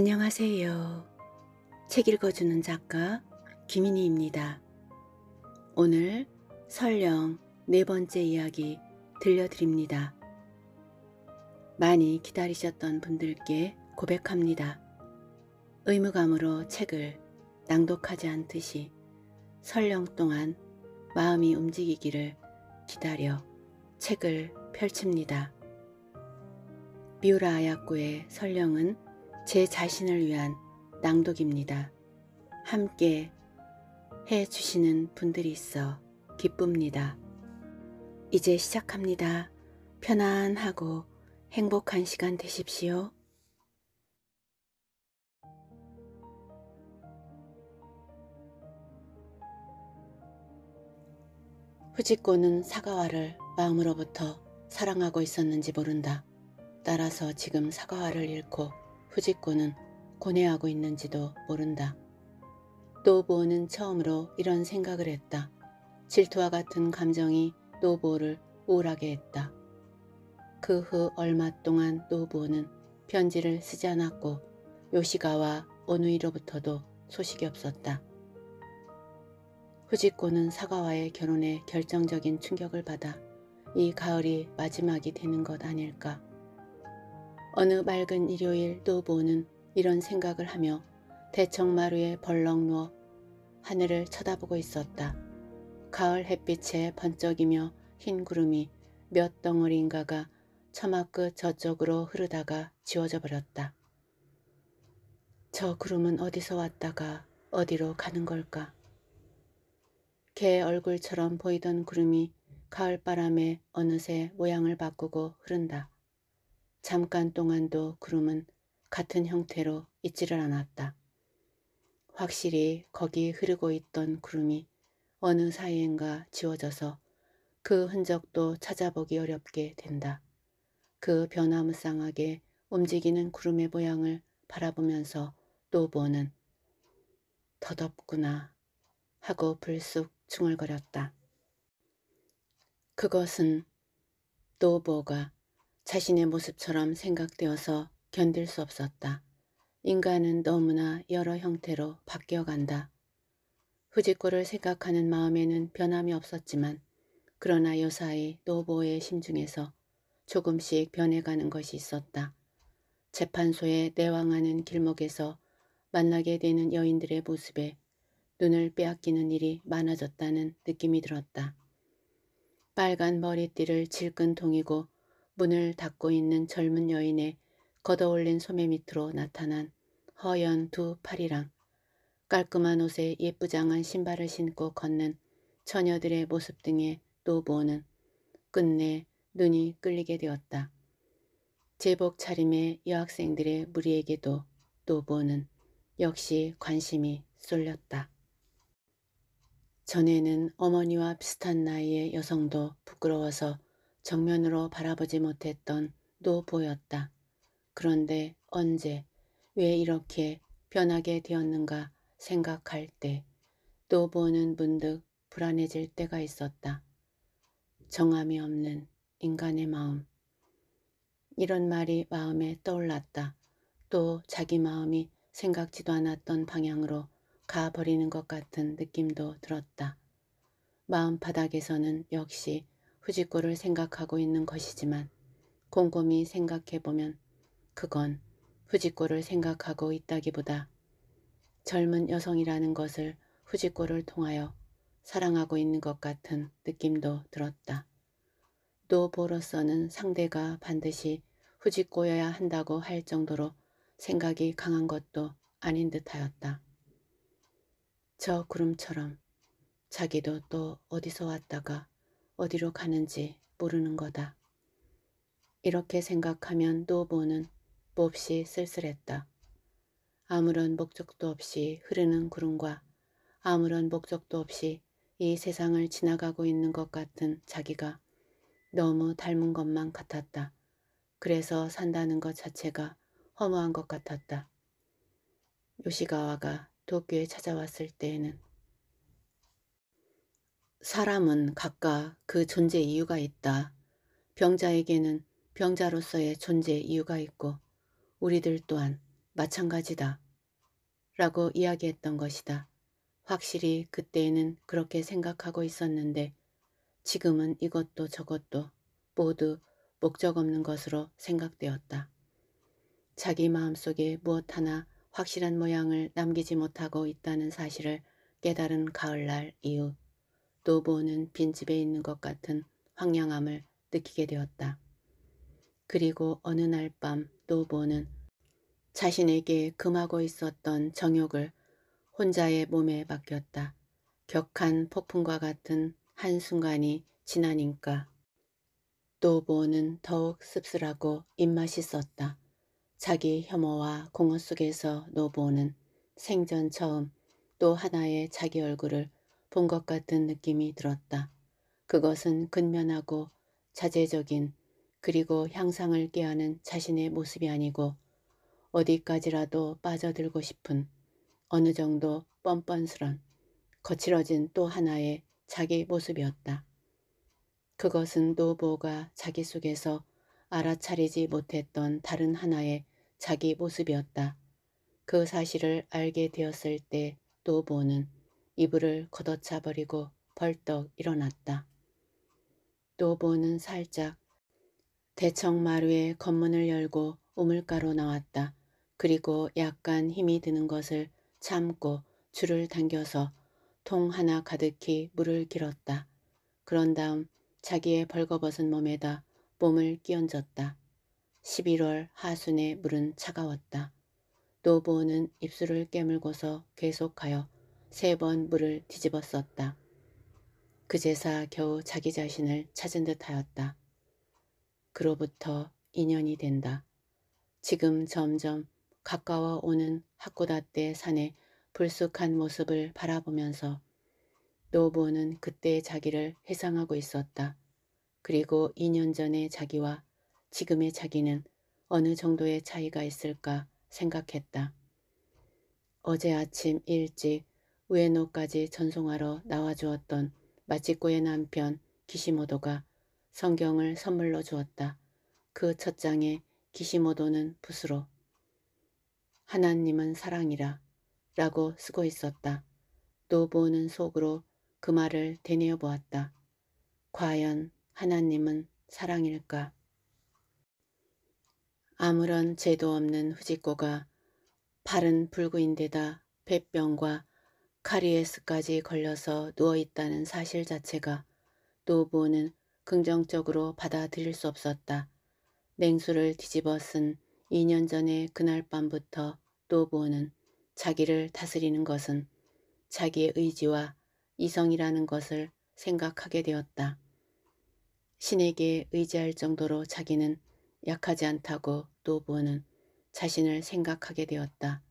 안녕하세요. 책 읽어주는 작가 김인희입니다. 오늘 설령 네 번째 이야기 들려드립니다. 많이 기다리셨던 분들께 고백합니다. 의무감으로 책을 낭독하지 않듯이 설령 동안 마음이 움직이기를 기다려 책을 펼칩니다. 미우라 아야코의 설령은 제 자신을 위한 낭독입니다. 함께 해 주시는 분들이 있어 기쁩니다. 이제 시작합니다. 편안하고 행복한 시간 되십시오. 후지코는 사과와를 마음으로부터 사랑하고 있었는지 모른다. 따라서 지금 사과와를 잃고 후지코는 고뇌하고 있는지도 모른다. 노보는 처음으로 이런 생각을 했다. 질투와 같은 감정이 노보를 우울하게 했다. 그 후 얼마 동안 노보는 편지를 쓰지 않았고 요시가와 오누이로부터도 소식이 없었다. 후지코는 사과와의 결혼에 결정적인 충격을 받아 이 가을이 마지막이 되는 것 아닐까 어느 맑은 일요일 노보는 이런 생각을 하며 대청마루에 벌렁 누워 하늘을 쳐다보고 있었다. 가을 햇빛에 번쩍이며 흰 구름이 몇 덩어리인가가 처마 끝 저쪽으로 흐르다가 지워져 버렸다. 저 구름은 어디서 왔다가 어디로 가는 걸까? 개 얼굴처럼 보이던 구름이 가을바람에 어느새 모양을 바꾸고 흐른다. 잠깐 동안도 구름은 같은 형태로 있지를 않았다. 확실히 거기 흐르고 있던 구름이 어느 사이엔가 지워져서 그 흔적도 찾아보기 어렵게 된다. 그 변화무쌍하게 움직이는 구름의 모양을 바라보면서 노 보는 더덥구나 하고 불쑥 중얼거렸다. 그것은 노보가 자신의 모습처럼 생각되어서 견딜 수 없었다. 인간은 너무나 여러 형태로 바뀌어간다. 후지코를 생각하는 마음에는 변함이 없었지만 그러나 여사의 노보의 심중에서 조금씩 변해가는 것이 있었다. 재판소에 내왕하는 길목에서 만나게 되는 여인들의 모습에 눈을 빼앗기는 일이 많아졌다는 느낌이 들었다. 빨간 머리띠를 질끈 동이고 문을 닫고 있는 젊은 여인의 걷어올린 소매 밑으로 나타난 허연 두 팔이랑 깔끔한 옷에 예쁘장한 신발을 신고 걷는 처녀들의 모습 등의 노보는 끝내 눈이 끌리게 되었다. 제복 차림의 여학생들의 무리에게도 노보는 역시 관심이 쏠렸다. 전에는 어머니와 비슷한 나이의 여성도 부끄러워서 정면으로 바라보지 못했던 노 보였다. 그런데 언제 왜 이렇게 변하게 되었는가 생각할 때노 보는 문득 불안해질 때가 있었다. 정함이 없는 인간의 마음. 이런 말이 마음에 떠올랐다. 또 자기 마음이 생각지도 않았던 방향으로 가버리는 것 같은 느낌도 들었다. 마음바닥에서는 역시 후지코를 생각하고 있는 것이지만 곰곰이 생각해보면 그건 후지코를 생각하고 있다기보다 젊은 여성이라는 것을 후지코를 통하여 사랑하고 있는 것 같은 느낌도 들었다. 노보로서는 상대가 반드시 후지코여야 한다고 할 정도로 생각이 강한 것도 아닌 듯하였다. 저 구름처럼 자기도 또 어디서 왔다가 어디로 가는지 모르는 거다. 이렇게 생각하면 노보는 몹시 쓸쓸했다. 아무런 목적도 없이 흐르는 구름과 아무런 목적도 없이 이 세상을 지나가고 있는 것 같은 자기가 너무 닮은 것만 같았다. 그래서 산다는 것 자체가 허무한 것 같았다. 요시가와가 도쿄에 찾아왔을 때에는 사람은 각각 그 존재 이유가 있다. 병자에게는 병자로서의 존재 이유가 있고 우리들 또한 마찬가지다. 라고 이야기했던 것이다. 확실히 그때에는 그렇게 생각하고 있었는데 지금은 이것도 저것도 모두 목적 없는 것으로 생각되었다. 자기 마음속에 무엇 하나 확실한 모양을 남기지 못하고 있다는 사실을 깨달은 가을날 이후 노보는 빈집에 있는 것 같은 황량함을 느끼게 되었다. 그리고 어느 날 밤 노보는 자신에게 금하고 있었던 정욕을 혼자의 몸에 맡겼다. 격한 폭풍과 같은 한순간이 지나니까 노보는 더욱 씁쓸하고 입맛이 썼다. 자기 혐오와 공허 속에서 노보는 생전 처음 또 하나의 자기 얼굴을 본것 같은 느낌이 들었다. 그것은 근면하고 자제적인 그리고 향상을 깨하는 자신의 모습이 아니고 어디까지라도 빠져들고 싶은 어느 정도 뻔뻔스런 거칠어진 또 하나의 자기 모습이었다. 그것은 노보가 자기 속에서 알아차리지 못했던 다른 하나의 자기 모습이었다. 그 사실을 알게 되었을 때 노보는 이불을 걷어차 버리고 벌떡 일어났다. 또 보는 살짝 대청마루에 건문을 열고 우물가로 나왔다. 그리고 약간 힘이 드는 것을 참고 줄을 당겨서 통 하나 가득히 물을 길었다. 그런 다음 자기의 벌거벗은 몸에다 몸을 끼얹었다. 11월 하순에 물은 차가웠다. 노보는 입술을 깨물고서 계속하여 세번 물을 뒤집어 썼다. 그제사 겨우 자기 자신을 찾은 듯 하였다. 그로부터 2년이 된다. 지금 점점 가까워 오는 학고다 때 산의 불쑥한 모습을 바라보면서 노보는 그때의 자기를 회상하고 있었다. 그리고 2년 전의 자기와 지금의 자기는 어느 정도의 차이가 있을까 생각했다. 어제 아침 일찍 우에노까지 전송하러 나와주었던 마치코의 남편 기시모도가 성경을 선물로 주었다. 그 첫 장에 기시모도는 붓으로 하나님은 사랑이라 라고 쓰고 있었다. 노보는 속으로 그 말을 되뇌어 보았다. 과연 하나님은 사랑일까? 아무런 죄도 없는 후지코가 바른 불구인데다 배병과 카리에스까지 걸려서 누워있다는 사실 자체가 노부는 긍정적으로 받아들일 수 없었다. 냉수를 뒤집어 쓴 2년 전의 그날 밤부터 노부는 자기를 다스리는 것은 자기의 의지와 이성이라는 것을 생각하게 되었다. 신에게 의지할 정도로 자기는 약하지 않다고 노부는 자신을 생각하게 되었다.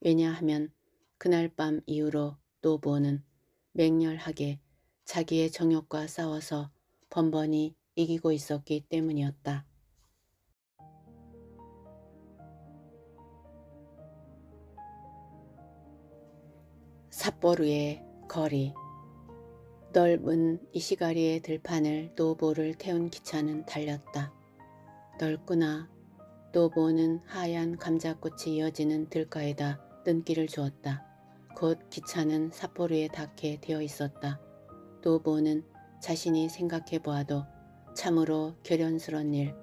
왜냐하면 그날 밤 이후로 노보는 맹렬하게 자기의 정욕과 싸워서 번번이 이기고 있었기 때문이었다. 삿포르의 거리 넓은 이시가리의 들판을 노보를 태운 기차는 달렸다. 넓구나. 노보는 하얀 감자꽃이 이어지는 들가에다 눈길을 주었다. 곧 기차는 삿포로에 닿게 되어 있었다. 도보는 자신이 생각해 보아도 참으로 결연스러운 일,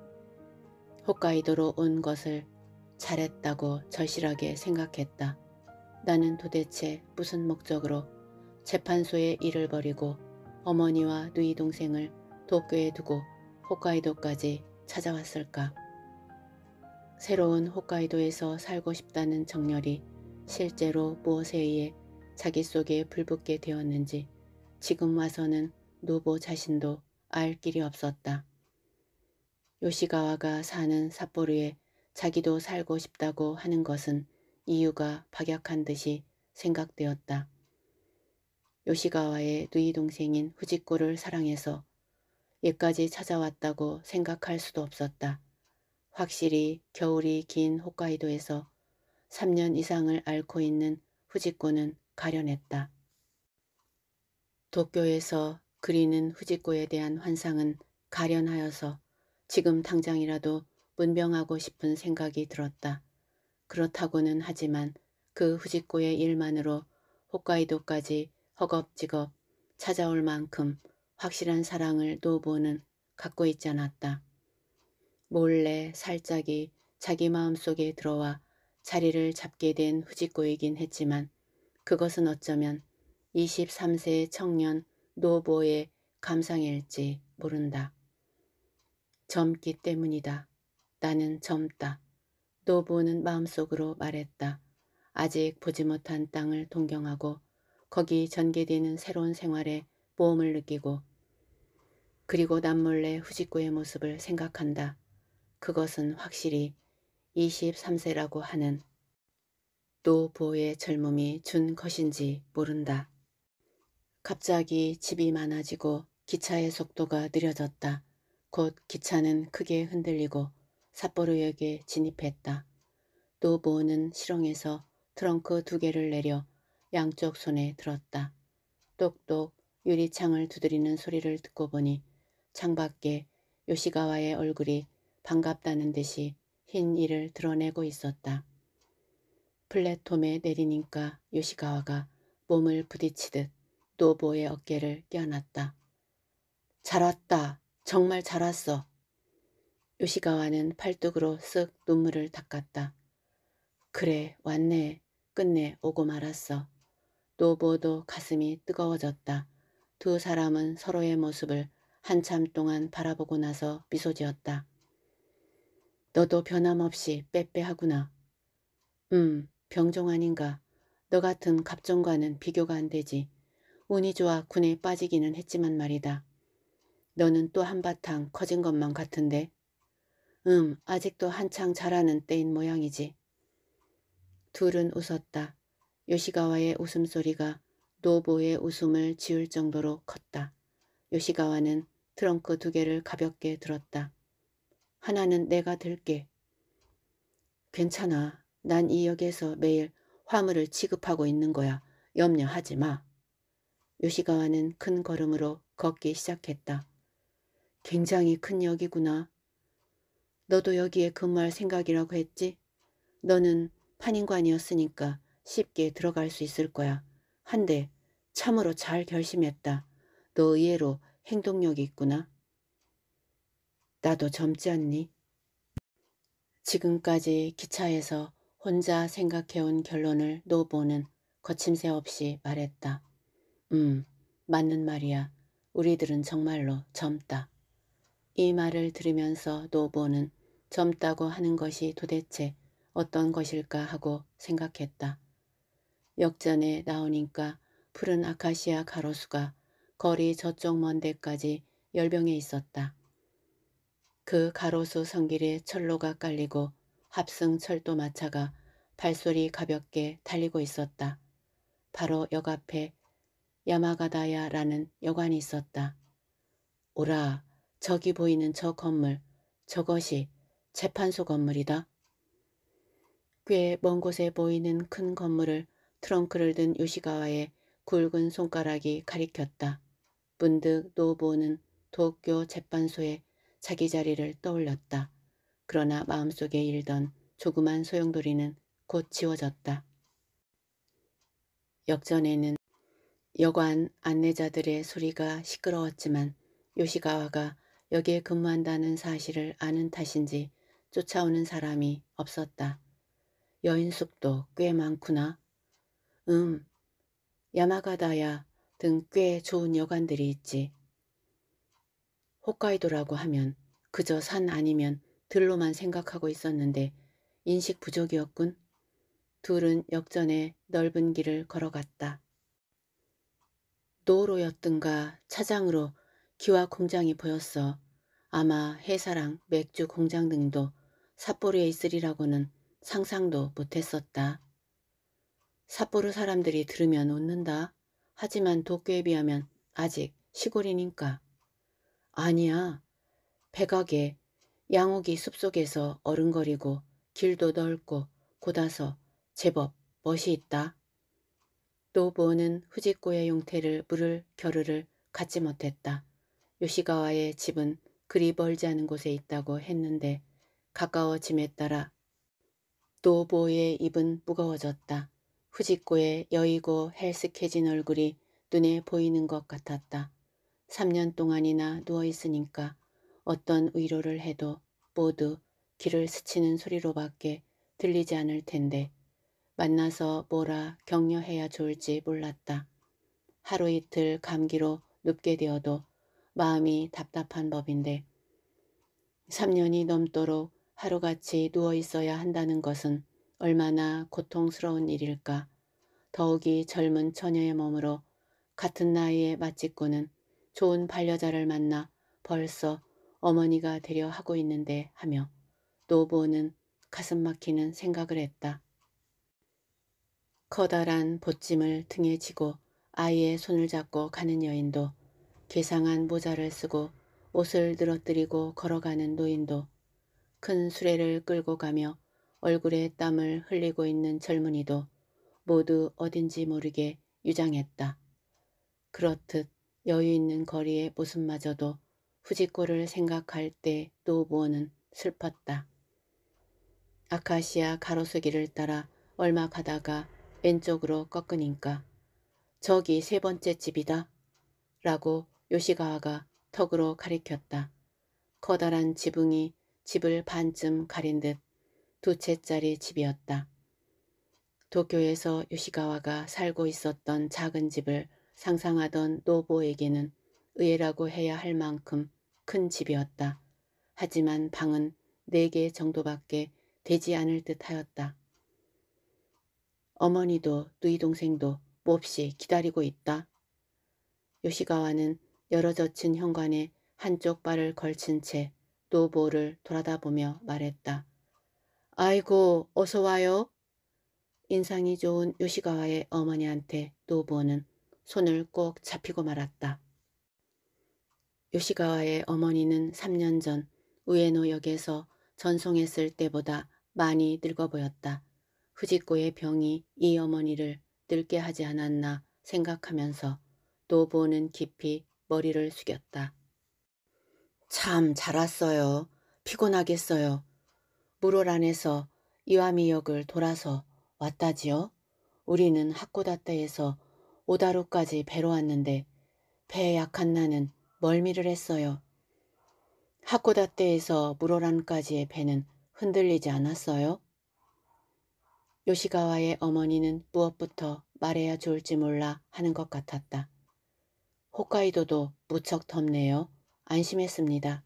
홋카이도로 온 것을 잘했다고 절실하게 생각했다. 나는 도대체 무슨 목적으로 재판소에 일을 벌이고 어머니와 누이 동생을 도쿄에 두고 홋카이도까지 찾아왔을까. 새로운 홋카이도에서 살고 싶다는 정열이 실제로 무엇에 의해 자기 속에 불붙게 되었는지 지금 와서는 노보 자신도 알 길이 없었다. 요시가와가 사는 삿포로에 자기도 살고 싶다고 하는 것은 이유가 박약한 듯이 생각되었다. 요시가와의 누이 동생인 후지코를 사랑해서 얘까지 찾아왔다고 생각할 수도 없었다. 확실히 겨울이 긴 홋카이도에서 3년 이상을 앓고 있는 후지코는 가려냈다. 도쿄에서 그리는 후지코에 대한 환상은 가련하여서 지금 당장이라도 문병하고 싶은 생각이 들었다. 그렇다고는 하지만 그 후지코의 일만으로 홋카이도까지 허겁지겁 찾아올 만큼 확실한 사랑을 노보는 갖고 있지 않았다. 몰래 살짝이 자기 마음속에 들어와 자리를 잡게 된 후지코이긴 했지만 그것은 어쩌면 23세 청년 노보의 감상일지 모른다. 젊기 때문이다. 나는 젊다. 노보는 마음속으로 말했다. 아직 보지 못한 땅을 동경하고 거기 전개되는 새로운 생활에 모험을 느끼고 그리고 남몰래 후지코의 모습을 생각한다. 그것은 확실히 23세라고 하는 노보의 젊음이 준 것인지 모른다. 갑자기 집이 많아지고 기차의 속도가 느려졌다. 곧 기차는 크게 흔들리고 삿포로역에 진입했다. 노보는 실형에서 트렁크 두 개를 내려 양쪽 손에 들었다. 똑똑 유리창을 두드리는 소리를 듣고 보니 창밖에 요시가와의 얼굴이 반갑다는 듯이 흰 이를 드러내고 있었다. 플랫폼에 내리니까 요시가와가 몸을 부딪히듯 노보의 어깨를 껴안았다. 잘 왔다. 정말 잘 왔어. 요시가와는 팔뚝으로 쓱 눈물을 닦았다. 그래 왔네. 끝내 오고 말았어. 노보도 가슴이 뜨거워졌다. 두 사람은 서로의 모습을 한참 동안 바라보고 나서 미소 지었다. 너도 변함없이 빼빼하구나. 음, 병종 아닌가. 너 같은 갑종과는 비교가 안 되지. 운이 좋아 군에 빠지기는 했지만 말이다. 너는 또 한바탕 커진 것만 같은데. 음, 아직도 한창 자라는 때인 모양이지. 둘은 웃었다. 요시가와의 웃음소리가 노보의 웃음을 지울 정도로 컸다. 요시가와는 트렁크 두 개를 가볍게 들었다. 하나는 내가 들게. 괜찮아. 난 이 역에서 매일 화물을 취급하고 있는 거야. 염려하지 마. 요시가와는 큰 걸음으로 걷기 시작했다. 굉장히 큰 역이구나. 너도 여기에 근무할 생각이라고 했지? 너는 판인관이었으니까 쉽게 들어갈 수 있을 거야. 한데 참으로 잘 결심했다. 너 의외로 행동력이 있구나. 나도 젊지 않니? 지금까지 기차에서 혼자 생각해온 결론을 노보는 거침새 없이 말했다. 음, 맞는 말이야. 우리들은 정말로 젊다. 이 말을 들으면서 노보는 젊다고 하는 것이 도대체 어떤 것일까 하고 생각했다. 역전에 나오니까 푸른 아카시아 가로수가 거리 저쪽 먼 데까지 열병에 있었다. 그 가로수 성길에 철로가 깔리고 합승 철도 마차가 발소리 가볍게 달리고 있었다. 바로 역 앞에 야마가다야라는 여관이 있었다. 오라, 저기 보이는 저 건물, 저것이 재판소 건물이다. 꽤 먼 곳에 보이는 큰 건물을 트렁크를 든 요시가와의 굵은 손가락이 가리켰다. 문득 노보는 도쿄 재판소에 자기 자리를 떠올렸다. 그러나 마음속에 일던 조그만 소용돌이는 곧 지워졌다. 역전에는 여관 안내자들의 소리가 시끄러웠지만 요시가와가 여기에 근무한다는 사실을 아는 탓인지 쫓아오는 사람이 없었다. 여인숙도 꽤 많구나. 음, 야마가다야 등 꽤 좋은 여관들이 있지. 홋카이도라고 하면 그저 산 아니면 들로만 생각하고 있었는데 인식 부족이었군. 둘은 역전의 넓은 길을 걸어갔다. 노로였든가 차장으로 기와 공장이 보였어. 아마 회사랑 맥주 공장 등도 삿포로에 있으리라고는 상상도 못했었다. 삿포로 사람들이 들으면 웃는다. 하지만 도쿄에 비하면 아직 시골이니까. 아니야. 백악에 양옥이 숲속에서 어른거리고 길도 넓고 곧아서 제법 멋이 있다. 노 보는 후지꼬의 용태를 물을 겨루를 갖지 못했다. 요시가와의 집은 그리 멀지 않은 곳에 있다고 했는데 가까워짐에 따라 노보의 입은 무거워졌다. 후지꼬의 여의고 헬쓱해진 얼굴이 눈에 보이는 것 같았다. 3년 동안이나 누워있으니까 어떤 위로를 해도 모두 길을 스치는 소리로밖에 들리지 않을 텐데 만나서 뭐라 격려해야 좋을지 몰랐다. 하루 이틀 감기로 눕게 되어도 마음이 답답한 법인데 3년이 넘도록 하루같이 누워있어야 한다는 것은 얼마나 고통스러운 일일까. 더욱이 젊은 처녀의 몸으로 같은 나이의 맛집고는 좋은 반려자를 만나 벌써 어머니가 되려 하고 있는데 하며 노보는 가슴 막히는 생각을 했다. 커다란 보찜을 등에 지고 아이의 손을 잡고 가는 여인도 괴상한 모자를 쓰고 옷을 늘어뜨리고 걸어가는 노인도 큰 수레를 끌고 가며 얼굴에 땀을 흘리고 있는 젊은이도 모두 어딘지 모르게 유장했다. 그렇듯 여유 있는 거리의 모습마저도 후지코를 생각할 때 노부호는 슬펐다. 아카시아 가로수길을 따라 얼마 가다가 왼쪽으로 꺾으니까 저기 세 번째 집이다 라고 요시가와가 턱으로 가리켰다. 커다란 지붕이 집을 반쯤 가린 듯 두 채짜리 집이었다. 도쿄에서 요시가와가 살고 있었던 작은 집을 상상하던 노보에게는 의외라고 해야 할 만큼 큰 집이었다. 하지만 방은 네 개 정도밖에 되지 않을 듯하였다. 어머니도 누이 동생도 몹시 기다리고 있다. 요시가와는 열어 젖힌 현관에 한쪽 발을 걸친 채 노보를 돌아다보며 말했다. 아이고 어서 와요. 인상이 좋은 요시가와의 어머니한테 노보는 손을 꼭 잡히고 말았다. 요시가와의 어머니는 3년 전 우에노역에서 전송했을 때보다 많이 늙어 보였다. 후지코의 병이 이 어머니를 늙게 하지 않았나 생각하면서 노보는 깊이 머리를 숙였다. 참 잘 왔어요. 피곤하겠어요. 물월 안에서 이와미역을 돌아서 왔다지요. 우리는 학고다타에서 오다로까지 배로 왔는데 배에 약한 나는 멀미를 했어요. 하코다테에서 무로란까지의 배는 흔들리지 않았어요? 요시가와의 어머니는 무엇부터 말해야 좋을지 몰라 하는 것 같았다. 홋카이도도 무척 덥네요. 안심했습니다.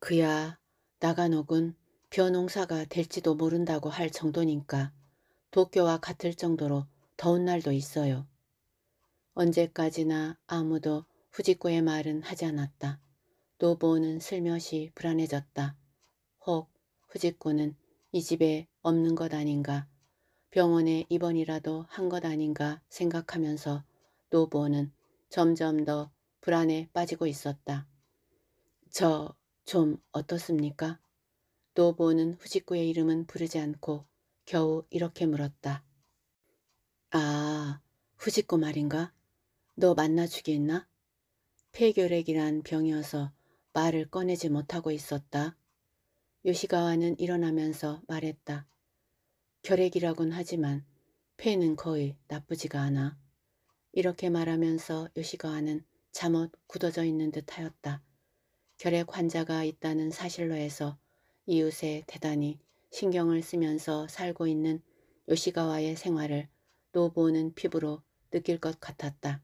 그야 나가노군 벼농사가 될지도 모른다고 할 정도니까 도쿄와 같을 정도로 더운 날도 있어요. 언제까지나 아무도 후지코의 말은 하지 않았다. 노보는 슬며시 불안해졌다. 혹 후지코는 이 집에 없는 것 아닌가 병원에 입원이라도 한 것 아닌가 생각하면서 노보는 점점 더 불안에 빠지고 있었다. 저 좀 어떻습니까? 노보는 후지코의 이름은 부르지 않고 겨우 이렇게 물었다. 아, 후지코 말인가? 너 만나주겠나? 폐결핵이란 병이어서 말을 꺼내지 못하고 있었다. 요시가와는 일어나면서 말했다. 결핵이라곤 하지만 폐는 거의 나쁘지가 않아. 이렇게 말하면서 요시가와는 잠옷 굳어져 있는 듯 하였다. 결핵 환자가 있다는 사실로 해서 이웃에 대단히 신경을 쓰면서 살고 있는 요시가와의 생활을 또 보는 피부로 느낄 것 같았다.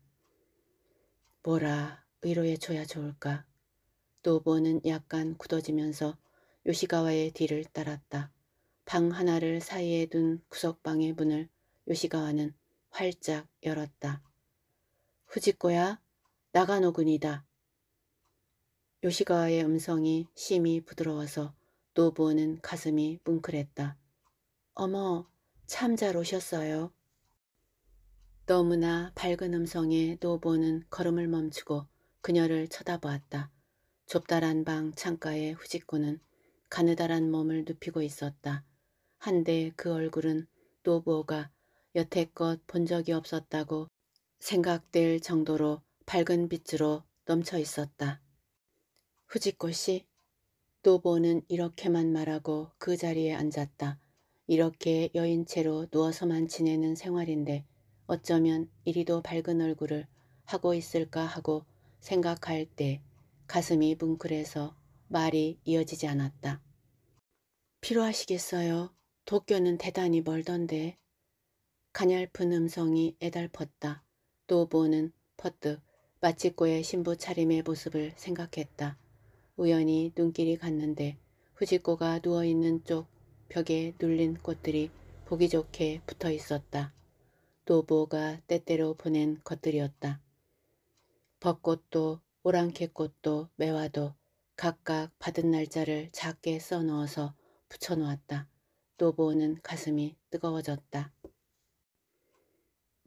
뭐라 위로해줘야 좋을까. 또 보는 약간 굳어지면서 요시가와의 뒤를 따랐다. 방 하나를 사이에 둔 구석방의 문을 요시가와는 활짝 열었다. 후지코야 나가노군이다. 요시가와의 음성이 심히 부드러워서 노보는 가슴이 뭉클했다. 어머, 참 잘 오셨어요. 너무나 밝은 음성에 노보는 걸음을 멈추고 그녀를 쳐다보았다. 좁다란 방 창가에 후지코는 가느다란 몸을 눕히고 있었다. 한데 그 얼굴은 노보가 여태껏 본 적이 없었다고 생각될 정도로 밝은 빛으로 넘쳐 있었다. 후지코 씨, 노보는 이렇게만 말하고 그 자리에 앉았다. 이렇게 여인채로 누워서만 지내는 생활인데 어쩌면 이리도 밝은 얼굴을 하고 있을까 하고 생각할 때 가슴이 뭉클해서 말이 이어지지 않았다. 필요하시겠어요. 도쿄는 대단히 멀던데. 가냘픈 음성이 애달펐다. 또보는 퍼뜩 마치꼬의 신부 차림의 모습을 생각했다. 우연히 눈길이 갔는데 후지꼬가 누워있는 쪽 벽에 눌린 꽃들이 보기 좋게 붙어 있었다. 도보가 때때로 보낸 것들이었다. 벚꽃도 오랑캐꽃도 매화도 각각 받은 날짜를 작게 써넣어서 붙여놓았다. 노보는 가슴이 뜨거워졌다.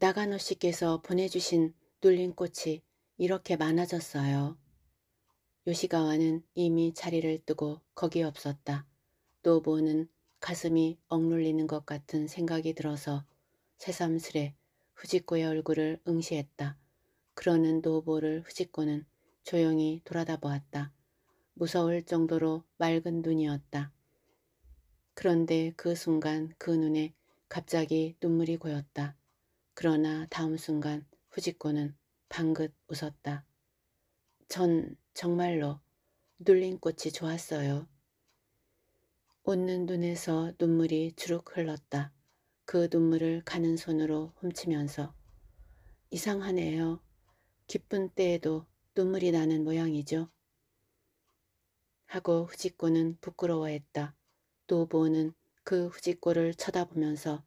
나가노 씨께서 보내주신 눌린꽃이 이렇게 많아졌어요. 요시가와는 이미 자리를 뜨고 거기 없었다. 노보는 가슴이 억눌리는 것 같은 생각이 들어서 새삼스레 후지코의 얼굴을 응시했다. 그러는 노보를 후지코는 조용히 돌아다 보았다. 무서울 정도로 맑은 눈이었다. 그런데 그 순간 그 눈에 갑자기 눈물이 고였다. 그러나 다음 순간 후지코는 방긋 웃었다. 전 정말로 눌린 꽃이 좋았어요. 웃는 눈에서 눈물이 주룩 흘렀다. 그 눈물을 가는 손으로 훔치면서 이상하네요. 기쁜 때에도 눈물이 나는 모양이죠. 하고 후지코는 부끄러워했다. 노보는 그 후지코를 쳐다보면서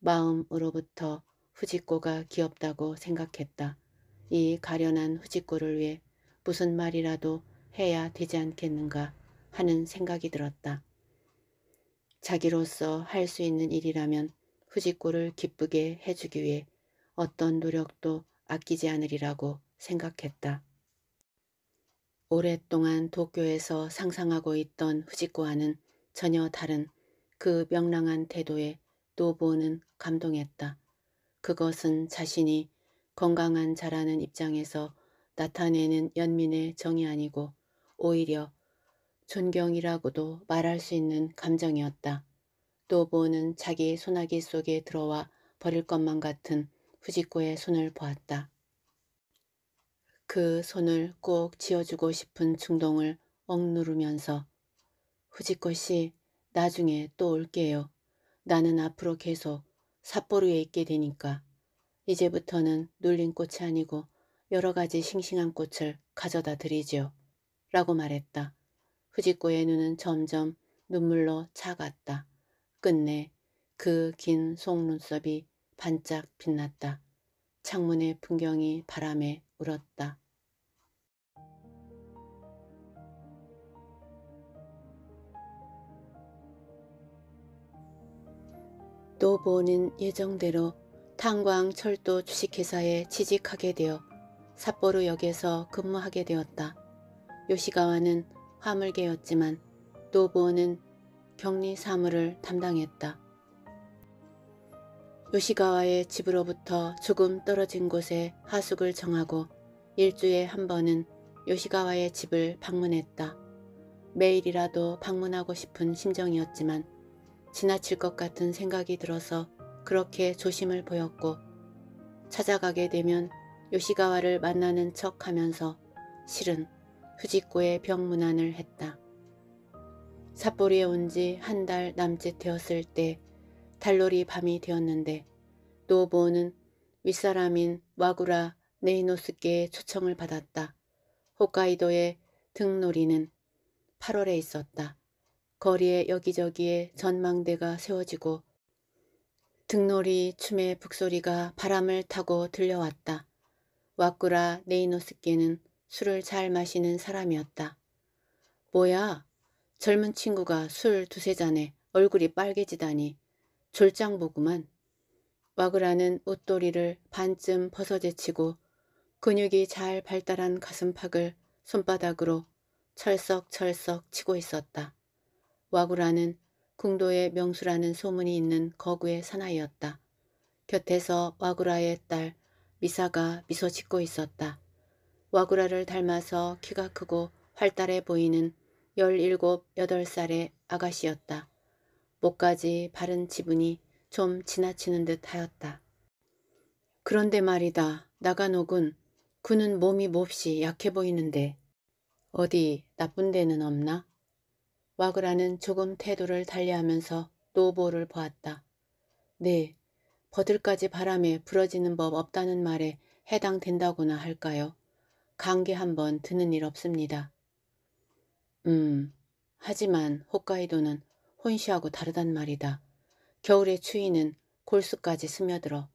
마음으로부터 후지코가 귀엽다고 생각했다. 이 가련한 후지코를 위해 무슨 말이라도 해야 되지 않겠는가 하는 생각이 들었다. 자기로서 할 수 있는 일이라면 후지꾸를 기쁘게 해주기 위해 어떤 노력도 아끼지 않으리라고 생각했다. 오랫동안 도쿄에서 상상하고 있던 후지코와는 전혀 다른 그 명랑한 태도에 노보는 감동했다. 그것은 자신이 건강한 자라는 입장에서 나타내는 연민의 정이 아니고 오히려 존경이라고도 말할 수 있는 감정이었다. 또 보는 자기 소나기 속에 들어와 버릴 것만 같은 후지코의 손을 보았다. 그 손을 꼭 지어주고 싶은 충동을 억누르면서 후지코 씨 나중에 또 올게요. 나는 앞으로 계속 삿포로에 있게 되니까 이제부터는 눌린 꽃이 아니고 여러 가지 싱싱한 꽃을 가져다 드리지요. 라고 말했다. 후지코의 눈은 점점 눈물로 차갔다. 끝내 그 긴 속눈썹이 반짝 빛났다. 창문의 풍경이 바람에 울었다. 노보는 예정대로 탄광철도 주식회사에 취직하게 되어 삿포로역에서 근무하게 되었다. 요시가와는 화물계였지만 노보는 격리 사무를 담당했다. 요시가와의 집으로부터 조금 떨어진 곳에 하숙을 정하고 일주에 한 번은 요시가와의 집을 방문했다. 매일이라도 방문하고 싶은 심정이었지만 지나칠 것 같은 생각이 들어서 그렇게 조심을 보였고 찾아가게 되면 요시가와를 만나는 척하면서 실은 후지코의 병문안을 했다. 삿포리에 온 지 한 달 남짓 되었을 때 달놀이 밤이 되었는데 노보는 윗사람인 와구라 네이노스께의 초청을 받았다. 홋카이도의 등놀이는 8월에 있었다. 거리에 여기저기에 전망대가 세워지고 등놀이 춤의 북소리가 바람을 타고 들려왔다. 와꾸라 네이노스께는 술을 잘 마시는 사람이었다. 뭐야 젊은 친구가 술 두세 잔에 얼굴이 빨개지다니 졸장 보구만. 와그라는 옷도리를 반쯤 벗어제치고 근육이 잘 발달한 가슴팍을 손바닥으로 철썩철썩 치고 있었다. 와구라는 궁도의 명수라는 소문이 있는 거구의 사나이였다. 곁에서 와구라의 딸 미사가 미소 짓고 있었다. 와구라를 닮아서 키가 크고 활달해 보이는 열일곱, 여덟 살의 아가씨였다. 목까지 바른 지분이 좀 지나치는 듯 하였다. 그런데 말이다. 나가녹은 그는 몸이 몹시 약해 보이는데 어디 나쁜 데는 없나? 와그라는 조금 태도를 달리하면서 노보를 보았다. 네, 버들까지 바람에 부러지는 법 없다는 말에 해당된다고나 할까요? 감기 한 번 드는 일 없습니다. 음, 하지만 홋카이도는 혼시하고 다르단 말이다. 겨울의 추위는 골수까지 스며들어.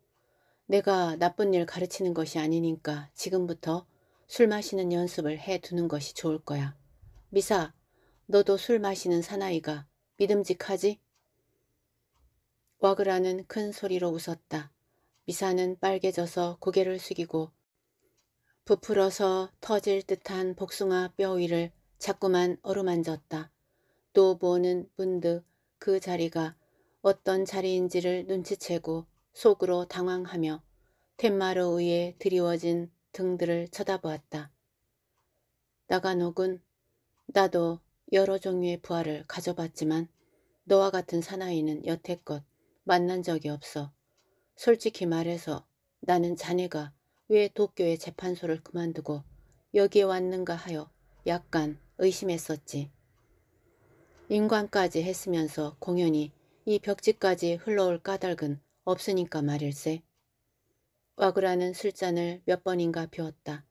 내가 나쁜 일 가르치는 것이 아니니까 지금부터 술 마시는 연습을 해두는 것이 좋을 거야. 미사, 너도 술 마시는 사나이가 믿음직하지? 와그라는 큰 소리로 웃었다. 미사는 빨개져서 고개를 숙이고 부풀어서 터질 듯한 복숭아 뼈 위를 자꾸만 어루만졌다. 또 보는 문득 그 자리가 어떤 자리인지를 눈치채고 속으로 당황하며 툇마루 위에 드리워진 등들을 쳐다보았다. 나가노군, 나도 여러 종류의 부하를 가져봤지만 너와 같은 사나이는 여태껏 만난 적이 없어. 솔직히 말해서 나는 자네가 왜 도쿄의 재판소를 그만두고 여기에 왔는가 하여 약간 의심했었지. 인관까지 했으면서 공연이 이 벽지까지 흘러올 까닭은 없으니까 말일세. 와그라는 술잔을 몇 번인가 비웠다.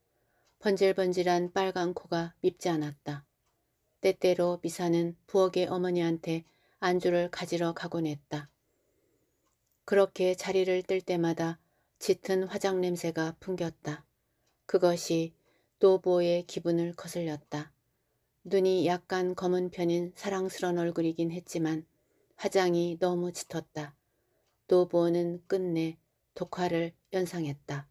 번질번질한 빨간 코가 밉지 않았다. 때때로 미사는 부엌의 어머니한테 안주를 가지러 가곤 했다. 그렇게 자리를 뜰 때마다 짙은 화장 냄새가 풍겼다. 그것이 노보의 기분을 거슬렸다. 눈이 약간 검은 편인 사랑스런 얼굴이긴 했지만 화장이 너무 짙었다. 노보는 끝내 독화를 연상했다.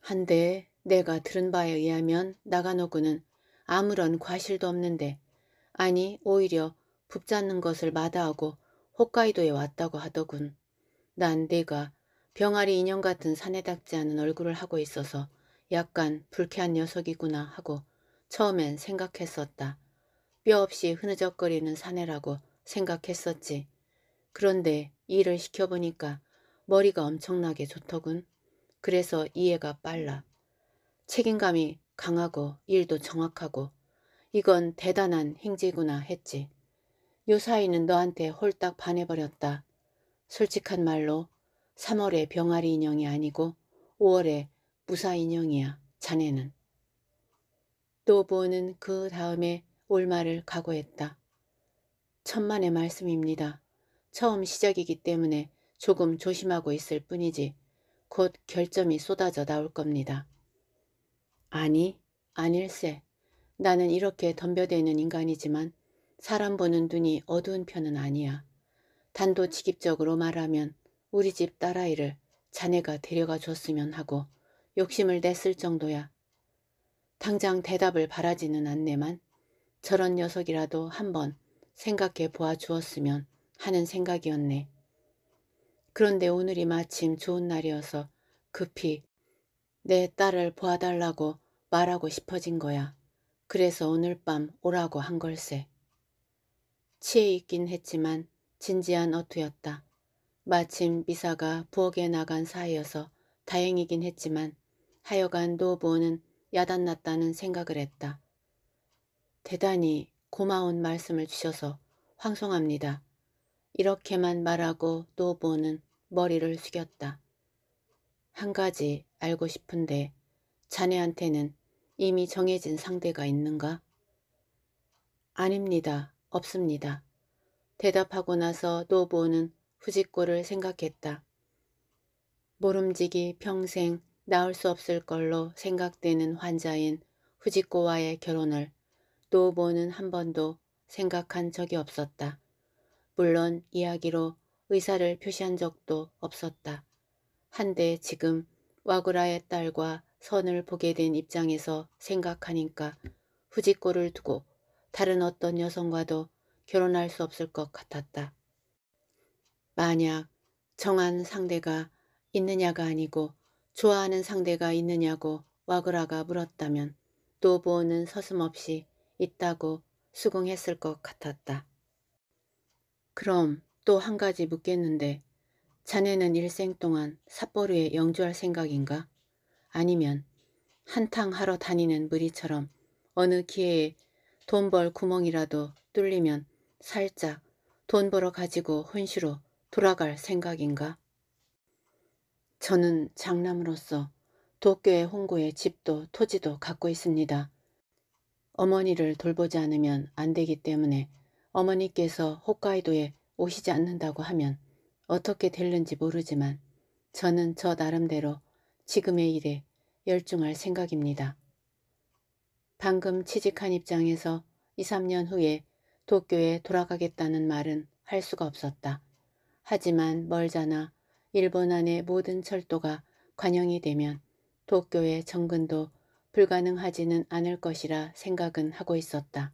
한데 내가 들은 바에 의하면 나가노군은 아무런 과실도 없는데 아니 오히려 붙잡는 것을 마다하고 홋카이도에 왔다고 하더군. 난 내가 병아리 인형 같은 사내답지 않은 얼굴을 하고 있어서 약간 불쾌한 녀석이구나 하고 처음엔 생각했었다. 뼈 없이 흐느적거리는 사내라고 생각했었지. 그런데 일을 시켜보니까 머리가 엄청나게 좋더군. 그래서 이해가 빨라. 책임감이 강하고 일도 정확하고 이건 대단한 행지구나 했지. 요사이는 너한테 홀딱 반해버렸다. 솔직한 말로 3월에 병아리 인형이 아니고 5월에 무사 인형이야. 자네는. 또부호는그 다음에 올 말을 각오했다. 천만의 말씀입니다. 처음 시작이기 때문에 조금 조심하고 있을 뿐이지 곧 결점이 쏟아져 나올 겁니다. 아니, 아닐세. 나는 이렇게 덤벼대는 인간이지만 사람 보는 눈이 어두운 편은 아니야. 단도직입적으로 말하면 우리 집 딸아이를 자네가 데려가 줬으면 하고 욕심을 냈을 정도야. 당장 대답을 바라지는 않네만 저런 녀석이라도 한번 생각해 보아 주었으면 하는 생각이었네. 그런데 오늘이 마침 좋은 날이어서 급히 내 딸을 보아달라고 말하고 싶어진 거야. 그래서 오늘 밤 오라고 한 걸세. 치해 있긴 했지만 진지한 어투였다. 마침 미사가 부엌에 나간 사이여서 다행이긴 했지만 하여간 노보는 야단났다는 생각을 했다. 대단히 고마운 말씀을 주셔서 황송합니다. 이렇게만 말하고 노보는 머리를 숙였다. 한 가지 알고 싶은데 자네한테는 이미 정해진 상대가 있는가? 아닙니다. 없습니다. 대답하고 나서 노보는 후지코을 생각했다. 모름지기 평생 나을 수 없을 걸로 생각되는 환자인 후지코와의 결혼을 노보는 한 번도 생각한 적이 없었다. 물론 이야기로 의사를 표시한 적도 없었다. 한데 지금 와구라의 딸과 선을 보게 된 입장에서 생각하니까 후지코를 두고 다른 어떤 여성과도 결혼할 수 없을 것 같았다. 만약 정한 상대가 있느냐가 아니고 좋아하는 상대가 있느냐고 와그라가 물었다면 노보는 서슴없이 있다고 수긍했을 것 같았다. 그럼 또 한 가지 묻겠는데 자네는 일생 동안 삿포로에 영주할 생각인가? 아니면 한탕 하러 다니는 무리처럼 어느 기회에 돈 벌 구멍이라도 뚫리면 살짝 돈 벌어 가지고 혼시로 돌아갈 생각인가? 저는 장남으로서 도쿄의 홍고에 집도 토지도 갖고 있습니다. 어머니를 돌보지 않으면 안 되기 때문에 어머니께서 홋카이도에 오시지 않는다고 하면 어떻게 될는지 모르지만 저는 저 나름대로 지금의 일에 열중할 생각입니다. 방금 취직한 입장에서 2, 3년 후에 도쿄에 돌아가겠다는 말은 할 수가 없었다. 하지만 멀잖아 일본 안의 모든 철도가 관영이 되면 도쿄의 정근도 불가능하지는 않을 것이라 생각은 하고 있었다.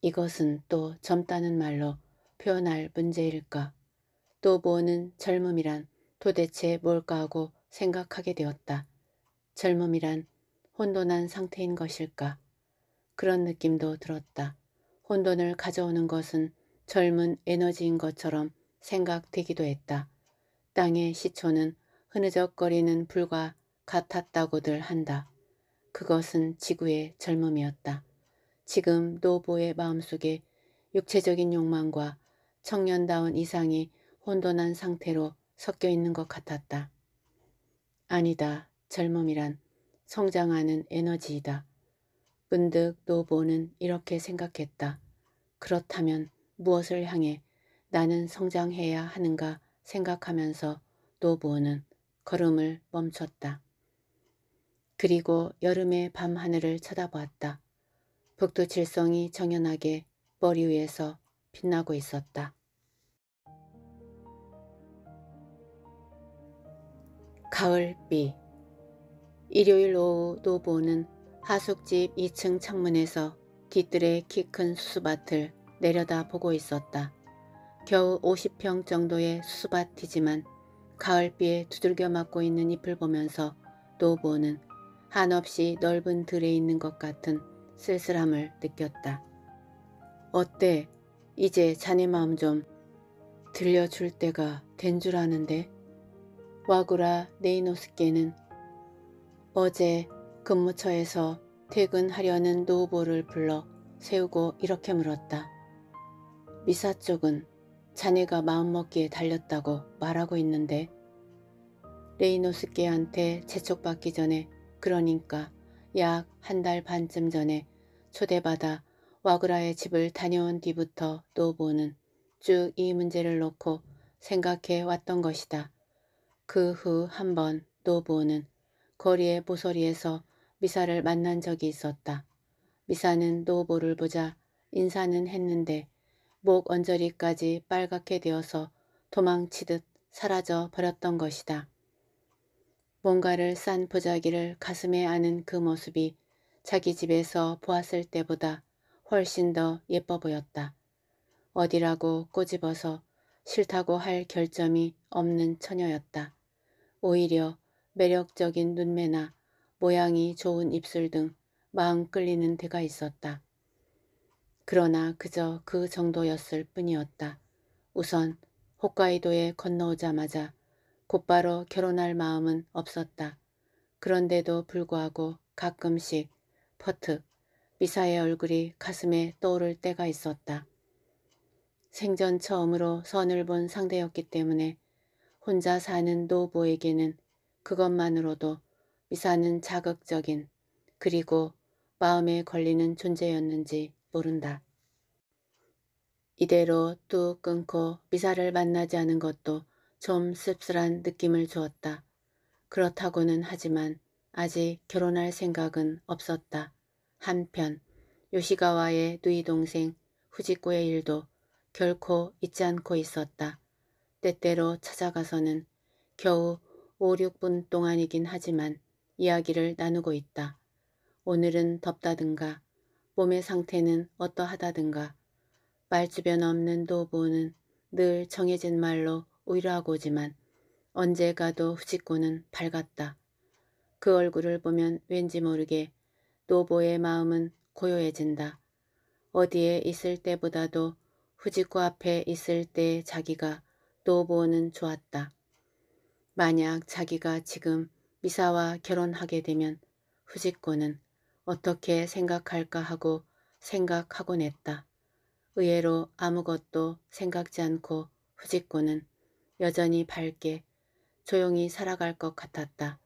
이것은 또 젊다는 말로 표현할 문제일까 또 뭐는 젊음이란 도대체 뭘까 하고 생각하게 되었다. 젊음이란 혼돈한 상태인 것일까 그런 느낌도 들었다. 혼돈을 가져오는 것은 젊은 에너지인 것처럼 생각되기도 했다. 땅의 시초는 흐느적거리는 불과 같았다고들 한다. 그것은 지구의 젊음이었다. 지금 노보의 마음속에 육체적인 욕망과 청년다운 이상이 혼돈한 상태로 섞여 있는 것 같았다. 아니다. 젊음이란 성장하는 에너지이다. 문득 노보는 이렇게 생각했다. 그렇다면 무엇을 향해 나는 성장해야 하는가 생각하면서 노부는 걸음을 멈췄다. 그리고 여름의 밤하늘을 쳐다보았다. 북두 칠성이 정연하게 머리 위에서 빛나고 있었다. 가을비 일요일 오후 노보는 부 하숙집 2층 창문에서 뒤뜰의 키 큰 수수밭을 내려다보고 있었다. 겨우 50평 정도의 수수밭이지만 가을비에 두들겨 맞고 있는 잎을 보면서 노보는 부 한없이 넓은 들에 있는 것 같은 쓸쓸함을 느꼈다. 어때? 이제 자네 마음 좀 들려줄 때가 된 줄 아는데? 와구라 네이노스께는 어제 근무처에서 퇴근하려는 노보를 불러 세우고 이렇게 물었다. 미사 쪽은 자네가 마음먹기에 달렸다고 말하고 있는데 레이노스께한테 재촉받기 전에 그러니까 약 한 달 반쯤 전에 초대받아 와그라의 집을 다녀온 뒤부터 노보는 쭉 이 문제를 놓고 생각해 왔던 것이다. 그 후 한 번 노보는 거리의 보소리에서 미사를 만난 적이 있었다. 미사는 노보를 보자 인사는 했는데 목 언저리까지 빨갛게 되어서 도망치듯 사라져 버렸던 것이다. 뭔가를 싼 보자기를 가슴에 안은 그 모습이 자기 집에서 보았을 때보다 훨씬 더 예뻐 보였다. 어디라고 꼬집어서 싫다고 할 결점이 없는 처녀였다. 오히려 매력적인 눈매나 모양이 좋은 입술 등 마음 끌리는 데가 있었다. 그러나 그저 그 정도였을 뿐이었다. 우선 홋카이도에 건너오자마자 곧바로 결혼할 마음은 없었다. 그런데도 불구하고 가끔씩 퍼트, 미사의 얼굴이 가슴에 떠오를 때가 있었다. 생전 처음으로 선을 본 상대였기 때문에 혼자 사는 노부에게는 그것만으로도 미사는 자극적인 그리고 마음에 걸리는 존재였는지 모른다. 이대로 뚝 끊고 미사를 만나지 않은 것도 좀 씁쓸한 느낌을 주었다. 그렇다고는 하지만 아직 결혼할 생각은 없었다. 한편 요시가와의 누이 동생 후지코의 일도 결코 잊지 않고 있었다. 때때로 찾아가서는 겨우 5, 6분 동안이긴 하지만 이야기를 나누고 있다. 오늘은 덥다든가 몸의 상태는 어떠하다든가 말주변 없는 도보는 늘 정해진 말로 위로하고지만 언제 가도 후지코는 밝았다. 그 얼굴을 보면 왠지 모르게 노보의 마음은 고요해진다. 어디에 있을 때보다도 후지코 앞에 있을 때 자기가 노보는 좋았다. 만약 자기가 지금 미사와 결혼하게 되면 후지코는 어떻게 생각할까 하고 생각하곤 했다. 의외로 아무것도 생각지 않고 후지코는 여전히 밝게 조용히 살아갈 것 같았다.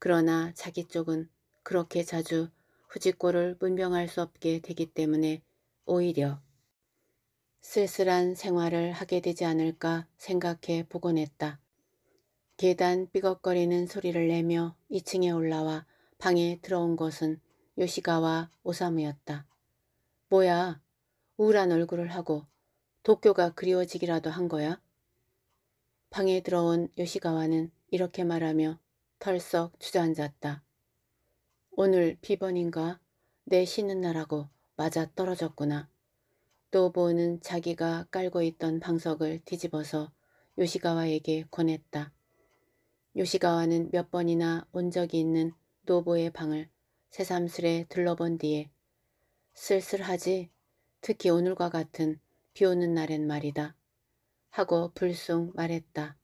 그러나 자기 쪽은 그렇게 자주 후지코를 문병할 수 없게 되기 때문에 오히려 쓸쓸한 생활을 하게 되지 않을까 생각해 보곤 했다. 계단 삐걱거리는 소리를 내며 2층에 올라와 방에 들어온 것은 요시가와 오사무였다. 뭐야, 우울한 얼굴을 하고 도쿄가 그리워지기라도 한 거야? 방에 들어온 요시가와는 이렇게 말하며 털썩 주저앉았다. 오늘 비번인가 내 쉬는 날하고 맞아 떨어졌구나. 또보는 자기가 깔고 있던 방석을 뒤집어서 요시가와에게 권했다. 요시가와는 몇 번이나 온 적이 있는 노보의 방을 새삼스레 둘러본 뒤에 쓸쓸하지 특히 오늘과 같은 비오는 날엔 말이다 하고 불쑥 말했다.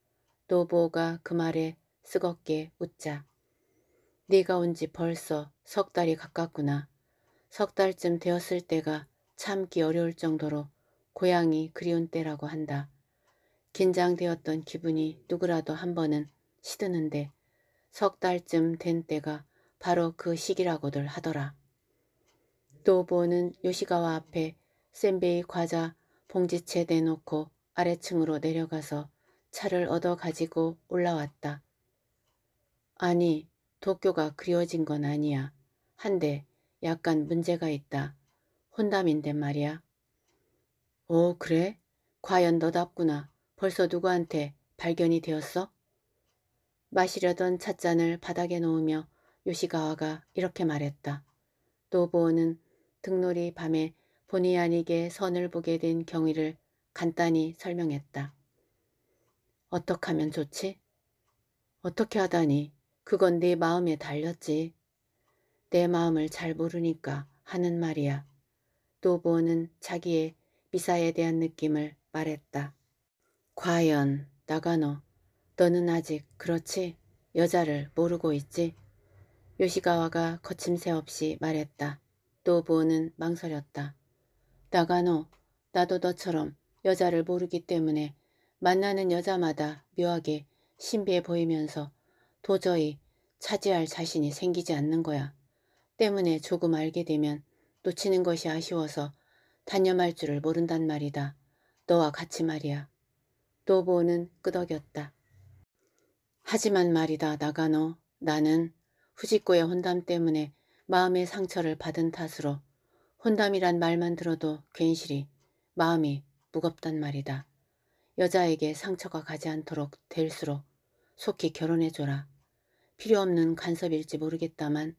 노보가 그 말에 쓰겁게 웃자. 네가 온 지 벌써 석 달이 가깝구나. 석 달쯤 되었을 때가 참기 어려울 정도로 고향이 그리운 때라고 한다. 긴장되었던 기분이 누구라도 한 번은 시드는데 석 달쯤 된 때가 바로 그 시기라고들 하더라. 또보는 요시가와 앞에 센베이 과자 봉지채 내놓고 아래층으로 내려가서 차를 얻어 가지고 올라왔다. 아니, 도쿄가 그리워진 건 아니야. 한데 약간 문제가 있다. 혼담인데 말이야. 오, 어, 그래? 과연 너답구나. 벌써 누구한테 발견이 되었어? 마시려던 찻잔을 바닥에 놓으며 요시가와가 이렇게 말했다. 노보오는 등놀이 밤에 본의 아니게 선을 보게 된 경위를 간단히 설명했다. 어떻게 하면 좋지? 어떻게 하다니 그건 네 마음에 달렸지. 내 마음을 잘 모르니까 하는 말이야. 노보는 자기의 미사에 대한 느낌을 말했다. 과연 나가노 너는 아직 그렇지? 여자를 모르고 있지? 요시가와가 거침새 없이 말했다. 노부오는 망설였다. 나가노, 나도 너처럼 여자를 모르기 때문에 만나는 여자마다 묘하게 신비해 보이면서 도저히 차지할 자신이 생기지 않는 거야. 때문에 조금 알게 되면 놓치는 것이 아쉬워서 단념할 줄을 모른단 말이다. 너와 같이 말이야. 노보는 끄덕였다. 하지만 말이다 나가노 나는 후지코의 혼담 때문에 마음의 상처를 받은 탓으로 혼담이란 말만 들어도 괜시리 마음이 무겁단 말이다. 여자에게 상처가 가지 않도록 될수록 속히 결혼해줘라. 필요 없는 간섭일지 모르겠다만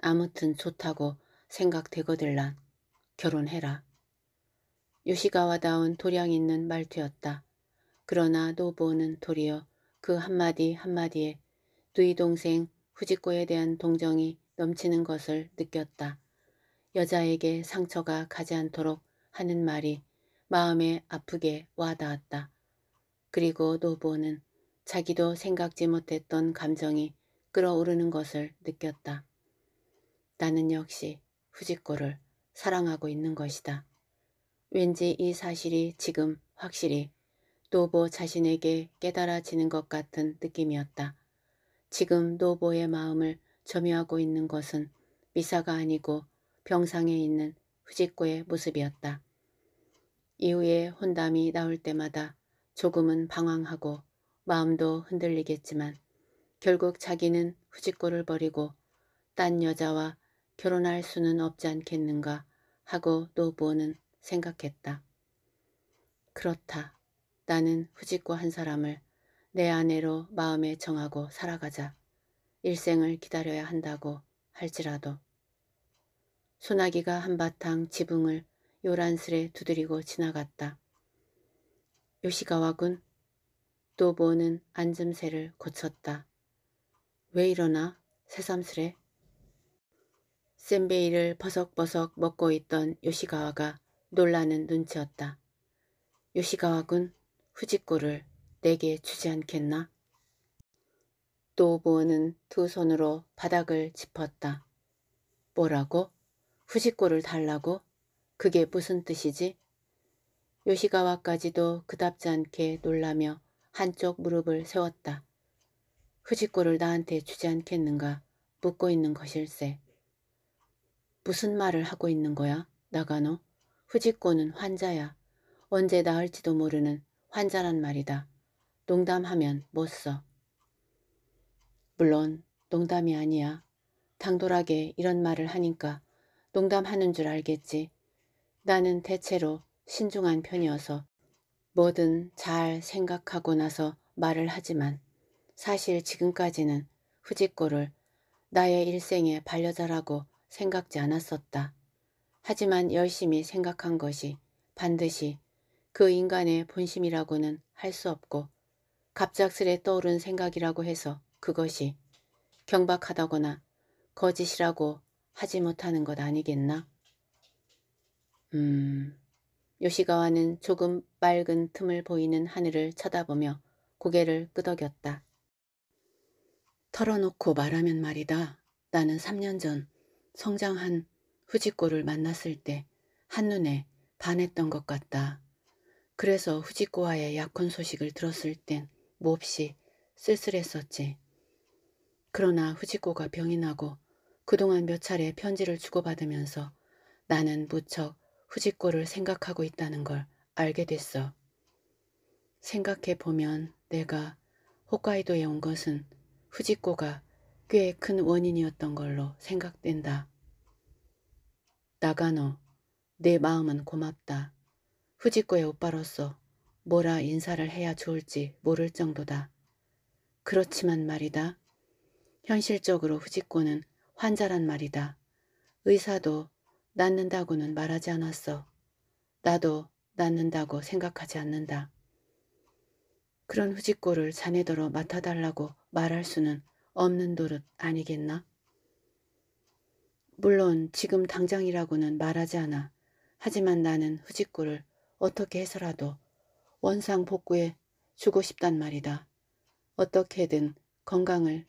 아무튼 좋다고 생각되거들라 결혼해라. 요시가와다운 도량 있는 말투였다. 그러나 노보는 도리어 그 한마디 한마디에 누이 동생 후지코에 대한 동정이 넘치는 것을 느꼈다. 여자에게 상처가 가지 않도록 하는 말이 마음에 아프게 와닿았다. 그리고 노보는 자기도 생각지 못했던 감정이 끌어오르는 것을 느꼈다. 나는 역시 후지코를 사랑하고 있는 것이다. 왠지 이 사실이 지금 확실히 노보 자신에게 깨달아지는 것 같은 느낌이었다. 지금 노보의 마음을 점유하고 있는 것은 미사가 아니고 병상에 있는 후지코의 모습이었다. 이후에 혼담이 나올 때마다 조금은 방황하고 마음도 흔들리겠지만 결국 자기는 후지코를 버리고 딴 여자와 결혼할 수는 없지 않겠는가 하고 노보는 생각했다. 그렇다. 나는 후지코 한 사람을 내 아내로 마음에 정하고 살아가자. 일생을 기다려야 한다고 할지라도. 소나기가 한바탕 지붕을 요란스레 두드리고 지나갔다. 요시가와군 또보는 앉음새를 고쳤다. 왜 이러나 새삼스레 센베이를 버석버석 먹고 있던 요시가와가 놀라는 눈치였다. 요시가와군 후지코를 내게 주지 않겠나? 노부는 두 손으로 바닥을 짚었다. 뭐라고? 후지코를 달라고? 그게 무슨 뜻이지? 요시가와까지도 그답지 않게 놀라며 한쪽 무릎을 세웠다. 후지코를 나한테 주지 않겠는가 묻고 있는 것일세. 무슨 말을 하고 있는 거야, 나가노? 후지꼬는 환자야. 언제 나을지도 모르는 환자란 말이다. 농담하면 못 써. 물론 농담이 아니야. 당돌하게 이런 말을 하니까 농담하는 줄 알겠지. 나는 대체로 신중한 편이어서 뭐든 잘 생각하고 나서 말을 하지만 사실 지금까지는 후지코를 나의 일생의 반려자라고 생각지 않았었다. 하지만 열심히 생각한 것이 반드시 그 인간의 본심이라고는 할 수 없고 갑작스레 떠오른 생각이라고 해서 그것이 경박하다거나 거짓이라고 하지 못하는 것 아니겠나? 음... 요시가와는 조금 빨은 틈을 보이는 하늘을 쳐다보며 고개를 끄덕였다. 털어놓고 말하면 말이다. 나는 3년 전 성장한 후지꼬를 만났을 때 한눈에 반했던 것 같다. 그래서 후지꼬와의 약혼 소식을 들었을 땐 몹시 뭐 쓸쓸했었지. 그러나 후지코가 병이 나고 그동안 몇 차례 편지를 주고받으면서 나는 무척 후지코를 생각하고 있다는 걸 알게 됐어. 생각해 보면 내가 홋카이도에 온 것은 후지코가 꽤 큰 원인이었던 걸로 생각된다. 나가노, 내 마음은 고맙다. 후지코의 오빠로서 뭐라 인사를 해야 좋을지 모를 정도다. 그렇지만 말이다. 현실적으로 후지코는 환자란 말이다. 의사도 낫는다고는 말하지 않았어. 나도 낫는다고 생각하지 않는다. 그런 후지코를 자네더러 맡아달라고 말할 수는 없는 도릇 아니겠나? 물론 지금 당장이라고는 말하지 않아. 하지만 나는 후지코를 어떻게 해서라도 원상 복구에 주고 싶단 말이다. 어떻게든 건강을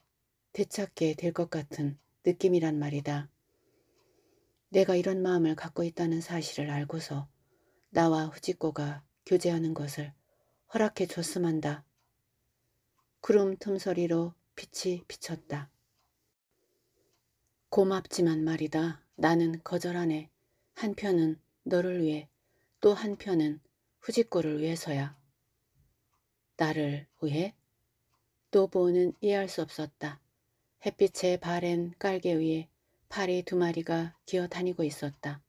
되찾게 될 것 같은 느낌이란 말이다. 내가 이런 마음을 갖고 있다는 사실을 알고서 나와 후지코가 교제하는 것을 허락해 줬음한다. 구름 틈서리로 빛이 비쳤다. 고맙지만 말이다. 나는 거절하네. 한편은 너를 위해 또 한편은 후지코를 위해서야. 나를 위해? 노보는 이해할 수 없었다. 햇빛에 바랜 깔개 위에 파리 두 마리가 기어다니고 있었다.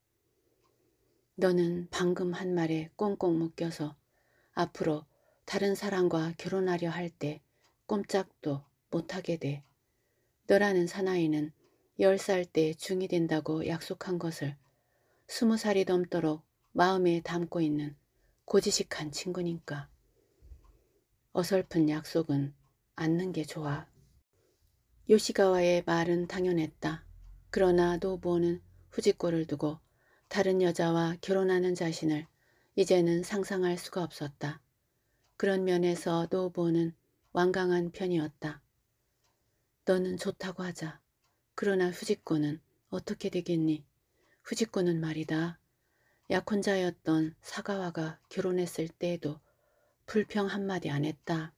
너는 방금 한 말에 꽁꽁 묶여서 앞으로 다른 사람과 결혼하려 할 때 꼼짝도 못하게 돼. 너라는 사나이는 10살 때 중이 된다고 약속한 것을 20살이 넘도록 마음에 담고 있는 고지식한 친구니까. 어설픈 약속은 않는 게 좋아. 요시가와의 말은 당연했다. 그러나 노보는 후지코을 두고 다른 여자와 결혼하는 자신을 이제는 상상할 수가 없었다. 그런 면에서 노보는 완강한 편이었다. 너는 좋다고 하자. 그러나 후지코는 어떻게 되겠니? 후지코는 말이다. 약혼자였던 사가와가 결혼했을 때에도 불평 한마디 안 했다.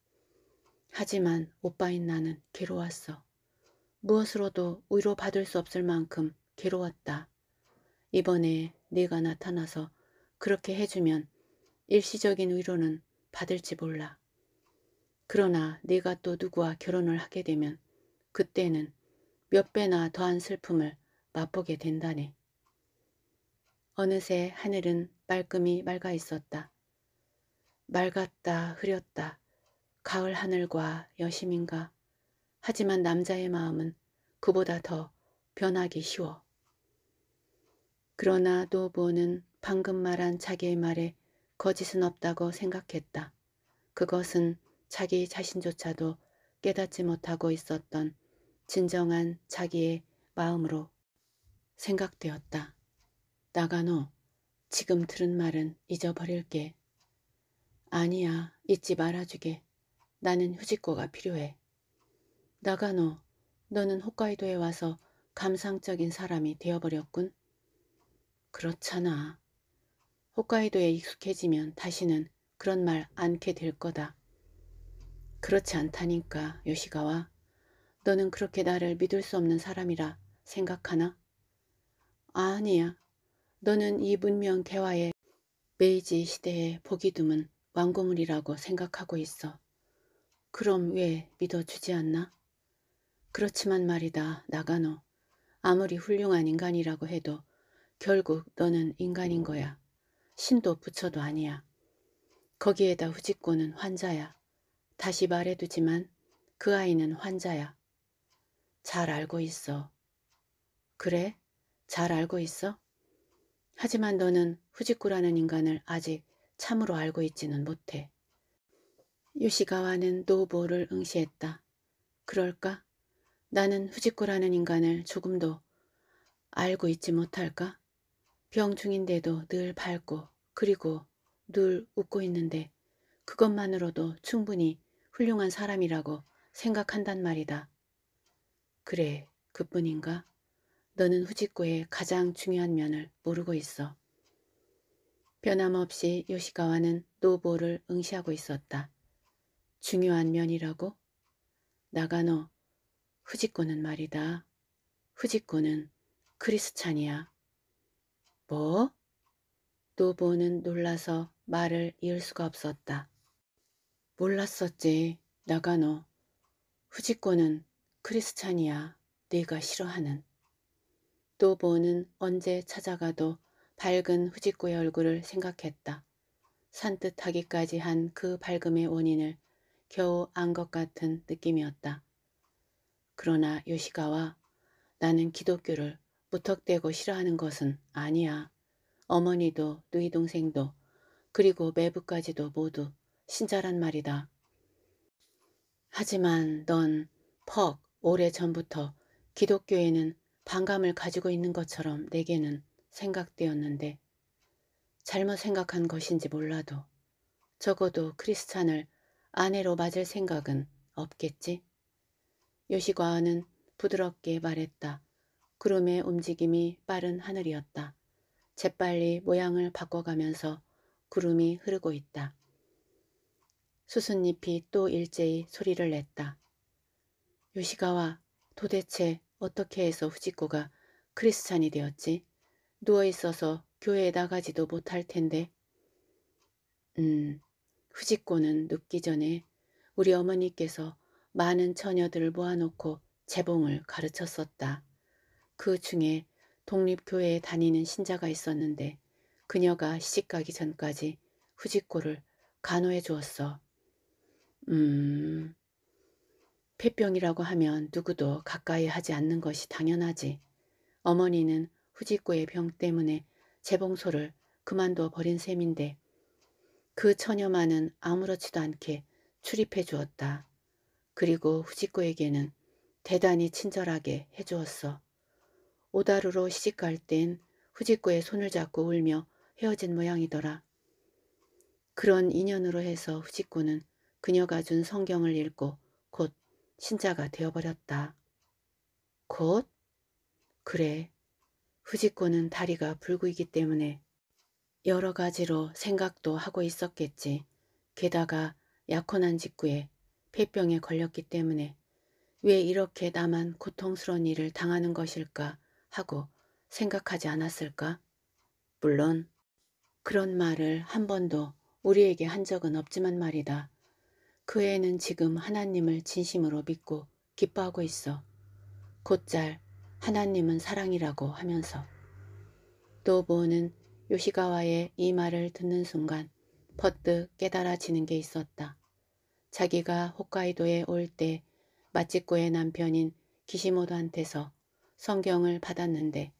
하지만 오빠인 나는 괴로웠어. 무엇으로도 위로받을 수 없을 만큼 괴로웠다. 이번에 네가 나타나서 그렇게 해주면 일시적인 위로는 받을지 몰라. 그러나 네가 또 누구와 결혼을 하게 되면 그때는 몇 배나 더한 슬픔을 맛보게 된다네. 어느새 하늘은 말끔히 맑아 있었다. 맑았다 흐렸다. 가을 하늘과 여심인가. 하지만 남자의 마음은 그보다 더 변하기 쉬워. 그러나 노보는 방금 말한 자기의 말에 거짓은 없다고 생각했다. 그것은 자기 자신조차도 깨닫지 못하고 있었던 진정한 자기의 마음으로 생각되었다. 나가노. 지금 들은 말은 잊어버릴게. 아니야, 잊지 말아주게. 나는 휴지코가 필요해. 나가노, 너는 홋카이도에 와서 감상적인 사람이 되어버렸군. 그렇잖아. 홋카이도에 익숙해지면 다시는 그런 말 않게 될 거다. 그렇지 않다니까, 요시가와. 너는 그렇게 나를 믿을 수 없는 사람이라 생각하나? 아니야. 너는 이 문명 대화에 메이지 시대의 보기 드문 왕고물이라고 생각하고 있어. 그럼 왜 믿어주지 않나? 그렇지만 말이다, 나가노. 아무리 훌륭한 인간이라고 해도 결국 너는 인간인 거야. 신도 부처도 아니야. 거기에다 후지코는 환자야. 다시 말해두지만 그 아이는 환자야. 잘 알고 있어. 그래? 잘 알고 있어? 하지만 너는 후지쿠라는 인간을 아직 참으로 알고 있지는 못해. 유시가와는 노보를 응시했다. 그럴까? 나는 후지쿠라는 인간을 조금도 알고 있지 못할까? 병 중인데도 늘 밝고 그리고 늘 웃고 있는데 그것만으로도 충분히 훌륭한 사람이라고 생각한단 말이다. 그래, 그뿐인가? 너는 후지코의 가장 중요한 면을 모르고 있어. 변함없이 요시가와는 노보를 응시하고 있었다. 중요한 면이라고? 나가노, 후지코는 말이다. 후지코는 크리스찬이야. 뭐? 노보는 놀라서 말을 이을 수가 없었다. 몰랐었지, 나가노. 후지코는 크리스찬이야. 내가 싫어하는. 노보는 언제 찾아가도 밝은 후지꾸의 얼굴을 생각했다. 산뜻하기까지 한 그 밝음의 원인을 겨우 안 것 같은 느낌이었다. 그러나 요시가와 나는 기독교를 무턱대고 싫어하는 것은 아니야. 어머니도 누이 동생도 그리고 매부까지도 모두 신자란 말이다. 하지만 넌 퍽 오래전부터 기독교에는 반감을 가지고 있는 것처럼 내게는 생각되었는데 잘못 생각한 것인지 몰라도 적어도 크리스찬을 아내로 맞을 생각은 없겠지? 요시과는 부드럽게 말했다. 구름의 움직임이 빠른 하늘이었다. 재빨리 모양을 바꿔가면서 구름이 흐르고 있다. 수순잎이또 일제히 소리를 냈다. 요시가와 도대체 어떻게 해서 후지코가 크리스찬이 되었지? 누워있어서 교회에 나가지도 못할 텐데. 음, 후지코는 눕기 전에 우리 어머니께서 많은 처녀들을 모아놓고 재봉을 가르쳤었다. 그 중에 독립교회에 다니는 신자가 있었는데 그녀가 시집가기 전까지 후지코를 간호해 주었어. 음... 폐병이라고 하면 누구도 가까이 하지 않는 것이 당연하지. 어머니는 후지코의병 때문에 재봉소를 그만둬 버린 셈인데 그 처녀만은 아무렇지도 않게 출입해 주었다. 그리고 후지코에게는 대단히 친절하게 해주었어. 오다루로 시집갈 땐후지코의 손을 잡고 울며 헤어진 모양이더라. 그런 인연으로 해서 후지코는 그녀가 준 성경을 읽고 곧 신자가 되어버렸다. 곧? 그래. 후지코는 다리가 불구이기 때문에 여러 가지로 생각도 하고 있었겠지. 게다가 약혼한 직후에 폐병에 걸렸기 때문에 왜 이렇게 나만 고통스러운 일을 당하는 것일까 하고 생각하지 않았을까? 물론 그런 말을 한 번도 우리에게 한 적은 없지만 말이다. 그 애는 지금 하나님을 진심으로 믿고 기뻐하고 있어. 곧잘 하나님은 사랑이라고 하면서. 노보는 요시가와의 이 말을 듣는 순간 퍼뜩 깨달아지는 게 있었다. 자기가 홋카이도에 올 때 마치코의 남편인 기시모도한테서 성경을 받았는데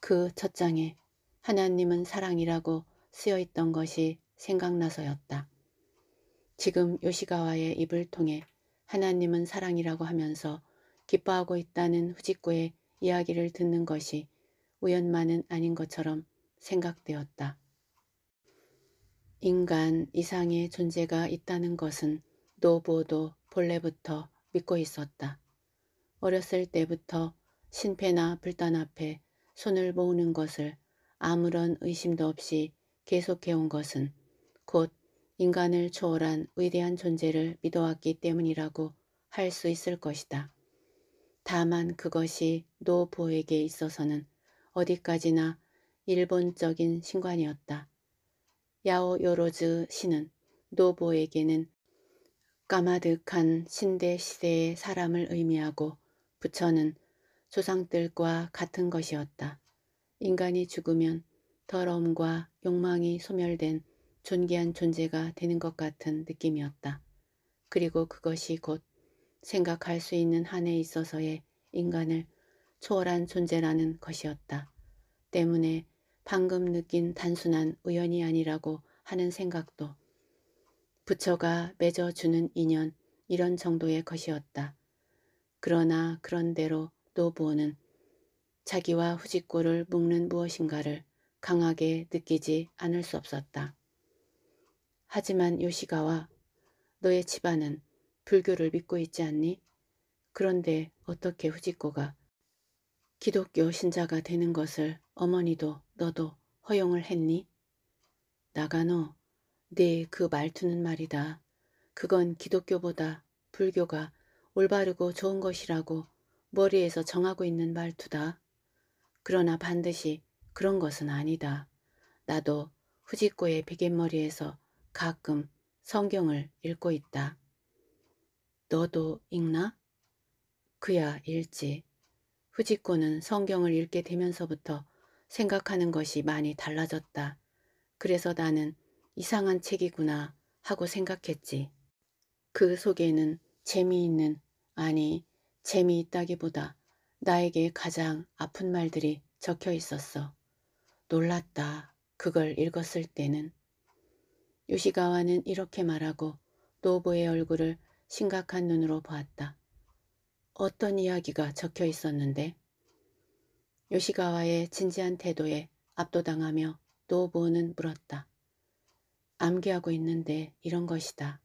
그 첫 장에 하나님은 사랑이라고 쓰여 있던 것이 생각나서였다. 지금 요시가와의 입을 통해 하나님은 사랑이라고 하면서 기뻐하고 있다는 후지코의 이야기를 듣는 것이 우연만은 아닌 것처럼 생각되었다. 인간 이상의 존재가 있다는 것은 노부도 본래부터 믿고 있었다. 어렸을 때부터 신패나 불단 앞에 손을 모으는 것을 아무런 의심도 없이 계속해온 것은 곧 인간을 초월한 위대한 존재를 믿어왔기 때문이라고 할 수 있을 것이다. 다만 그것이 노보에게 있어서는 어디까지나 일본적인 신관이었다. 야오 요로즈 신은 노보에게는 까마득한 신대 시대의 사람을 의미하고 부처는 조상들과 같은 것이었다. 인간이 죽으면 더러움과 욕망이 소멸된 존귀한 존재가 되는 것 같은 느낌이었다. 그리고 그것이 곧 생각할 수 있는 한에 있어서의 인간을 초월한 존재라는 것이었다. 때문에 방금 느낀 단순한 우연이 아니라고 하는 생각도 부처가 맺어주는 인연 이런 정도의 것이었다. 그러나 그런대로 노부호는 자기와 후지코를 묶는 무엇인가를 강하게 느끼지 않을 수 없었다. 하지만 요시가와 너의 집안은 불교를 믿고 있지 않니? 그런데 어떻게 후지코가 기독교 신자가 되는 것을 어머니도 너도 허용을 했니? 나가노, 네 그 말투는 말이다. 그건 기독교보다 불교가 올바르고 좋은 것이라고 머리에서 정하고 있는 말투다. 그러나 반드시 그런 것은 아니다. 나도 후지코의 베갯머리에서 가끔 성경을 읽고 있다. 너도 읽나? 그야 읽지. 후지코는 성경을 읽게 되면서부터 생각하는 것이 많이 달라졌다. 그래서 나는 이상한 책이구나 하고 생각했지. 그 속에는 재미있는, 아니 재미있다기보다 나에게 가장 아픈 말들이 적혀 있었어. 놀랐다. 그걸 읽었을 때는 요시가와는 이렇게 말하고 노부의 얼굴을 심각한 눈으로 보았다. 어떤 이야기가 적혀 있었는데? 요시가와의 진지한 태도에 압도당하며 노부는 물었다. 암기하고 있는데 이런 것이다.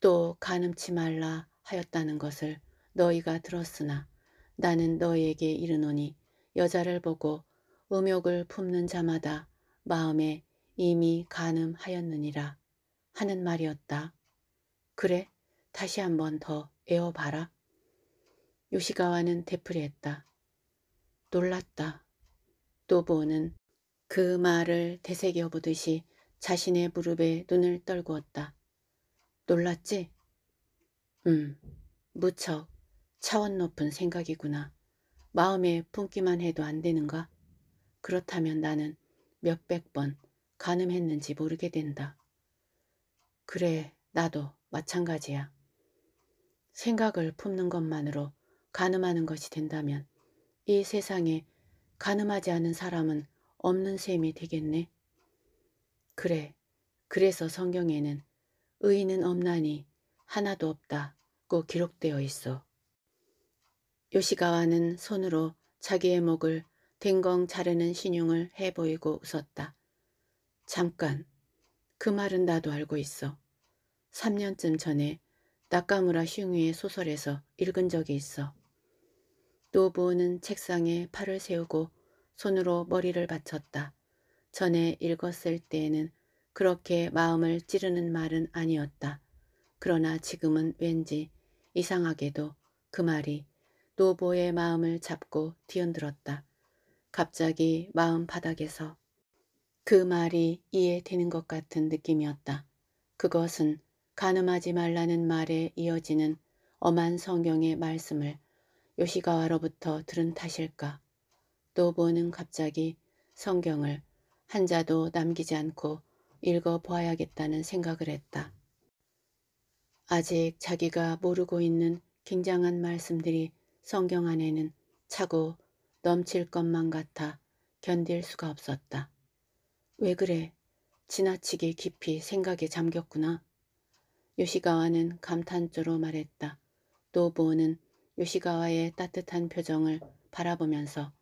또 가늠치 말라 하였다는 것을 너희가 들었으나 나는 너희에게 이르노니 여자를 보고 음욕을 품는 자마다 마음에 이미 가늠하였느니라 하는 말이었다. 그래 다시 한번더 애워봐라. 요시가와는 되풀이했다. 놀랐다. 노보는 부그 말을 되새겨보듯이 자신의 무릎에 눈을 떨구었다. 놀랐지? 음, 무척 차원 높은 생각이구나. 마음에 품기만 해도 안 되는가? 그렇다면 나는 몇백 번 가늠했는지 모르게 된다. 그래, 나도 마찬가지야. 생각을 품는 것만으로 가늠하는 것이 된다면 이 세상에 가늠하지 않은 사람은 없는 셈이 되겠네. 그래, 그래서 성경에는 의인은 없나니 하나도 없다고 기록되어 있어. 요시가와는 손으로 자기의 목을 댕겅 자르는 신용을 해보이고 웃었다. 잠깐. 그 말은 나도 알고 있어. 3년쯤 전에 나카무라 흉위의 소설에서 읽은 적이 있어. 노부는 책상에 팔을 세우고 손으로 머리를 받쳤다. 전에 읽었을 때에는 그렇게 마음을 찌르는 말은 아니었다. 그러나 지금은 왠지 이상하게도 그 말이 노보의 마음을 잡고 뒤흔들었다. 갑자기 마음 바닥에서 그 말이 이해되는 것 같은 느낌이었다. 그것은 가늠하지 말라는 말에 이어지는 엄한 성경의 말씀을 요시가와로부터 들은 탓일까. 노보는 갑자기 성경을 한 자도 남기지 않고 읽어보아야겠다는 생각을 했다. 아직 자기가 모르고 있는 굉장한 말씀들이 성경 안에는 차고 넘칠 것만 같아 견딜 수가 없었다. 왜 그래? 지나치게 깊이 생각에 잠겼구나. 요시가와는 감탄조로 말했다. 노보는 요시가와의 따뜻한 표정을 바라보면서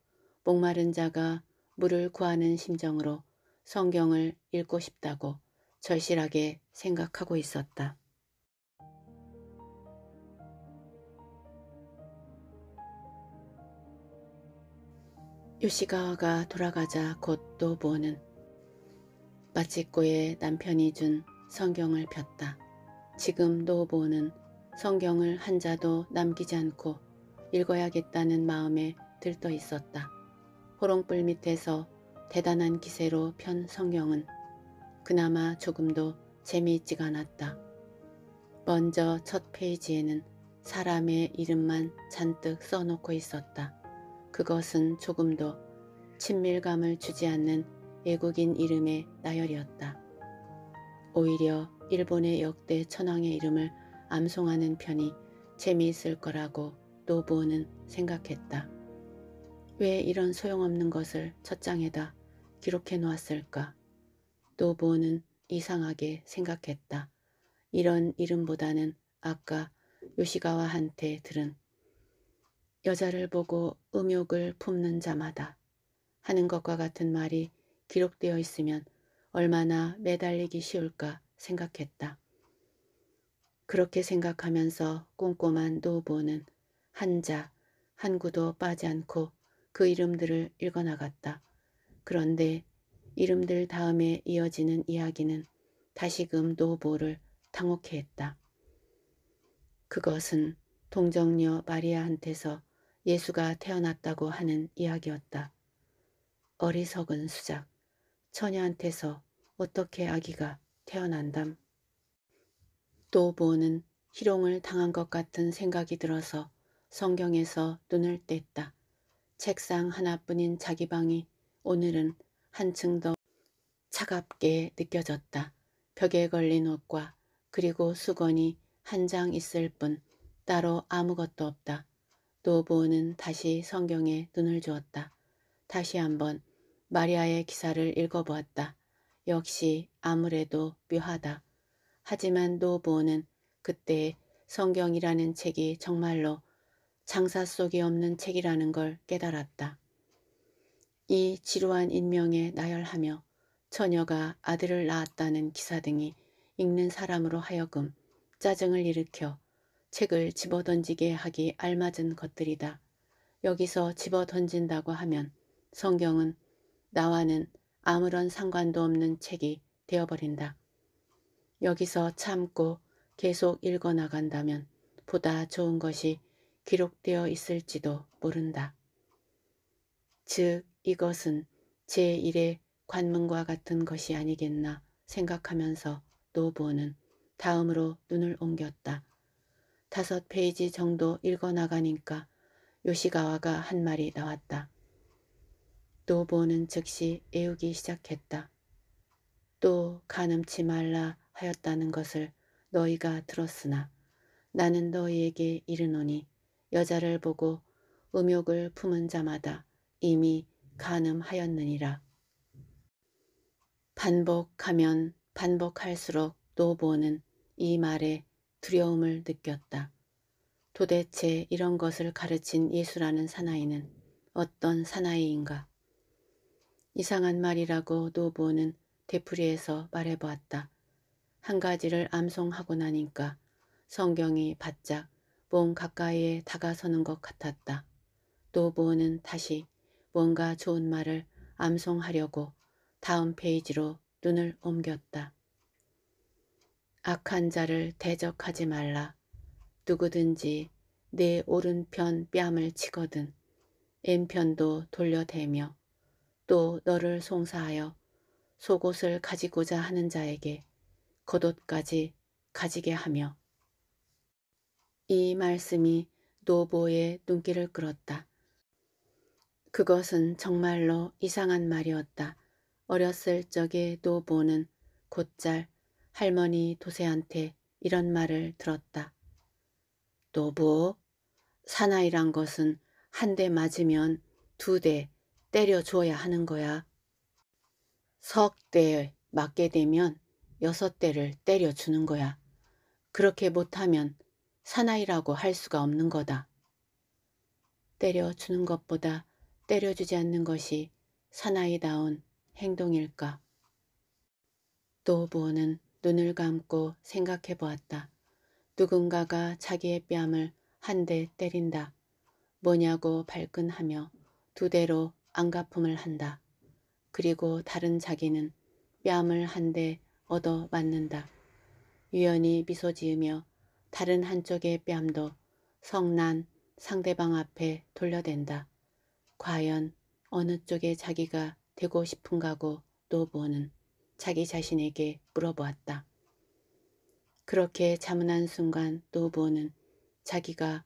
목마른 자가 물을 구하는 심정으로 성경을 읽고 싶다고 절실하게 생각하고 있었다. 요시가와가 돌아가자 곧 노보는 마치꼬의 남편이 준 성경을 폈다. 지금 노보는 성경을 한 자도 남기지 않고 읽어야겠다는 마음에 들떠 있었다. 호롱불 밑에서 대단한 기세로 편 성경은 그나마 조금도 재미있지가 않았다. 먼저 첫 페이지에는 사람의 이름만 잔뜩 써놓고 있었다. 그것은 조금도 친밀감을 주지 않는 외국인 이름의 나열이었다. 오히려 일본의 역대 천황의 이름을 암송하는 편이 재미있을 거라고 노부는 생각했다. 왜 이런 소용없는 것을 첫 장에다 기록해 놓았을까? 노부는 이상하게 생각했다. 이런 이름보다는 아까 요시가와한테 들은 여자를 보고 음욕을 품는 자마다 하는 것과 같은 말이 기록되어 있으면 얼마나 매달리기 쉬울까 생각했다. 그렇게 생각하면서 꼼꼼한 노보는 한자, 한구도 빠지 않고 그 이름들을 읽어나갔다. 그런데 이름들 다음에 이어지는 이야기는 다시금 노보를 당혹해 했다. 그것은 동정녀 마리아한테서 예수가 태어났다고 하는 이야기였다. 어리석은 수작. 처녀한테서 어떻게 아기가 태어난담. 또 보는 희롱을 당한 것 같은 생각이 들어서 성경에서 눈을 뗐다. 책상 하나뿐인 자기 방이 오늘은 한층 더 차갑게 느껴졌다. 벽에 걸린 옷과 그리고 수건이 한 장 있을 뿐 따로 아무것도 없다. 노보는 다시 성경에 눈을 주었다. 다시 한번 마리아의 기사를 읽어보았다. 역시 아무래도 묘하다. 하지만 노보는 그때 성경이라는 책이 정말로 장사 속이 없는 책이라는 걸 깨달았다. 이 지루한 인명에 나열하며 처녀가 아들을 낳았다는 기사 등이 읽는 사람으로 하여금 짜증을 일으켜 책을 집어던지게 하기 알맞은 것들이다. 여기서 집어던진다고 하면 성경은 나와는 아무런 상관도 없는 책이 되어버린다. 여기서 참고 계속 읽어나간다면 보다 좋은 것이 기록되어 있을지도 모른다. 즉 이것은 제1의 관문과 같은 것이 아니겠나 생각하면서 노보는 다음으로 눈을 옮겼다. 다섯 페이지 정도 읽어나가니까 요시가와가 한 말이 나왔다. 노보는 즉시 애우기 시작했다. 또 가늠치 말라 하였다는 것을 너희가 들었으나 나는 너희에게 이르노니 여자를 보고 음욕을 품은 자마다 이미 가늠하였느니라. 반복하면 반복할수록 노보는 이 말에 두려움을 느꼈다. 도대체 이런 것을 가르친 예수라는 사나이는 어떤 사나이인가? 이상한 말이라고 노보는 되풀이해서 말해보았다. 한 가지를 암송하고 나니까 성경이 바짝 몸 가까이에 다가서는 것 같았다. 노보는 다시 뭔가 좋은 말을 암송하려고 다음 페이지로 눈을 옮겼다. 악한 자를 대적하지 말라. 누구든지 내 오른편 뺨을 치거든 왼편도 돌려대며 또 너를 송사하여 속옷을 가지고자 하는 자에게 겉옷까지 가지게 하며 이 말씀이 노보의 눈길을 끌었다. 그것은 정말로 이상한 말이었다. 어렸을 적에 노보는 곧잘 할머니 도세한테 이런 말을 들었다. 노보, 사나이란 것은 한 대 맞으면 두 대, 때려 주어야 하는 거야. 석 대를 맞게 되면 여섯 대를 때려 주는 거야. 그렇게 못하면 사나이라고 할 수가 없는 거다. 때려 주는 것보다 때려주지 않는 것이 사나이다운 행동일까. 노부호는 눈을 감고 생각해 보았다. 누군가가 자기의 뺨을 한 대 때린다. 뭐냐고 발끈하며 두 대로 안가품을 한다. 그리고 다른 자기는 뺨을 한대 얻어 맞는다. 유연히 미소 지으며 다른 한쪽의 뺨도 성난 상대방 앞에 돌려댄다. 과연 어느 쪽에 자기가 되고 싶은가고 노보는 부 자기 자신에게 물어보았다. 그렇게 자문한 순간 노보는 부 자기가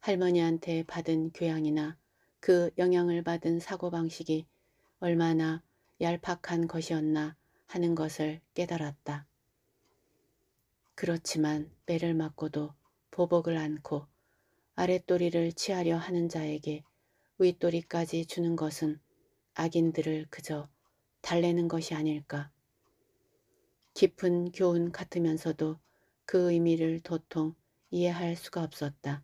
할머니한테 받은 교양이나 그 영향을 받은 사고방식이 얼마나 얄팍한 것이었나 하는 것을 깨달았다. 그렇지만 매를 맞고도 보복을 안고 아랫도리를 취하려 하는 자에게 윗도리까지 주는 것은 악인들을 그저 달래는 것이 아닐까. 깊은 교훈 같으면서도 그 의미를 도통 이해할 수가 없었다.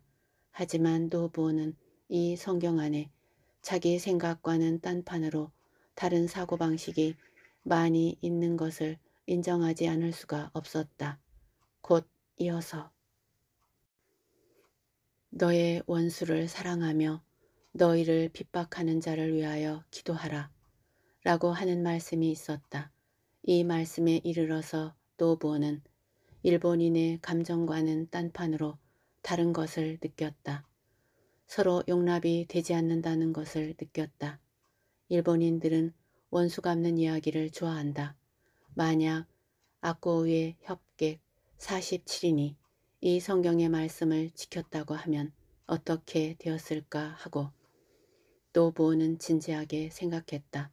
하지만 노부는 이 성경 안에 자기 생각과는 딴판으로 다른 사고방식이 많이 있는 것을 인정하지 않을 수가 없었다. 곧 이어서 너의 원수를 사랑하며 너희를 핍박하는 자를 위하여 기도하라 라고 하는 말씀이 있었다. 이 말씀에 이르러서 노보는 부 일본인의 감정과는 딴판으로 다른 것을 느꼈다. 서로 용납이 되지 않는다는 것을 느꼈다. 일본인들은 원수 갚는 이야기를 좋아한다. 만약 악고의 협객 47인이 이 성경의 말씀을 지켰다고 하면 어떻게 되었을까 하고 또 보는 진지하게 생각했다.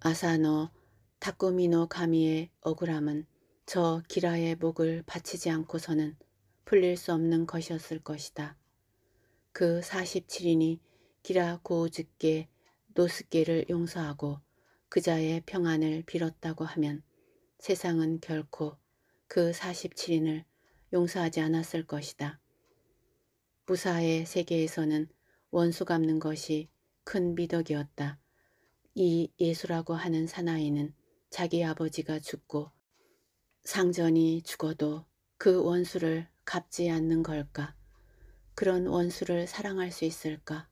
아사노 타쿠미노 가미의 억울함은 저 기라의 목을 바치지 않고서는 풀릴 수 없는 것이었을 것이다. 그 47인이 기라고즈께 노스께를 용서하고 그자의 평안을 빌었다고 하면 세상은 결코 그 47인을 용서하지 않았을 것이다. 무사의 세계에서는 원수 갚는 것이 큰 미덕이었다. 이 예수라고 하는 사나이는 자기 아버지가 죽고 상전이 죽어도 그 원수를 갚지 않는 걸까? 그런 원수를 사랑할 수 있을까?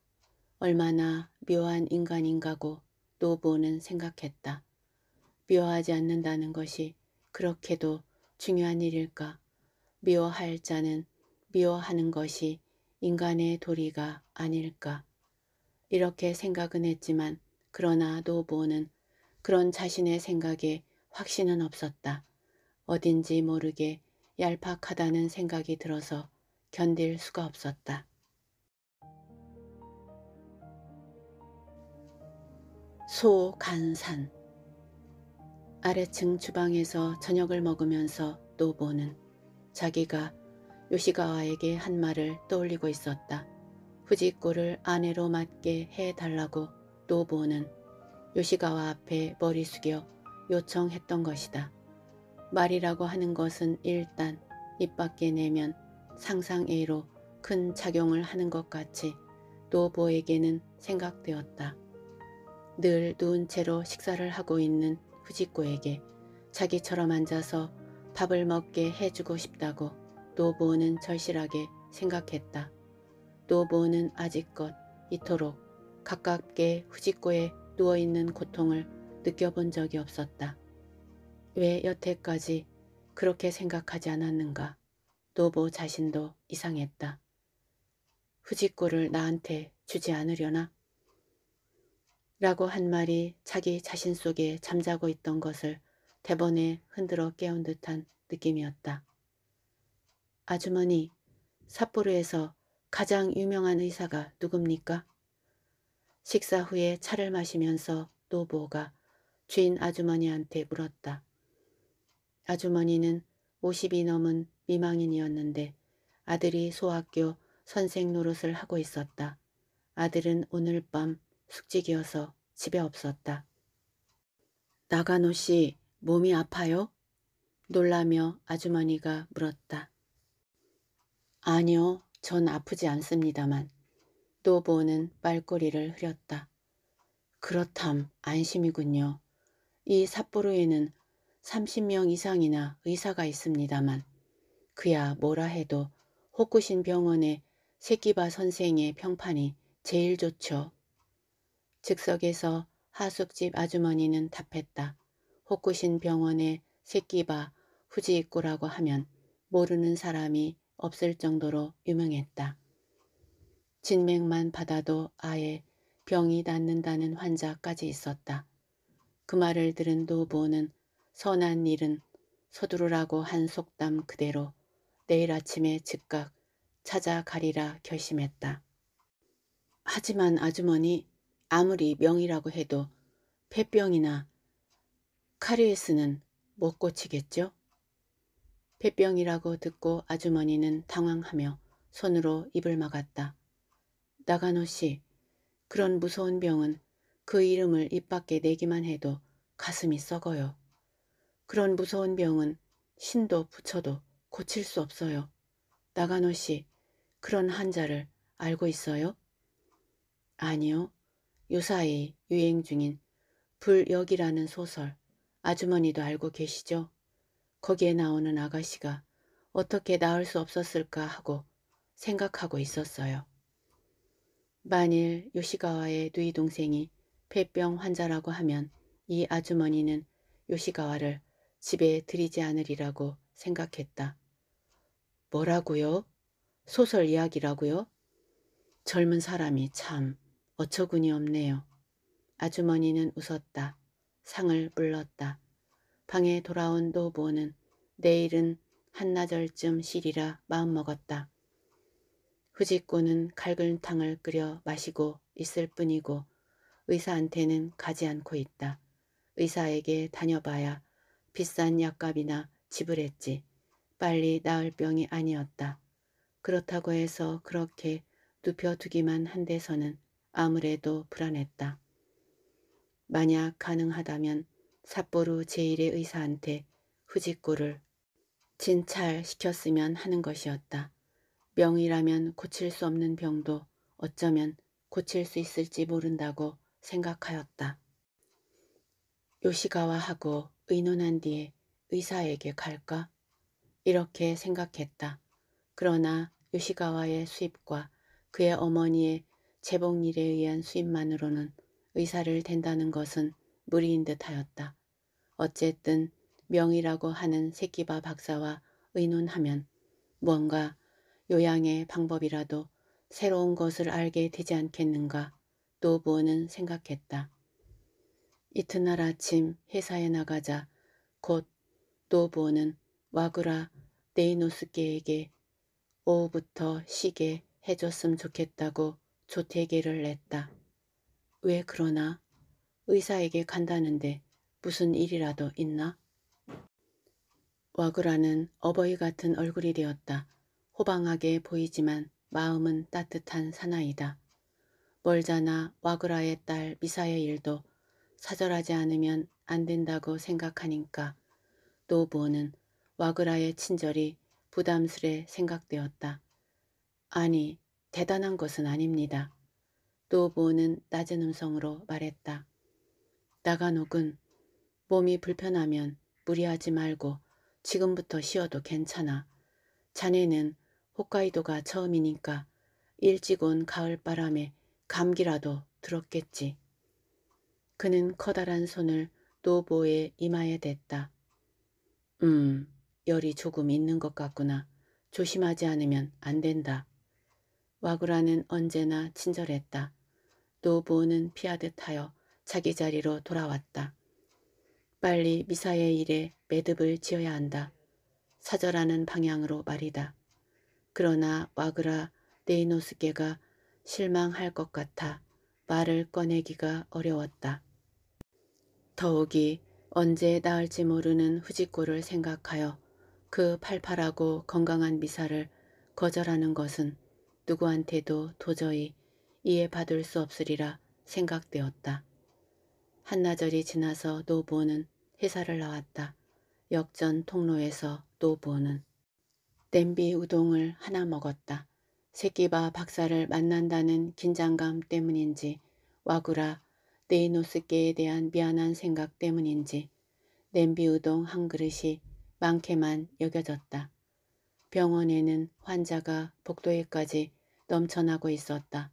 얼마나 묘한 인간인가고 노보는 생각했다. 미워하지 않는다는 것이 그렇게도 중요한 일일까? 미워할 자는 미워하는 것이 인간의 도리가 아닐까? 이렇게 생각은 했지만 그러나 노보는 그런 자신의 생각에 확신은 없었다. 어딘지 모르게 얄팍하다는 생각이 들어서 견딜 수가 없었다. 소간산 아래층 주방에서 저녁을 먹으면서 노보는 자기가 요시가와에게 한 말을 떠올리고 있었다. 후지코를 아내로 맞게 해달라고 노보는 요시가와 앞에 머리 숙여 요청했던 것이다. 말이라고 하는 것은 일단 입 밖에 내면 상상 A로 큰 작용을 하는 것 같이 노보에게는 생각되었다. 늘 누운 채로 식사를 하고 있는 후지코에게 자기처럼 앉아서 밥을 먹게 해주고 싶다고 노보는 절실하게 생각했다. 노보는 아직껏 이토록 가깝게 후지코에 누워있는 고통을 느껴본 적이 없었다. 왜 여태까지 그렇게 생각하지 않았는가? 노보 뭐 자신도 이상했다. 후지꾸를 나한테 주지 않으려나? 라고 한 말이 자기 자신 속에 잠자고 있던 것을 대번에 흔들어 깨운 듯한 느낌이었다. 아주머니, 삿포로에서 가장 유명한 의사가 누굽니까? 식사 후에 차를 마시면서 노보가 주인 아주머니한테 물었다. 아주머니는 50이 넘은 미망인이었는데 아들이 소학교 선생 노릇을 하고 있었다. 아들은 오늘 밤 숙직이어서 집에 없었다. 나가노 씨 몸이 아파요? 놀라며 아주머니가 물었다. 아니요, 전 아프지 않습니다만. 노보는 빨꼬리를 흐렸다. 그렇담 안심이군요. 이 삿포로에는 30명 이상이나 의사가 있습니다만 그야 뭐라 해도 호쿠신 병원의 새끼바 선생의 평판이 제일 좋죠. 즉석에서 하숙집 아주머니는 답했다. 호쿠신 병원의 새끼바 후지입구라고 하면 모르는 사람이 없을 정도로 유명했다. 진맥만 받아도 아예 병이 낫는다는 환자까지 있었다. 그 말을 들은 노부는 선한 일은 서두르라고 한 속담 그대로 내일 아침에 즉각 찾아가리라 결심했다. 하지만 아주머니 아무리 명이라고 해도 폐병이나 카리에스는 못 고치겠죠? 폐병이라고 듣고 아주머니는 당황하며 손으로 입을 막았다. 나가노 씨, 그런 무서운 병은 그 이름을 입 밖에 내기만 해도 가슴이 썩어요. 그런 무서운 병은 신도 부처도 고칠 수 없어요. 나가노 씨, 그런 환자를 알고 있어요? 아니요. 요사이 유행 중인 불역이라는 소설 아주머니도 알고 계시죠? 거기에 나오는 아가씨가 어떻게 나을 수 없었을까 하고 생각하고 있었어요. 만일 요시가와의 누이 동생이 폐병 환자라고 하면 이 아주머니는 요시가와를 집에 들이지 않으리라고 생각했다. 뭐라고요? 소설 이야기라고요? 젊은 사람이 참 어처구니 없네요. 아주머니는 웃었다. 상을 물렀다 방에 돌아온 노보는 내일은 한나절쯤 쉬리라 마음먹었다. 후지꾸는 갈근탕을 끓여 마시고 있을 뿐이고 의사한테는 가지 않고 있다. 의사에게 다녀봐야 비싼 약값이나 지불했지. 빨리 나을 병이 아니었다. 그렇다고 해서 그렇게 눕혀두기만 한 데서는 아무래도 불안했다. 만약 가능하다면 삿포로 제1의 의사한테 후지코를 진찰시켰으면 하는 것이었다. 명이라면 고칠 수 없는 병도 어쩌면 고칠 수 있을지 모른다고 생각하였다. 요시가와하고 의논한 뒤에 의사에게 갈까? 이렇게 생각했다. 그러나 요시가와의 수입과 그의 어머니의 재봉일에 의한 수입만으로는 의사를 된다는 것은 무리인 듯하였다. 어쨌든 명이라고 하는 새끼바 박사와 의논하면 뭔가 요양의 방법이라도 새로운 것을 알게 되지 않겠는가 노부는 생각했다. 이튿날 아침 회사에 나가자 곧 노부는 와그라 네이노스께에게 오후부터 쉬게 해줬음 좋겠다고 조퇴계를 냈다. 왜 그러나 의사에게 간다는데 무슨 일이라도 있나? 와그라는 어버이 같은 얼굴이 되었다. 호방하게 보이지만 마음은 따뜻한 사나이다. 멀잖아 와그라의 딸 미사의 일도 사절하지 않으면 안 된다고 생각하니까 노부는 와그라의 친절이 부담스레 생각되었다. 아니, 대단한 것은 아닙니다. 노보는 낮은 음성으로 말했다. 나가녹은 몸이 불편하면 무리하지 말고 지금부터 쉬어도 괜찮아. 자네는 홋카이도가 처음이니까 일찍 온 가을바람에 감기라도 들었겠지. 그는 커다란 손을 노보의 이마에 댔다. 음, 열이 조금 있는 것 같구나. 조심하지 않으면 안 된다. 와구라는 언제나 친절했다. 노보는 피하듯하여 자기 자리로 돌아왔다. 빨리 미사의 일에 매듭을 지어야 한다. 사절하는 방향으로 말이다. 그러나 와그라 네이노스께가 실망할 것 같아 말을 꺼내기가 어려웠다. 더욱이 언제 나을지 모르는 후지코를 생각하여 그 팔팔하고 건강한 미사를 거절하는 것은 누구한테도 도저히 이해받을 수 없으리라 생각되었다. 한나절이 지나서 노보는 회사를 나왔다. 역전 통로에서 노보는 냄비 우동을 하나 먹었다. 새끼바 박사를 만난다는 긴장감 때문인지 와구라 네이노스께에 대한 미안한 생각 때문인지 냄비 우동 한 그릇이 많게만 여겨졌다. 병원에는 환자가 복도에까지 넘쳐나고 있었다.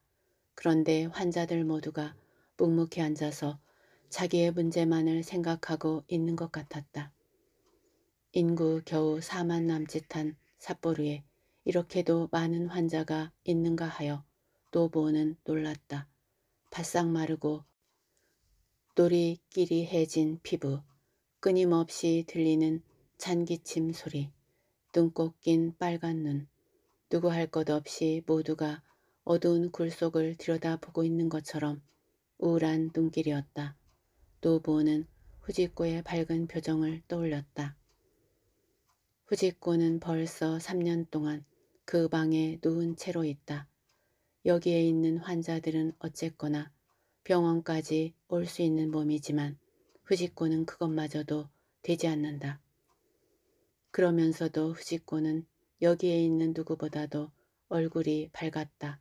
그런데 환자들 모두가 묵묵히 앉아서 자기의 문제만을 생각하고 있는 것 같았다. 인구 겨우 4만 남짓한 삿포르에 이렇게도 많은 환자가 있는가 하여 노보는 놀랐다. 바싹 마르고 놀이끼리 해진 피부, 끊임없이 들리는 잔기침 소리, 눈꽃 낀 빨간 눈, 누구 할 것 없이 모두가 어두운 굴 속을 들여다보고 있는 것처럼 우울한 눈길이었다. 노보는 후지코의 밝은 표정을 떠올렸다. 후지코는 벌써 3년 동안 그 방에 누운 채로 있다. 여기에 있는 환자들은 어쨌거나 병원까지 올 수 있는 몸이지만 후지코는 그것마저도 되지 않는다. 그러면서도 후지코는 여기에 있는 누구보다도 얼굴이 밝았다.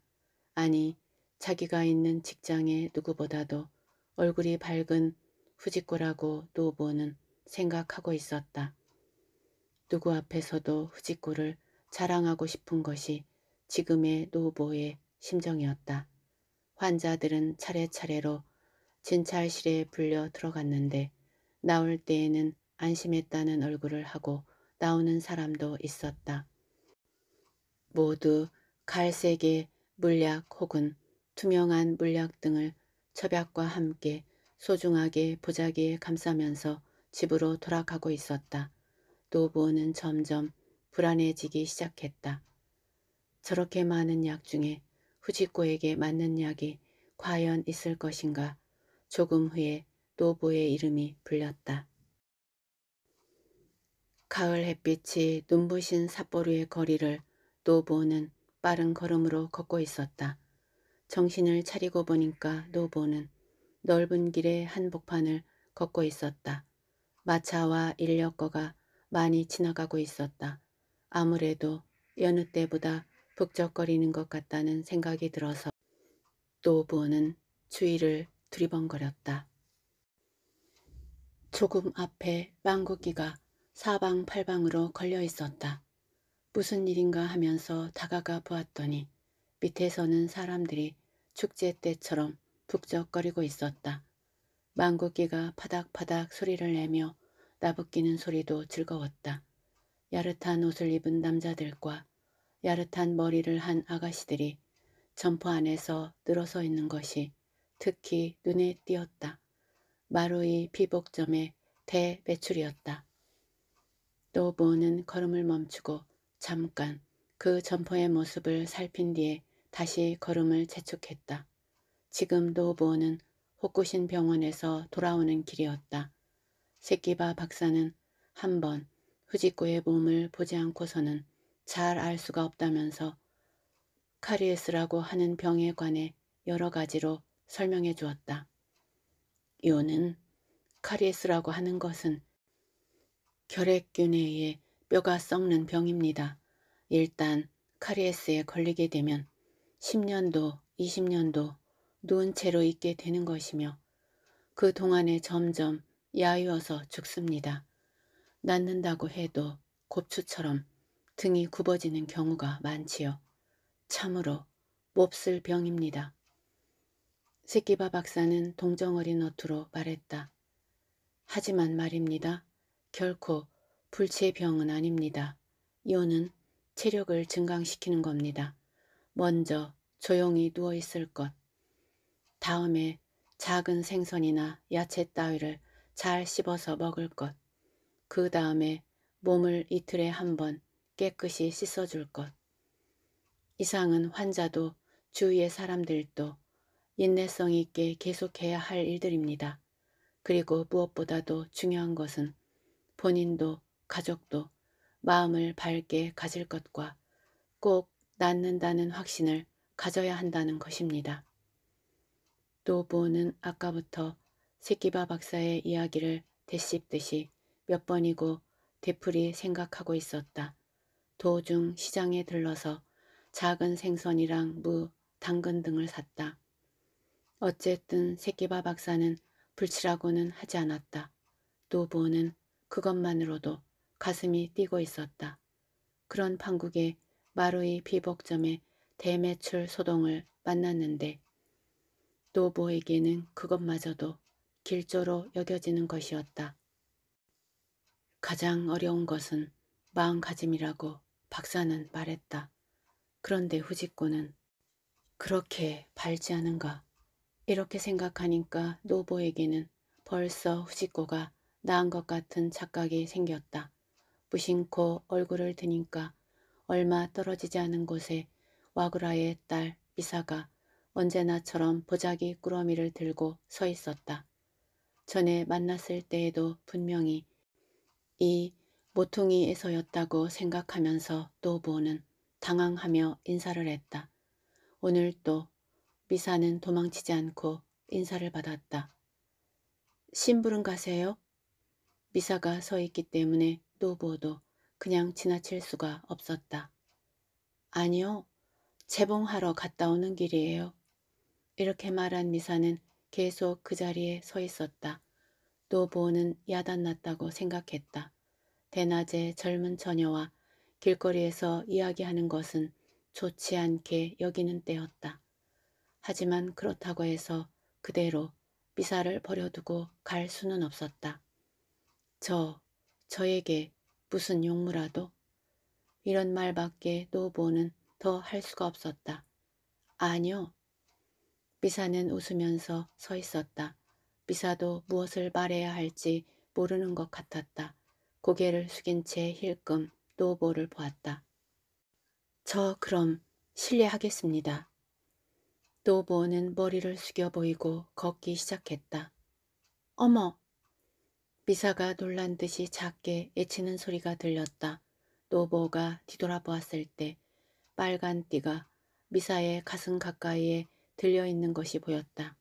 아니 자기가 있는 직장에 누구보다도 얼굴이 밝은 후지코라고 노부는 생각하고 있었다. 누구 앞에서도 후지코를 자랑하고 싶은 것이 지금의 노보의 심정이었다. 환자들은 차례차례로 진찰실에 불려 들어갔는데 나올 때에는 안심했다는 얼굴을 하고 나오는 사람도 있었다. 모두 갈색의 물약 혹은 투명한 물약 등을 첩약과 함께 소중하게 보자기에 감싸면서 집으로 돌아가고 있었다. 노부호는 점점 불안해지기 시작했다. 저렇게 많은 약 중에 후지코에게 맞는 약이 과연 있을 것인가? 조금 후에 노부의 이름이 불렸다. 가을 햇빛이 눈부신 삿포로의 거리를 또 보는 빠른 걸음으로 걷고 있었다. 정신을 차리고 보니까 노보는 넓은 길의 한복판을 걷고 있었다. 마차와 인력거가 많이 지나가고 있었다. 아무래도 여느 때보다 북적거리는 것 같다는 생각이 들어서 노보는 주위를 두리번거렸다. 조금 앞에 빵구기가 사방팔방으로 걸려 있었다. 무슨 일인가 하면서 다가가 보았더니 밑에서는 사람들이 축제 때처럼 북적거리고 있었다. 망국기가 파닥파닥 소리를 내며 나부끼는 소리도 즐거웠다. 야릇한 옷을 입은 남자들과 야릇한 머리를 한 아가씨들이 점포 안에서 늘어서 있는 것이 특히 눈에 띄었다. 마루이 피복점의 대매출이었다. 또 보는 걸음을 멈추고 잠깐 그 점퍼의 모습을 살핀 뒤에 다시 걸음을 재촉했다. 지금 노보는 호쿠신 병원에서 돌아오는 길이었다. 새끼바 박사는 한번 후지코의 몸을 보지 않고서는 잘 알 수가 없다면서 카리에스라고 하는 병에 관해 여러 가지로 설명해 주었다. 요는 카리에스라고 하는 것은 결핵균에 의해 뼈가 썩는 병입니다. 일단 카리에스에 걸리게 되면 10년도 20년도 누운 채로 있게 되는 것이며 그 동안에 점점 야유어서 죽습니다. 낫는다고 해도 곱추처럼 등이 굽어지는 경우가 많지요. 참으로 몹쓸 병입니다. 새끼바 박사는 동정어린 어투로 말했다. 하지만 말입니다. 결코 불치의 병은 아닙니다. 이혼은 체력을 증강시키는 겁니다. 먼저 조용히 누워있을 것. 다음에 작은 생선이나 야채 따위를 잘 씹어서 먹을 것. 그 다음에 몸을 이틀에 한 번 깨끗이 씻어줄 것. 이상은 환자도 주위의 사람들도 인내성 있게 계속해야 할 일들입니다. 그리고 무엇보다도 중요한 것은 본인도 가족도 마음을 밝게 가질 것과 꼭 낫는다는 확신을 가져야 한다는 것입니다. 노보는 아까부터 새끼바 박사의 이야기를 되씹듯이 몇 번이고 되풀이 생각하고 있었다. 도중 시장에 들러서 작은 생선이랑 무, 당근 등을 샀다. 어쨌든 새끼바 박사는 불치라고는 하지 않았다. 노보는 그것만으로도 가슴이 뛰고 있었다. 그런 판국에 마루이 비복점의 대매출 소동을 만났는데 노보에게는 그것마저도 길조로 여겨지는 것이었다. 가장 어려운 것은 마음가짐이라고 박사는 말했다. 그런데 후지코는 그렇게 밝지 않은가 이렇게 생각하니까 노보에게는 벌써 후지코가 나은 것 같은 착각이 생겼다. 부심코 얼굴을 드니까 얼마 떨어지지 않은 곳에 와그라의 딸 미사가 언제나처럼 보자기 꾸러미를 들고 서 있었다. 전에 만났을 때에도 분명히 이 모퉁이에서였다고 생각하면서 노보는 부 당황하며 인사를 했다. 오늘 또 미사는 도망치지 않고 인사를 받았다. 심부름 가세요? 미사가 서 있기 때문에 노보도 그냥 지나칠 수가 없었다. 아니요. 재봉하러 갔다 오는 길이에요. 이렇게 말한 미사는 계속 그 자리에 서 있었다. 노보는 야단났다고 생각했다. 대낮에 젊은 처녀와 길거리에서 이야기하는 것은 좋지 않게 여기는 때였다. 하지만 그렇다고 해서 그대로 미사를 버려두고 갈 수는 없었다. 저, 저에게 무슨 용무라도 이런 말밖에 노보는 더 할 수가 없었다. 아니요. 미사는 웃으면서 서 있었다. 미사도 무엇을 말해야 할지 모르는 것 같았다. 고개를 숙인 채 힐끔 노보를 보았다. 저 그럼 실례하겠습니다. 노보는 머리를 숙여 보이고 걷기 시작했다. 어머, 미사가 놀란 듯이 작게 애치는 소리가 들렸다. 노보가 뒤돌아보았을 때 빨간 띠가 미사의 가슴 가까이에 들려있는 것이 보였다.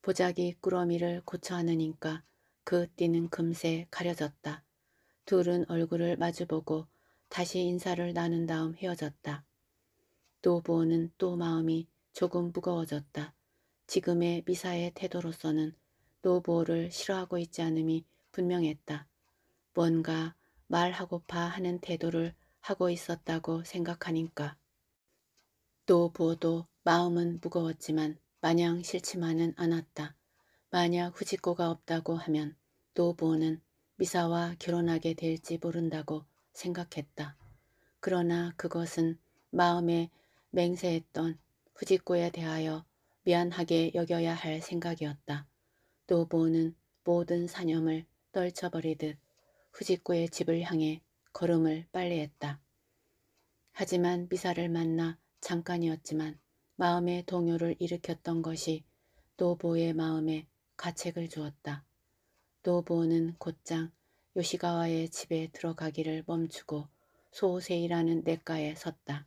보자기 꾸러미를 고쳐하느니까 그 띠는 금세 가려졌다. 둘은 얼굴을 마주보고 다시 인사를 나눈 다음 헤어졌다. 노보는 또 마음이 조금 무거워졌다. 지금의 미사의 태도로서는 노보를 싫어하고 있지 않음이 분명했다. 뭔가 말하고파 하는 태도를 하고 있었다고 생각하니까. 노보도 마음은 무거웠지만 마냥 싫지만은 않았다. 만약 후지코가 없다고 하면 노보는 미사와 결혼하게 될지 모른다고 생각했다. 그러나 그것은 마음에 맹세했던 후지코에 대하여 미안하게 여겨야 할 생각이었다. 노 보는 모든 사념을 떨쳐버리듯 후지코의 집을 향해 걸음을 빨리했다. 하지만 미사를 만나 잠깐이었지만 마음의 동요를 일으켰던 것이 노보의 마음에 가책을 주었다. 노보는 곧장 요시가와의 집에 들어가기를 멈추고 소세이라는 내가에 섰다.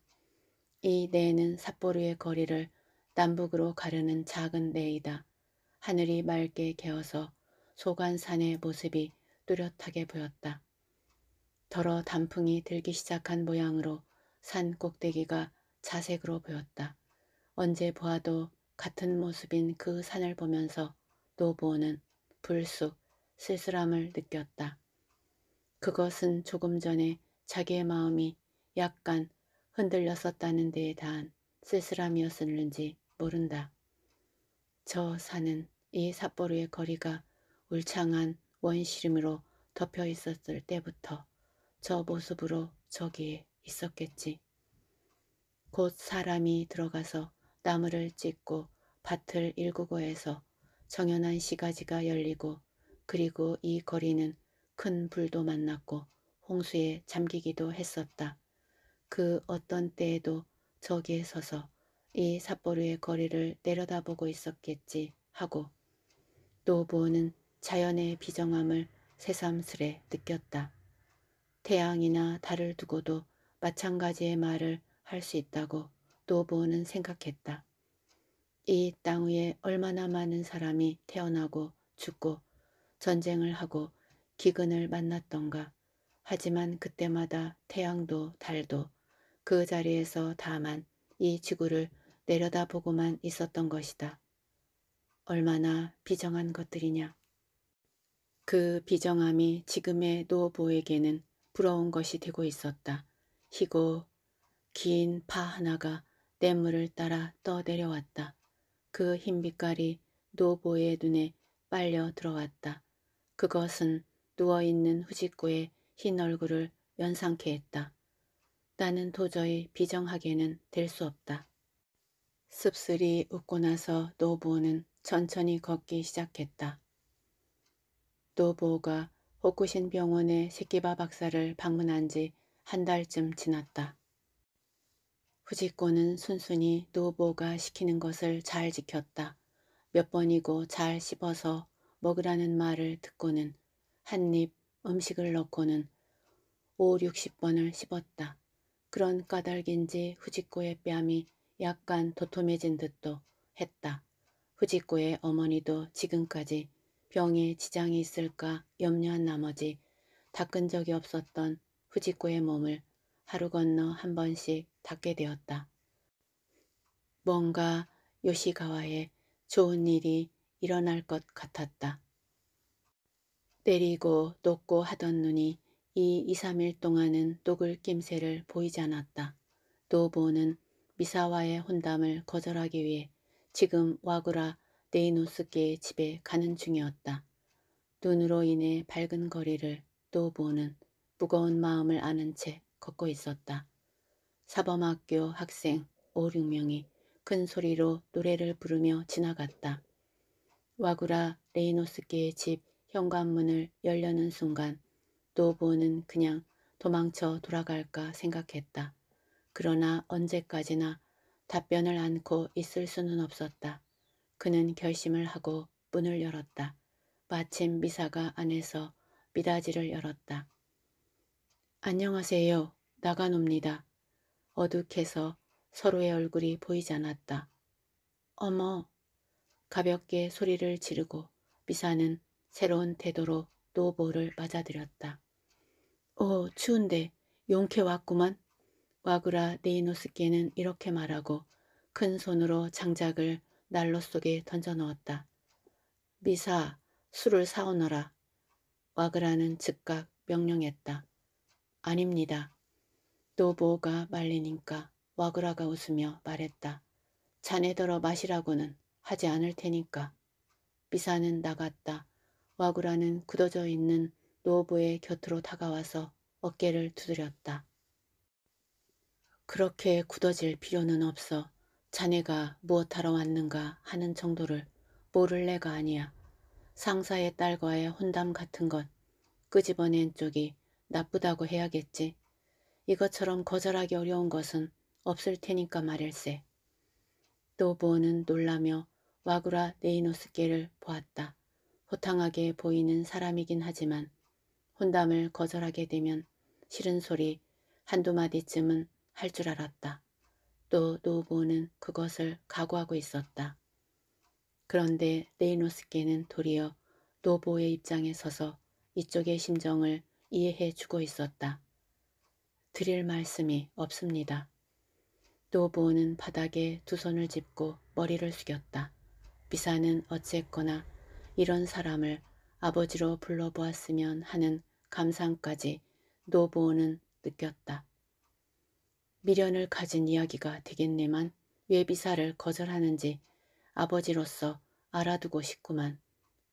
이 내는 삿포로의 거리를 남북으로 가르는 작은 내이다. 하늘이 맑게 개어서 소관산의 모습이 뚜렷하게 보였다. 더러 단풍이 들기 시작한 모양으로 산 꼭대기가 자색으로 보였다. 언제 보아도 같은 모습인 그 산을 보면서 노보는 불쑥 쓸쓸함을 느꼈다. 그것은 조금 전에 자기의 마음이 약간 흔들렸었다는 데에 대한 쓸쓸함이었는지 모른다. 저 산은 이 삿포로의 거리가 울창한 원시름으로 덮여 있었을 때부터 저 모습으로 저기에 있었겠지. 곧 사람이 들어가서 나무를 찢고 밭을 일구고 해서 정연한 시가지가 열리고 그리고 이 거리는 큰 불도 만났고 홍수에 잠기기도 했었다. 그 어떤 때에도 저기에 서서 이 삿포로의 거리를 내려다보고 있었겠지 하고 노부는 자연의 비정함을 새삼스레 느꼈다. 태양이나 달을 두고도 마찬가지의 말을 할 수 있다고 노부는 생각했다. 이 땅 위에 얼마나 많은 사람이 태어나고 죽고 전쟁을 하고 기근을 만났던가. 하지만 그때마다 태양도 달도 그 자리에서 다만 이 지구를 내려다보고만 있었던 것이다. 얼마나 비정한 것들이냐. 그 비정함이 지금의 노보에게는 부러운 것이 되고 있었다. 희고 긴 파 하나가 냇물을 따라 떠내려왔다. 그 흰빛깔이 노보의 눈에 빨려 들어왔다. 그것은 누워있는 후지코의 흰 얼굴을 연상케 했다. 나는 도저히 비정하게는 될 수 없다. 씁쓸히 웃고 나서 노보는 천천히 걷기 시작했다. 노보가 호쿠신 병원에새끼바 박사를 방문한 지 한 달쯤 지났다. 후지코는 순순히 노보가 시키는 것을 잘 지켰다. 몇 번이고 잘 씹어서 먹으라는 말을 듣고는 한 입 음식을 넣고는 5, 60번을 씹었다. 그런 까닭인지 후지코의 뺨이 약간 도톰해진 듯도 했다. 그 후지코의 어머니도 지금까지 병에 지장이 있을까 염려한 나머지 닦은 적이 없었던 그 후지코의 몸을 하루 건너 한 번씩 닦게 되었다. 뭔가 요시가와의 좋은 일이 일어날 것 같았다. 때리고 녹고 하던 눈이 이 2, 3일 동안은 녹을 낌새를 보이지 않았다. 노보는 미사와의 혼담을 거절하기 위해 지금 와그라 네이노스께 집에 가는 중이었다. 눈으로 인해 밝은 거리를 또 보는 무거운 마음을 아는 채 걷고 있었다. 사범학교 학생 5, 6명이 큰 소리로 노래를 부르며 지나갔다. 와구라 레이노스께의집 현관문을 열려는 순간 노보는 그냥 도망쳐 돌아갈까 생각했다. 그러나 언제까지나 답변을 안고 있을 수는 없었다. 그는 결심을 하고 문을 열었다. 마침 미사가 안에서 미닫이를 열었다. 안녕하세요. 나가놉니다. 어둑해서 서로의 얼굴이 보이지 않았다. 어머! 가볍게 소리를 지르고 미사는 새로운 태도로 노보를 맞아들였다. 오, 어, 추운데 용케 왔구만. 와그라 네이노스께는 이렇게 말하고 큰 손으로 장작을 난로 속에 던져 넣었다. 미사, 술을 사오너라. 와그라는 즉각 명령했다. 아닙니다. 노보가 말리니까 와그라가 웃으며 말했다. 자네더러 마시라고는 하지 않을 테니까. 미사는 나갔다. 와그라는 굳어져 있는 노보의 곁으로 다가와서 어깨를 두드렸다. 그렇게 굳어질 필요는 없어. 자네가 무엇하러 왔는가 하는 정도를 모를 내가 아니야. 상사의 딸과의 혼담 같은 건 끄집어낸 그 쪽이 나쁘다고 해야겠지. 이것처럼 거절하기 어려운 것은 없을 테니까 말일세. 노보는 놀라며 와구라 네이노스케를 보았다. 호탕하게 보이는 사람이긴 하지만 혼담을 거절하게 되면 싫은 소리 한두 마디쯤은 할줄 알았다. 또 노보는 그것을 각오하고 있었다. 그런데 레이노스께는 도리어 노보의 입장에 서서 이쪽의 심정을 이해해 주고 있었다. 드릴 말씀이 없습니다. 노보는 바닥에 두 손을 짚고 머리를 숙였다. 비사는 어쨌거나 이런 사람을 아버지로 불러보았으면 하는 감상까지 노보는 느꼈다. 미련을 가진 이야기가 되겠네만 왜 미사를 거절하는지 아버지로서 알아두고 싶구만.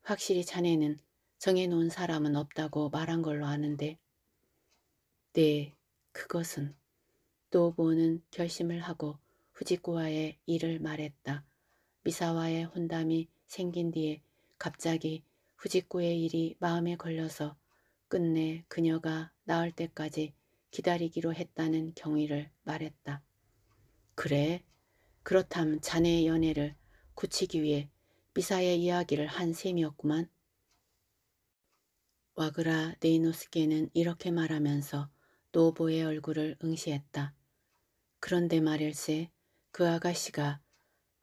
확실히 자네는 정해놓은 사람은 없다고 말한 걸로 아는데 네, 그것은 노보는 결심을 하고 후지코와의 일을 말했다. 미사와의 혼담이 생긴 뒤에 갑자기 후지코의 일이 마음에 걸려서 끝내 그녀가 나올 때까지 기다리기로 했다는 경위를 말했다. 그래? 그렇담 자네의 연애를 굳히기 위해 미사의 이야기를 한 셈이었구만. 와그라 네이노스케는 이렇게 말하면서 노보의 얼굴을 응시했다. 그런데 말일세 그 아가씨가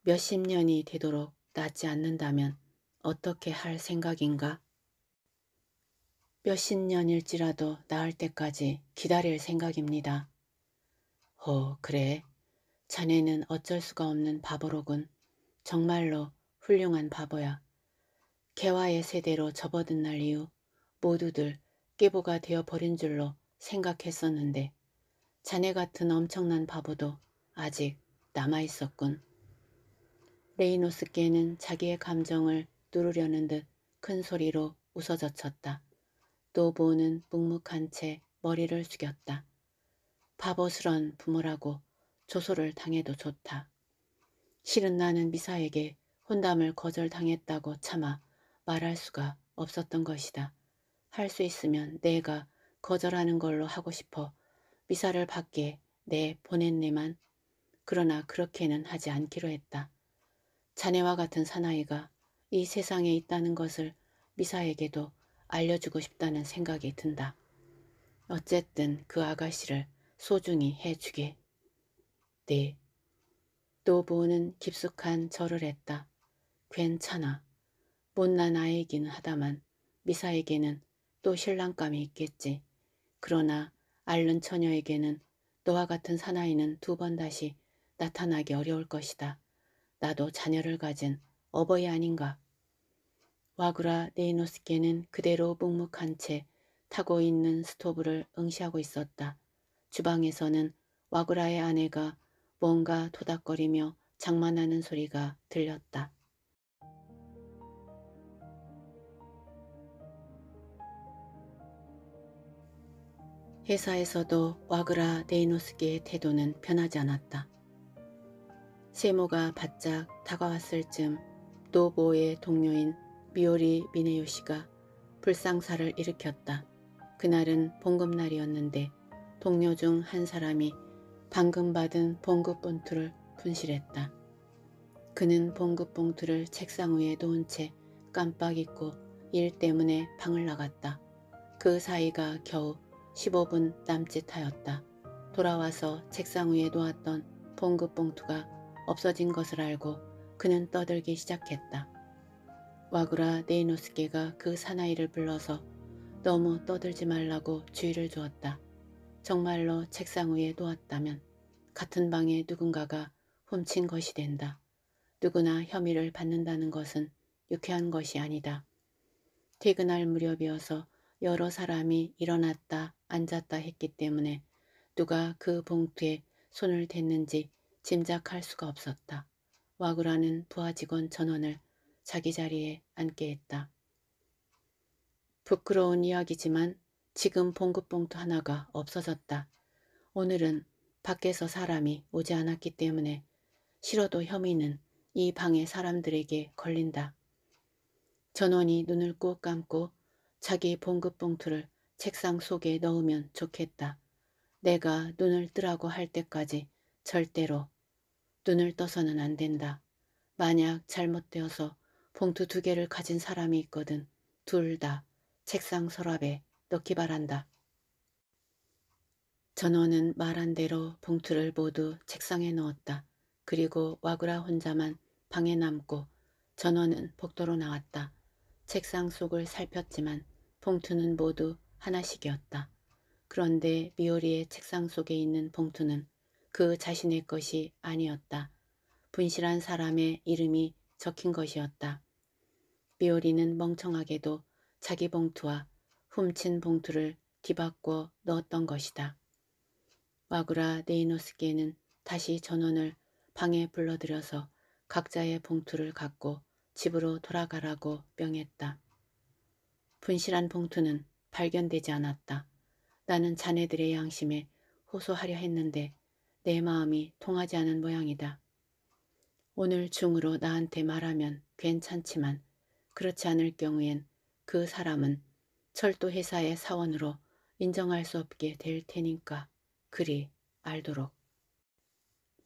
몇십 년이 되도록 낫지 않는다면 어떻게 할 생각인가? 몇십 년일지라도 나을 때까지 기다릴 생각입니다. 허, 어, 그래. 자네는 어쩔 수가 없는 바보로군. 정말로 훌륭한 바보야. 개화의 세대로 접어든 날 이후 모두들 깨보가 되어버린 줄로 생각했었는데 자네 같은 엄청난 바보도 아직 남아있었군. 레이노스께는 자기의 감정을 누르려는 듯 큰 소리로 웃어젖혔다. 노보는 묵묵한 채 머리를 숙였다. 바보스런 부모라고 조소를 당해도 좋다. 실은 나는 미사에게 혼담을 거절당했다고 차마 말할 수가 없었던 것이다. 할 수 있으면 내가 거절하는 걸로 하고 싶어 미사를 밖에 내 보냈네만 그러나 그렇게는 하지 않기로 했다. 자네와 같은 사나이가 이 세상에 있다는 것을 미사에게도 알려주고 싶다는 생각이 든다. 어쨌든 그 아가씨를 소중히 해주게. 네. 또 보는 깊숙한 절을 했다. 괜찮아. 못난 아이이긴 하다만 미사에게는 또 신랑감이 있겠지. 그러나 앓는 처녀에게는 너와 같은 사나이는 두 번 다시 나타나기 어려울 것이다. 나도 자녀를 가진 어버이 아닌가. 와구라 네이노스케는 그대로 묵묵한 채 타고 있는 스토브를 응시하고 있었다. 주방에서는 와구라의 아내가 뭔가 토닥거리며 장만하는 소리가 들렸다. 회사에서도 와그라 데이노스기의 태도는 변하지 않았다. 세모가 바짝 다가왔을 즈음 노보의 동료인 미오리 미네요시가 불상사를 일으켰다. 그날은 봉급날이었는데 동료 중 한 사람이 방금 받은 봉급 봉투를 분실했다. 그는 봉급 봉투를 책상 위에 놓은 채 깜빡 잊고 일 때문에 방을 나갔다. 그 사이가 겨우 15분 남짓하였다. 돌아와서 책상 위에 놓았던 봉급 봉투가 없어진 것을 알고 그는 떠들기 시작했다. 와그라 네이노스케가 그 사나이를 불러서 너무 떠들지 말라고 주의를 주었다. 정말로 책상 위에 놓았다면 같은 방에 누군가가 훔친 것이 된다. 누구나 혐의를 받는다는 것은 유쾌한 것이 아니다. 퇴근할 무렵이어서 여러 사람이 일어났다 앉았다 했기 때문에 누가 그 봉투에 손을 댔는지 짐작할 수가 없었다. 와그라는 부하 직원 전원을 자기 자리에 앉게 했다. 부끄러운 이야기지만 지금 봉급봉투 하나가 없어졌다. 오늘은 밖에서 사람이 오지 않았기 때문에 싫어도 혐의는 이 방의 사람들에게 걸린다. 전원이 눈을 꼭 감고 자기 봉급봉투를 책상 속에 넣으면 좋겠다. 내가 눈을 뜨라고 할 때까지 절대로 눈을 떠서는 안 된다. 만약 잘못되어서 봉투 두 개를 가진 사람이 있거든. 둘 다 책상 서랍에 넣기 바란다. 전원은 말한 대로 봉투를 모두 책상에 넣었다. 그리고 와그라 혼자만 방에 남고 전원은 복도로 나왔다. 책상 속을 살폈지만 봉투는 모두 하나씩이었다. 그런데 미오리의 책상 속에 있는 봉투는 그 자신의 것이 아니었다. 분실한 사람의 이름이 적힌 것이었다. 미오리는 멍청하게도 자기 봉투와 훔친 봉투를 뒤바꿔 넣었던 것이다. 와구라 네이노스께는 다시 전원을 방에 불러들여서 각자의 봉투를 갖고 집으로 돌아가라고 명했다. 분실한 봉투는 발견되지 않았다. 나는 자네들의 양심에 호소하려 했는데 내 마음이 통하지 않은 모양이다. 오늘 중으로 나한테 말하면 괜찮지만 그렇지 않을 경우엔 그 사람은 철도회사의 사원으로 인정할 수 없게 될 테니까 그리 알도록.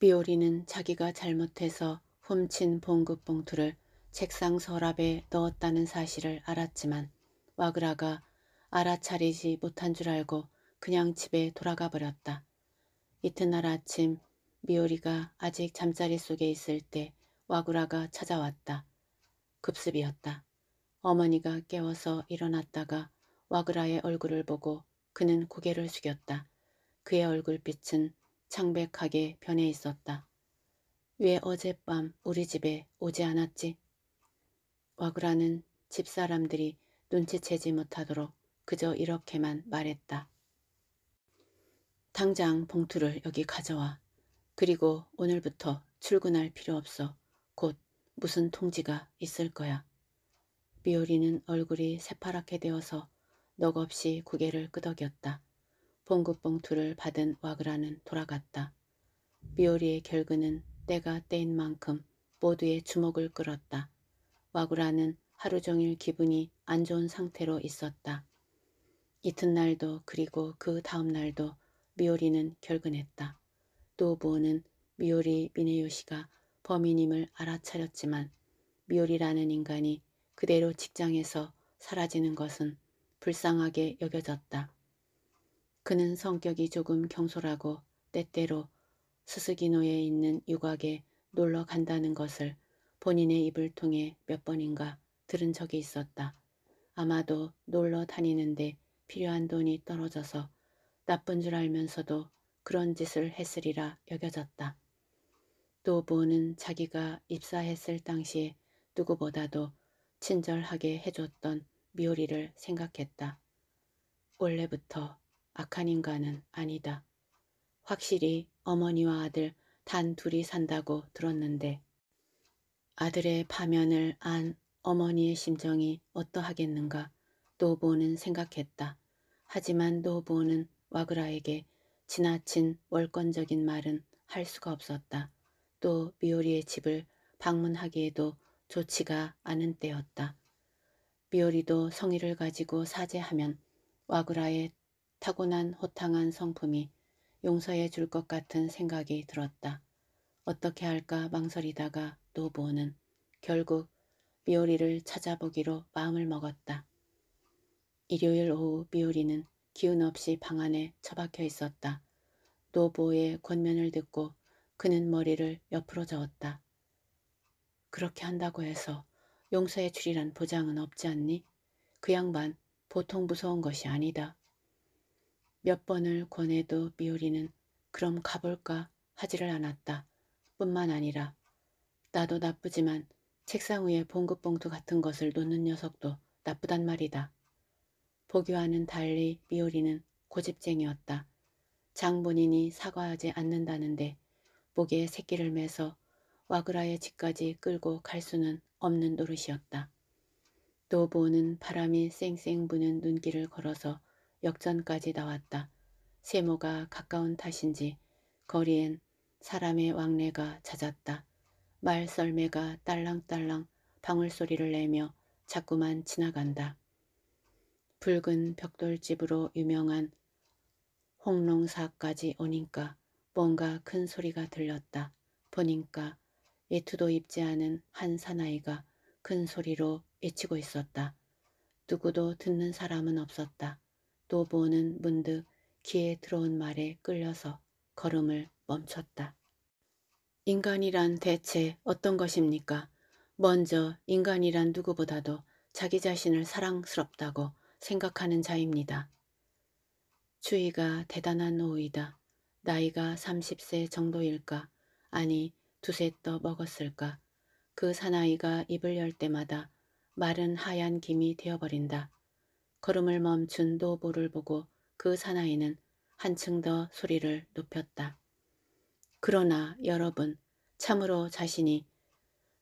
비오리는 자기가 잘못해서 훔친 봉급 봉투를 책상 서랍에 넣었다는 사실을 알았지만 와그라가 알아차리지 못한 줄 알고 그냥 집에 돌아가 버렸다. 이튿날 아침 미오리가 아직 잠자리 속에 있을 때와그라가 찾아왔다. 급습이었다. 어머니가 깨워서 일어났다가 와그라의 얼굴을 보고 그는 고개를 숙였다. 그의 얼굴빛은 창백하게 변해 있었다. 왜 어젯밤 우리 집에 오지 않았지? 와그라는 집사람들이 눈치채지 못하도록 그저 이렇게만 말했다. 당장 봉투를 여기 가져와. 그리고 오늘부터 출근할 필요 없어. 무슨 통지가 있을 거야. 비오리는 얼굴이 새파랗게 되어서 넉없이 고개를 끄덕였다. 봉급봉투를 받은 와그라는 돌아갔다. 비오리의 결근은 때가 때인 만큼 모두의 주목을 끌었다. 와그라는 하루 종일 기분이 안 좋은 상태로 있었다. 이튿날도 그리고 그 다음날도 미오리는 결근했다. 또부호는 미오리 미네요시가 범인임을 알아차렸지만 미올이라는 인간이 그대로 직장에서 사라지는 것은 불쌍하게 여겨졌다. 그는 성격이 조금 경솔하고 때때로 스스기노에 있는 유곽에 놀러 간다는 것을 본인의 입을 통해 몇 번인가 들은 적이 있었다. 아마도 놀러 다니는데 필요한 돈이 떨어져서 나쁜 줄 알면서도 그런 짓을 했으리라 여겨졌다. 또 보는 자기가 입사했을 당시 누구보다도 친절하게 해줬던 미오리를 생각했다. 원래부터 악한 인간은 아니다. 확실히 어머니와 아들 단 둘이 산다고 들었는데 아들의 파면을 안 어머니의 심정이 어떠하겠는가 노보는 생각했다. 하지만 노보는 와그라에게 지나친 월권적인 말은 할 수가 없었다. 또 미오리의 집을 방문하기에도 좋지가 않은 때였다. 미오리도 성의를 가지고 사죄하면 와그라의 타고난 호탕한 성품이 용서해 줄 것 같은 생각이 들었다. 어떻게 할까 망설이다가 노보는 결국 미오리를 찾아보기로 마음을 먹었다. 일요일 오후 미오리는 기운 없이 방 안에 처박혀 있었다. 노보의 권면을 듣고 그는 머리를 옆으로 저었다. 그렇게 한다고 해서 용서의주이란 보장은 없지 않니? 그 양반 보통 무서운 것이 아니다. 몇 번을 권해도 미우리는 그럼 가볼까 하지를 않았다. 뿐만 아니라 나도 나쁘지만 책상 위에 봉급봉투 같은 것을 놓는 녀석도 나쁘단 말이다. 보기와는 달리 미오리는 고집쟁이였다. 장본인이 사과하지 않는다는데 목에 새끼를 매서 와그라의 집까지 끌고 갈 수는 없는 노릇이었다. 또 보는 바람이 쌩쌩 부는 눈길을 걸어서 역전까지 나왔다. 세모가 가까운 탓인지 거리엔 사람의 왕래가 잦았다. 말 썰매가 딸랑딸랑 방울소리를 내며 자꾸만 지나간다. 붉은 벽돌집으로 유명한 홍롱사까지 오니까 뭔가 큰 소리가 들렸다. 보니까 외투도 입지 않은 한 사나이가 큰 소리로 외치고 있었다. 누구도 듣는 사람은 없었다. 노보는 문득 귀에 들어온 말에 끌려서 걸음을 멈췄다. 인간이란 대체 어떤 것입니까? 먼저 인간이란 누구보다도 자기 자신을 사랑스럽다고 생각하는 자입니다. 추위가 대단한 오이다. 나이가 30세 정도일까 아니 두세 떠 먹었을까 그 사나이가 입을 열 때마다 마른 하얀 김이 되어버린다. 걸음을 멈춘 노보를 보고 그 사나이는 한층 더 소리를 높였다. 그러나 여러분 참으로 자신이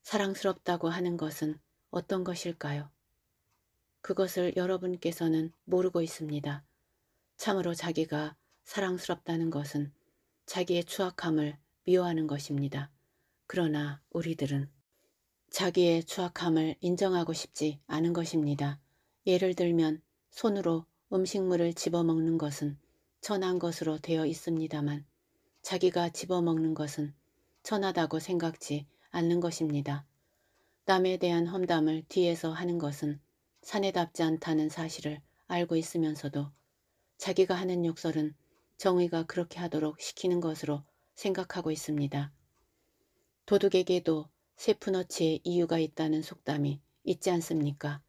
사랑스럽다고 하는 것은 어떤 것일까요? 그것을 여러분께서는 모르고 있습니다. 참으로 자기가 사랑스럽다는 것은 자기의 추악함을 미워하는 것입니다. 그러나 우리들은 자기의 추악함을 인정하고 싶지 않은 것입니다. 예를 들면 손으로 음식물을 집어먹는 것은 천한 것으로 되어 있습니다만 자기가 집어먹는 것은 천하다고 생각지 않는 것입니다. 남에 대한 험담을 뒤에서 하는 것은 사내답지 않다는 사실을 알고 있으면서도 자기가 하는 욕설은 정의가 그렇게 하도록 시키는 것으로 생각하고 있습니다. 도둑에게도 세푼너치의 이유가 있다는 속담이 있지 않습니까?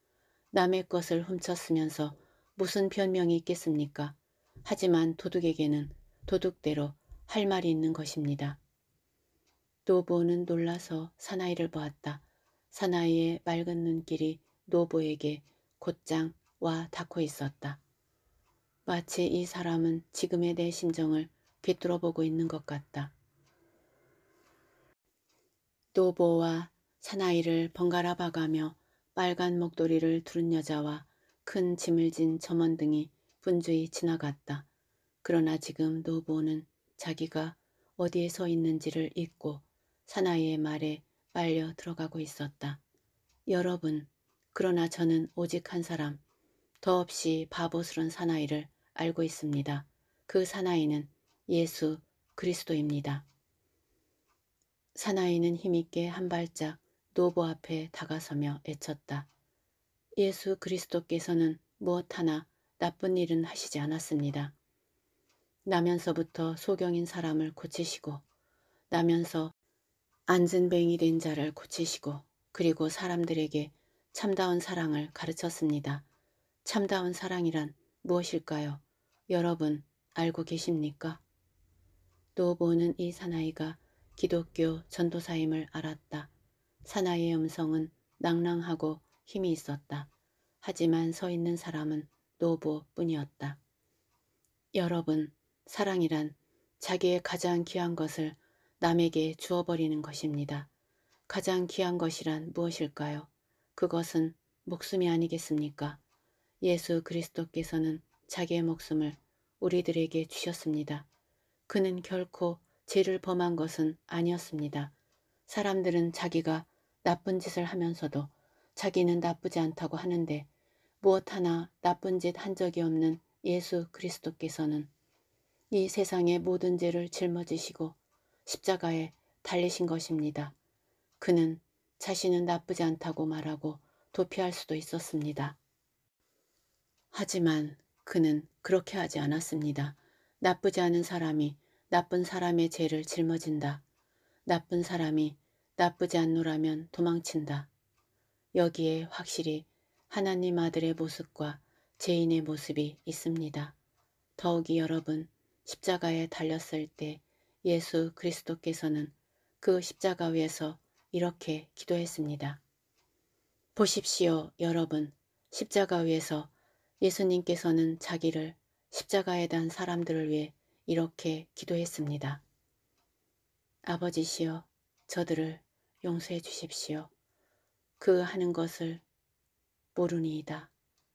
남의 것을 훔쳤으면서 무슨 변명이 있겠습니까? 하지만 도둑에게는 도둑대로 할 말이 있는 것입니다. 노보는 놀라서 사나이를 보았다. 사나이의 맑은 눈길이 노부에게 곧장 와 닿고 있었다. 마치 이 사람은 지금의 내 심정을 비뚤어 보고 있는 것 같다. 노보와 사나이를 번갈아 봐가며 빨간 목도리를 두른 여자와 큰 짐을 진 점원 등이 분주히 지나갔다. 그러나 지금 노보는 자기가 어디에 서 있는지를 잊고 사나이의 말에 빨려 들어가고 있었다. 여러분, 그러나 저는 오직 한 사람, 더없이 바보스런 사나이를 알고 있습니다. 그 사나이는 예수 그리스도입니다. 사나이는 힘있게 한 발짝 노보 앞에 다가서며 애쳤다. 예수 그리스도께서는 무엇 하나 나쁜 일은 하시지 않았습니다. 나면서부터 소경인 사람을 고치시고 나면서 안진뱅이 된 자를 고치시고 그리고 사람들에게 참다운 사랑을 가르쳤습니다. 참다운 사랑이란 무엇일까요? 여러분 알고 계십니까? 노보는 이 사나이가 기독교 전도사임을 알았다. 사나이의 음성은 낭랑하고 힘이 있었다. 하지만 서 있는 사람은 노보뿐이었다. 여러분, 사랑이란 자기의 가장 귀한 것을 남에게 주어버리는 것입니다. 가장 귀한 것이란 무엇일까요? 그것은 목숨이 아니겠습니까? 예수 그리스도께서는 자기의 목숨을 우리들에게 주셨습니다. 그는 결코 죄를 범한 것은 아니었습니다. 사람들은 자기가 나쁜 짓을 하면서도 자기는 나쁘지 않다고 하는데 무엇 하나 나쁜 짓 한 적이 없는 예수 그리스도께서는 이 세상의 모든 죄를 짊어지시고 십자가에 달리신 것입니다. 그는 자신은 나쁘지 않다고 말하고 도피할 수도 있었습니다. 하지만 그는 그렇게 하지 않았습니다. 나쁘지 않은 사람이 나쁜 사람의 죄를 짊어진다. 나쁜 사람이 나쁘지 않노라면 도망친다. 여기에 확실히 하나님 아들의 모습과 죄인의 모습이 있습니다. 더욱이 여러분 십자가에 달렸을 때 예수 그리스도께서는 그 십자가 위에서 이렇게 기도했습니다. 보십시오 여러분 십자가 위에서 예수님께서는 자기를 십자가에 단 사람들을 위해 이렇게 기도했습니다. 아버지시여 저들을 용서해 주십시오. 그 하는 것을 모르니이다.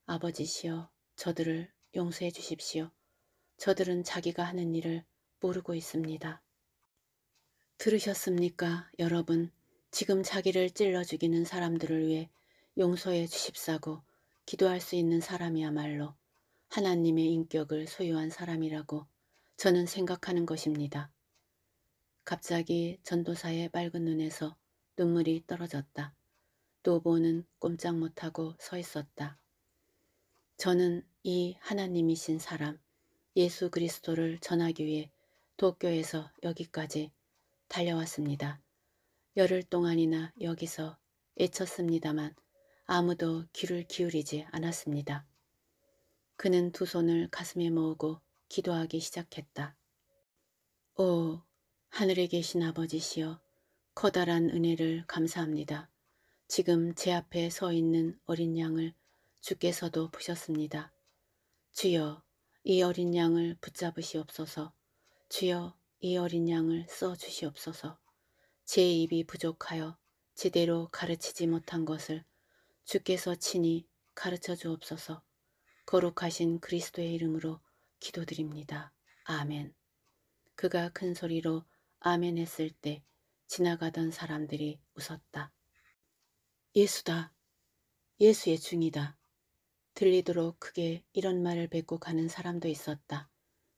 아버지시여 저들을 용서해 주십시오. 저들은 자기가 하는 일을 모르고 있습니다. 들으셨습니까 여러분 지금 자기를 찔러 죽이는 사람들을 위해 용서해 주십사고 기도할 수 있는 사람이야말로 하나님의 인격을 소유한 사람이라고 저는 생각하는 것입니다. 갑자기 전도사의 밝은 눈에서 눈물이 떨어졌다. 노보는 꼼짝 못하고 서 있었다. 저는 이 하나님이신 사람 예수 그리스도를 전하기 위해 도쿄에서 여기까지 달려왔습니다. 열흘 동안이나 여기서 애쳤습니다만 아무도 귀를 기울이지 않았습니다. 그는 두 손을 가슴에 모으고 기도하기 시작했다. 오, 하늘에 계신 아버지시여, 커다란 은혜를 감사합니다. 지금 제 앞에 서 있는 어린 양을 주께서도 보셨습니다. 주여, 이 어린 양을 붙잡으시옵소서. 주여, 이 어린 양을 써 주시옵소서. 제 입이 부족하여 제대로 가르치지 못한 것을 주께서 친히 가르쳐 주옵소서 거룩하신 그리스도의 이름으로 기도드립니다. 아멘. 그가 큰 소리로 아멘 했을 때 지나가던 사람들이 웃었다. 예수다. 예수의 중이다. 들리도록 크게 이런 말을 뱉고 가는 사람도 있었다.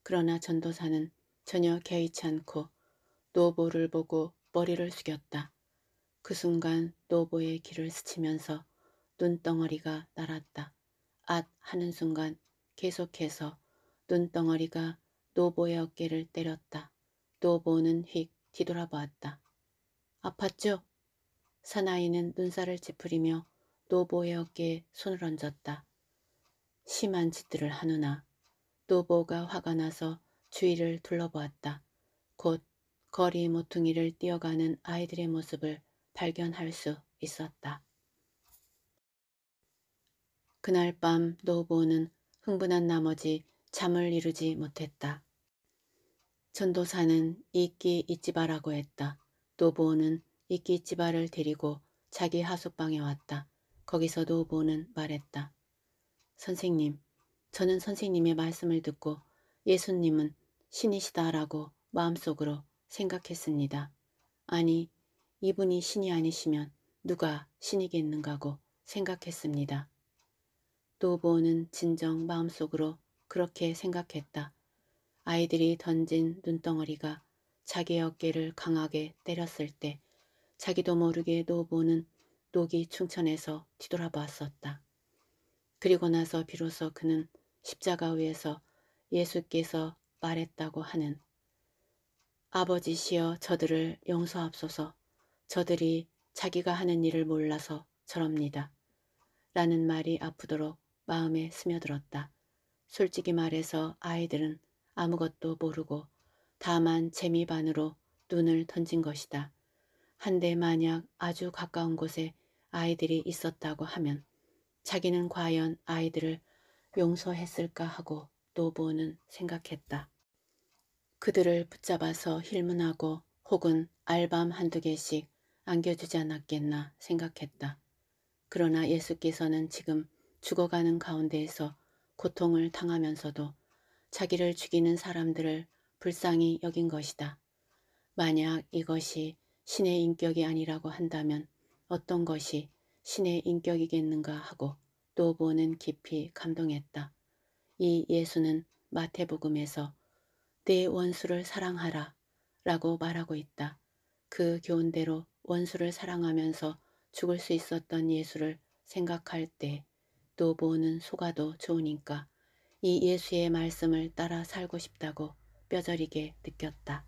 그러나 전도사는 전혀 개의치 않고 노보를 보고 머리를 숙였다. 그 순간 노보의 길을 스치면서 눈덩어리가 날았다. 앗 하는 순간 계속해서 눈덩어리가 노보의 어깨를 때렸다. 노보는 휙 뒤돌아보았다. 아팠죠? 사나이는 눈살을 찌푸리며 노보의 어깨에 손을 얹었다. 심한 짓들을 하누나 노보가 화가 나서 주위를 둘러보았다. 곧 거리 모퉁이를 뛰어가는 아이들의 모습을 발견할 수 있었다. 그날 밤 노보는 흥분한 나머지 잠을 이루지 못했다. 전도사는 이끼 이찌바라고 했다. 노보는 이끼 이찌바를 데리고 자기 하숙방에 왔다. 거기서 노보는 말했다. 선생님, 저는 선생님의 말씀을 듣고 예수님은 신이시다라고 마음속으로 생각했습니다. 아니, 이분이 신이 아니시면 누가 신이겠는가고 생각했습니다. 도보는 진정 마음속으로 그렇게 생각했다. 아이들이 던진 눈덩어리가 자기 어깨를 강하게 때렸을 때 자기도 모르게 노보는 녹이 충천해서 뒤돌아보았었다. 그리고 나서 비로소 그는 십자가 위에서 예수께서 말했다고 하는 아버지시여 저들을 용서합소서 저들이 자기가 하는 일을 몰라서 저럽니다. 라는 말이 아프도록 마음에 스며들었다. 솔직히 말해서 아이들은 아무것도 모르고 다만 재미 반으로 눈을 던진 것이다. 한데 만약 아주 가까운 곳에 아이들이 있었다고 하면 자기는 과연 아이들을 용서했을까 하고 노보는 생각했다. 그들을 붙잡아서 힐문하고 혹은 알밤 한두 개씩 안겨주지 않았겠나 생각했다. 그러나 예수께서는 지금 죽어가는 가운데에서 고통을 당하면서도 자기를 죽이는 사람들을 불쌍히 여긴 것이다. 만약 이것이 신의 인격이 아니라고 한다면 어떤 것이 신의 인격이겠는가 하고 또 보는 깊이 감동했다. 이 예수는 마태복음에서 내 원수를 사랑하라 라고 말하고 있다. 그 교훈대로 원수를 사랑하면서 죽을 수 있었던 예수를 생각할 때또 보는 소가도 좋으니까 이 예수의 말씀을 따라 살고 싶다고 뼈저리게 느꼈다.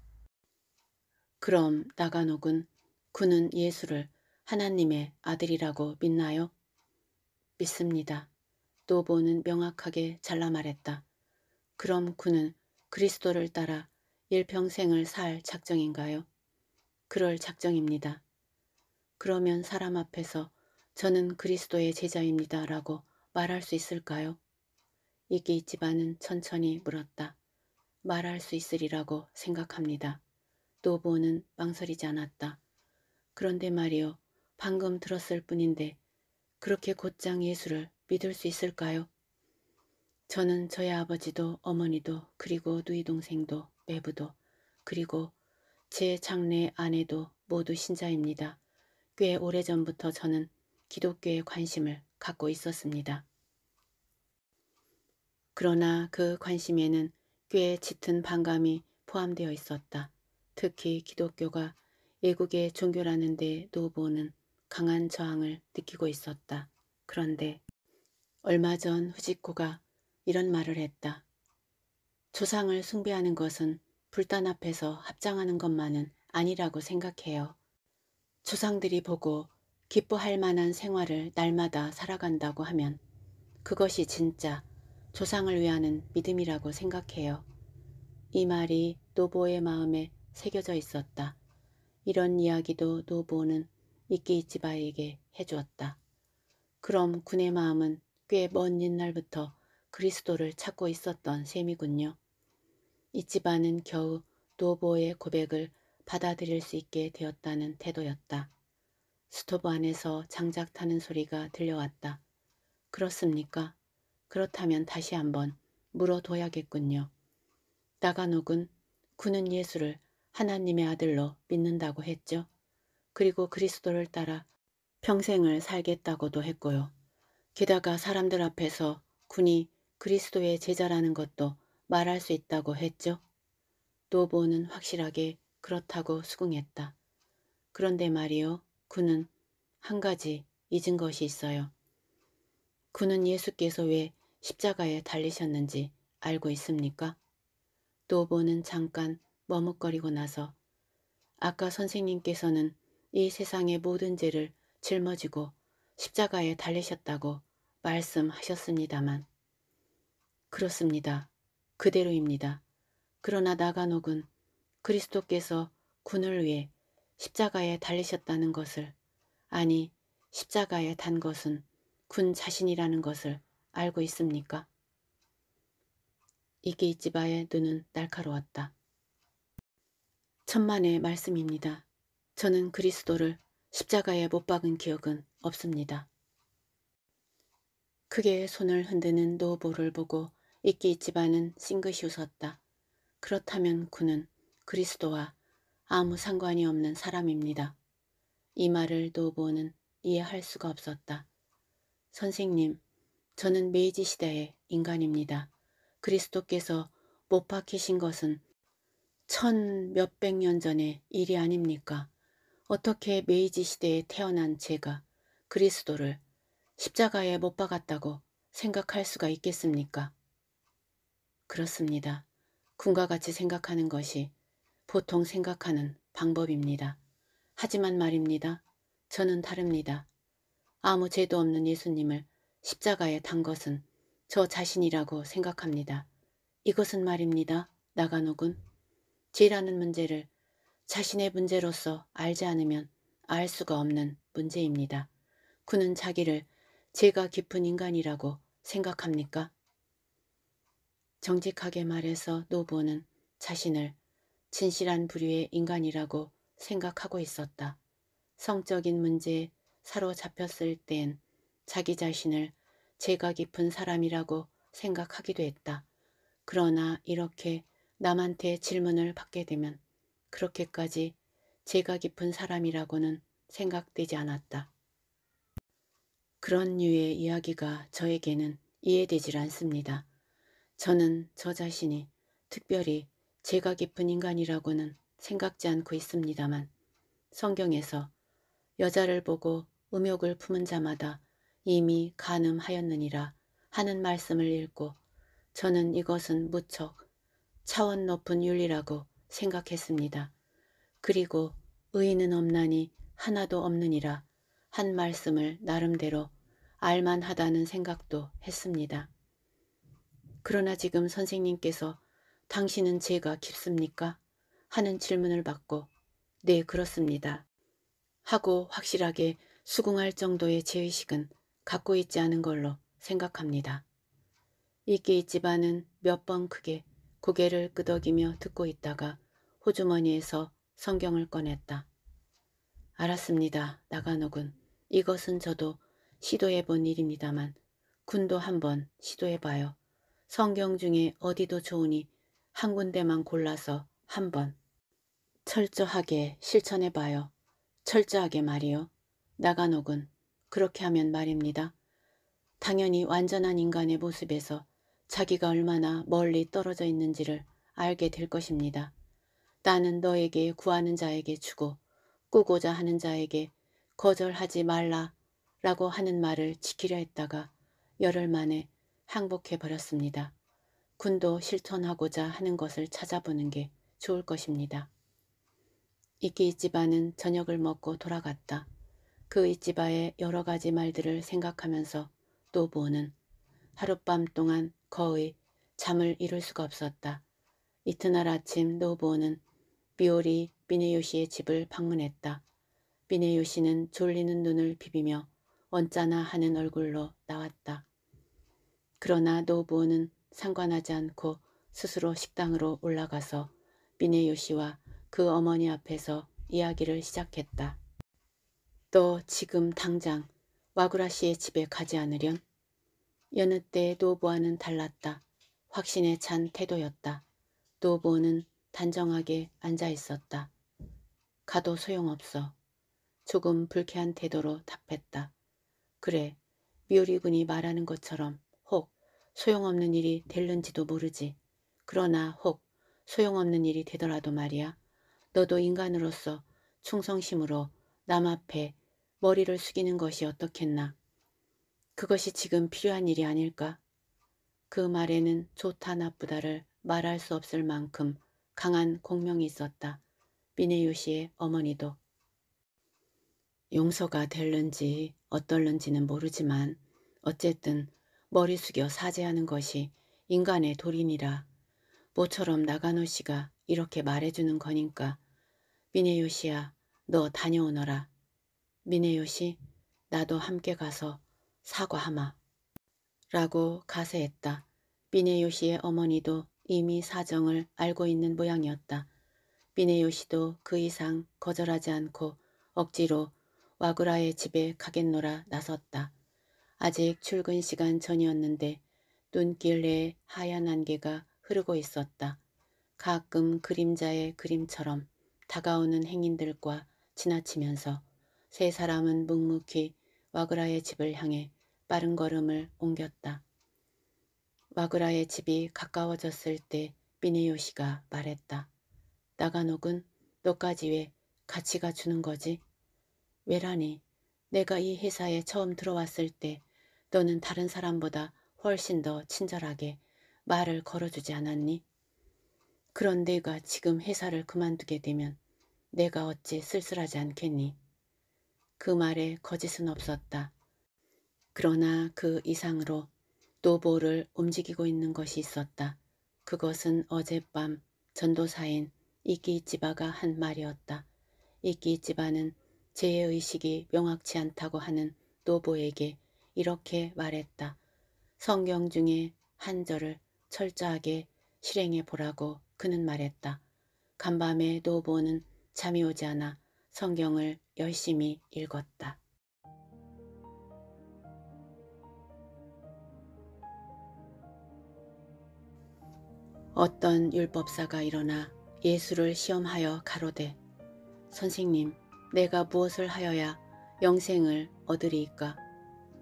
그럼 나가녹은 그는 예수를 하나님의 아들이라고 믿나요? 믿습니다. 노보는 명확하게 잘라 말했다. 그럼 그는 그리스도를 따라 일평생을 살 작정인가요? 그럴 작정입니다. 그러면 사람 앞에서 저는 그리스도의 제자입니다라고 말할 수 있을까요? 이기 집안은 천천히 물었다. 말할 수 있으리라고 생각합니다. 노보는 부 망설이지 않았다. 그런데 말이요. 방금 들었을 뿐인데 그렇게 곧장 예수를 믿을 수 있을까요? 저는 저의 아버지도 어머니도 그리고 누이 동생도 매부도 그리고 제 장래 아내도 모두 신자입니다. 꽤 오래전부터 저는 기독교에 관심을 갖고 있었습니다. 그러나 그 관심에는 꽤 짙은 반감이 포함되어 있었다. 특히 기독교가 예국의 종교라는 데 노보는 강한 저항을 느끼고 있었다. 그런데 얼마 전 후지코가 이런 말을 했다. 조상을 숭배하는 것은 불단 앞에서 합장하는 것만은 아니라고 생각해요. 조상들이 보고 기뻐할 만한 생활을 날마다 살아간다고 하면 그것이 진짜 조상을 위하는 믿음이라고 생각해요. 이 말이 노보의 마음에 새겨져 있었다. 이런 이야기도 노보는 이끼이치바에게 해주었다. 그럼 군의 마음은 꽤 먼 옛날부터 그리스도를 찾고 있었던 셈이군요. 이치바는 겨우 노보의 고백을 받아들일 수 있게 되었다는 태도였다. 스토브 안에서 장작 타는 소리가 들려왔다. 그렇습니까? 그렇다면 다시 한번 물어둬야겠군요. 나가녹은 그는 예수를 하나님의 아들로 믿는다고 했죠. 그리고 그리스도를 따라 평생을 살겠다고도 했고요. 게다가 사람들 앞에서 군이 그리스도의 제자라는 것도 말할 수 있다고 했죠. 노보는 확실하게 그렇다고 수긍했다. 그런데 말이요. 그는 한 가지 잊은 것이 있어요. 그는 예수께서 왜 십자가에 달리셨는지 알고 있습니까? 노보는 잠깐 머뭇거리고 나서 아까 선생님께서는 이 세상의 모든 죄를 짊어지고 십자가에 달리셨다고 말씀하셨습니다만 그렇습니다. 그대로입니다. 그러나 나간옥은 그리스도께서 군을 위해 십자가에 달리셨다는 것을 아니 십자가에 단 것은 군 자신이라는 것을 알고 있습니까? 이기이지바의 눈은 날카로웠다. 천만의 말씀입니다. 저는 그리스도를 십자가에 못 박은 기억은 없습니다. 크게 손을 흔드는 노보를 보고 이끼집치바는 싱긋이 웃었다. 그렇다면 그는 그리스도와 아무 상관이 없는 사람입니다. 이 말을 노보는 이해할 수가 없었다. 선생님, 저는 메이지 시대의 인간입니다. 그리스도께서 못 박히신 것은 천 몇백 년 전의 일이 아닙니까? 어떻게 메이지 시대에 태어난 제가 그리스도를 십자가에 못 박았다고 생각할 수가 있겠습니까? 그렇습니다. 군과 같이 생각하는 것이 보통 생각하는 방법입니다. 하지만 말입니다. 저는 다릅니다. 아무 죄도 없는 예수님을 십자가에 단 것은 저 자신이라고 생각합니다. 이것은 말입니다. 나가옥군 죄라는 문제를 자신의 문제로서 알지 않으면 알 수가 없는 문제입니다. 그는 자기를 죄가 깊은 인간이라고 생각합니까? 정직하게 말해서 노부는 자신을 진실한 부류의 인간이라고 생각하고 있었다. 성적인 문제에 사로잡혔을 땐 자기 자신을 죄가 깊은 사람이라고 생각하기도 했다. 그러나 이렇게 남한테 질문을 받게 되면 그렇게까지 죄가 깊은 사람이라고는 생각되지 않았다. 그런 류의 이야기가 저에게는 이해되질 않습니다. 저는 저 자신이 특별히 제가 깊은 인간이라고는 생각지 않고 있습니다만 성경에서 여자를 보고 음욕을 품은 자마다 이미 가늠하였느니라 하는 말씀을 읽고 저는 이것은 무척 차원 높은 윤리라고 생각했습니다. 그리고 의인은 없나니 하나도 없느니라 한 말씀을 나름대로 알만하다는 생각도 했습니다. 그러나 지금 선생님께서 당신은 죄가 깊습니까? 하는 질문을 받고 네 그렇습니다. 하고 확실하게 수긍할 정도의 죄의식은 갖고 있지 않은 걸로 생각합니다. 이끼 집안은 몇 번 크게 고개를 끄덕이며 듣고 있다가 호주머니에서 성경을 꺼냈다. 알았습니다. 나가노군. 이것은 저도 시도해 본 일입니다만 군도 한번 시도해 봐요. 성경 중에 어디도 좋으니 한 군데만 골라서 한번 철저하게 실천해봐요. 철저하게 말이요. 나간옥은 그렇게 하면 말입니다. 당연히 완전한 인간의 모습에서 자기가 얼마나 멀리 떨어져 있는지를 알게 될 것입니다. 나는 너에게 구하는 자에게 주고 꾸고자 하는 자에게 거절하지 말라 라고 하는 말을 지키려 했다가 열흘 만에 항복해버렸습니다. 군도 실천하고자 하는 것을 찾아보는 게 좋을 것입니다. 이끼 이치바는 저녁을 먹고 돌아갔다. 그 이치바의 여러 가지 말들을 생각하면서 노보는 하룻밤 동안 거의 잠을 이룰 수가 없었다. 이튿날 아침 노보는 비오리 미네요시의 집을 방문했다. 미네요시는 졸리는 눈을 비비며 언짢아 하는 얼굴로 나왔다. 그러나 노보는 상관하지 않고 스스로 식당으로 올라가서 미네요 씨와 그 어머니 앞에서 이야기를 시작했다. 또 지금 당장 와구라 씨의 집에 가지 않으련? 여느 때노부와는 달랐다. 확신에 찬 태도였다. 노부는 단정하게 앉아 있었다. 가도 소용없어. 조금 불쾌한 태도로 답했다. 그래, 미오리군이 말하는 것처럼 소용없는 일이 될는지도 모르지. 그러나 혹 소용없는 일이 되더라도 말이야. 너도 인간으로서 충성심으로 남 앞에 머리를 숙이는 것이 어떻겠나. 그것이 지금 필요한 일이 아닐까. 그 말에는 좋다 나쁘다를 말할 수 없을 만큼 강한 공명이 있었다. 미네유 씨의 어머니도. 용서가 될는지 어떨는지는 모르지만 어쨌든 머리 숙여 사죄하는 것이 인간의 도리니라. 모처럼 나가노 씨가 이렇게 말해주는 거니까. 미네요 씨야 너 다녀오너라. 미네요 씨 나도 함께 가서 사과하마. 라고 가세했다. 미네요 씨의 어머니도 이미 사정을 알고 있는 모양이었다. 미네요 씨도 그 이상 거절하지 않고 억지로 와그라의 집에 가겠노라 나섰다. 아직 출근 시간 전이었는데 눈길에 하얀 안개가 흐르고 있었다. 가끔 그림자의 그림처럼 다가오는 행인들과 지나치면서 세 사람은 묵묵히 와그라의 집을 향해 빠른 걸음을 옮겼다. 와그라의 집이 가까워졌을 때 미네요시가 말했다. 나가노군 너까지 왜 같이 가주는 거지? 왜라니 내가 이 회사에 처음 들어왔을 때 너는 다른 사람보다 훨씬 더 친절하게 말을 걸어주지 않았니? 그런 내가 지금 회사를 그만두게 되면 내가 어찌 쓸쓸하지 않겠니? 그 말에 거짓은 없었다. 그러나 그 이상으로 노보를 움직이고 있는 것이 있었다. 그것은 어젯밤 전도사인 이끼이찌바가 한 말이었다. 이끼이찌바는 제의의식이 명확치 않다고 하는 노보에게 이렇게 말했다. 성경 중에 한 절을 철저하게 실행해 보라고 그는 말했다. 간밤에 노보는 잠이 오지 않아 성경을 열심히 읽었다. 어떤 율법사가 일어나 예수를 시험하여 가로되 선생님 내가 무엇을 하여야 영생을 얻으리이까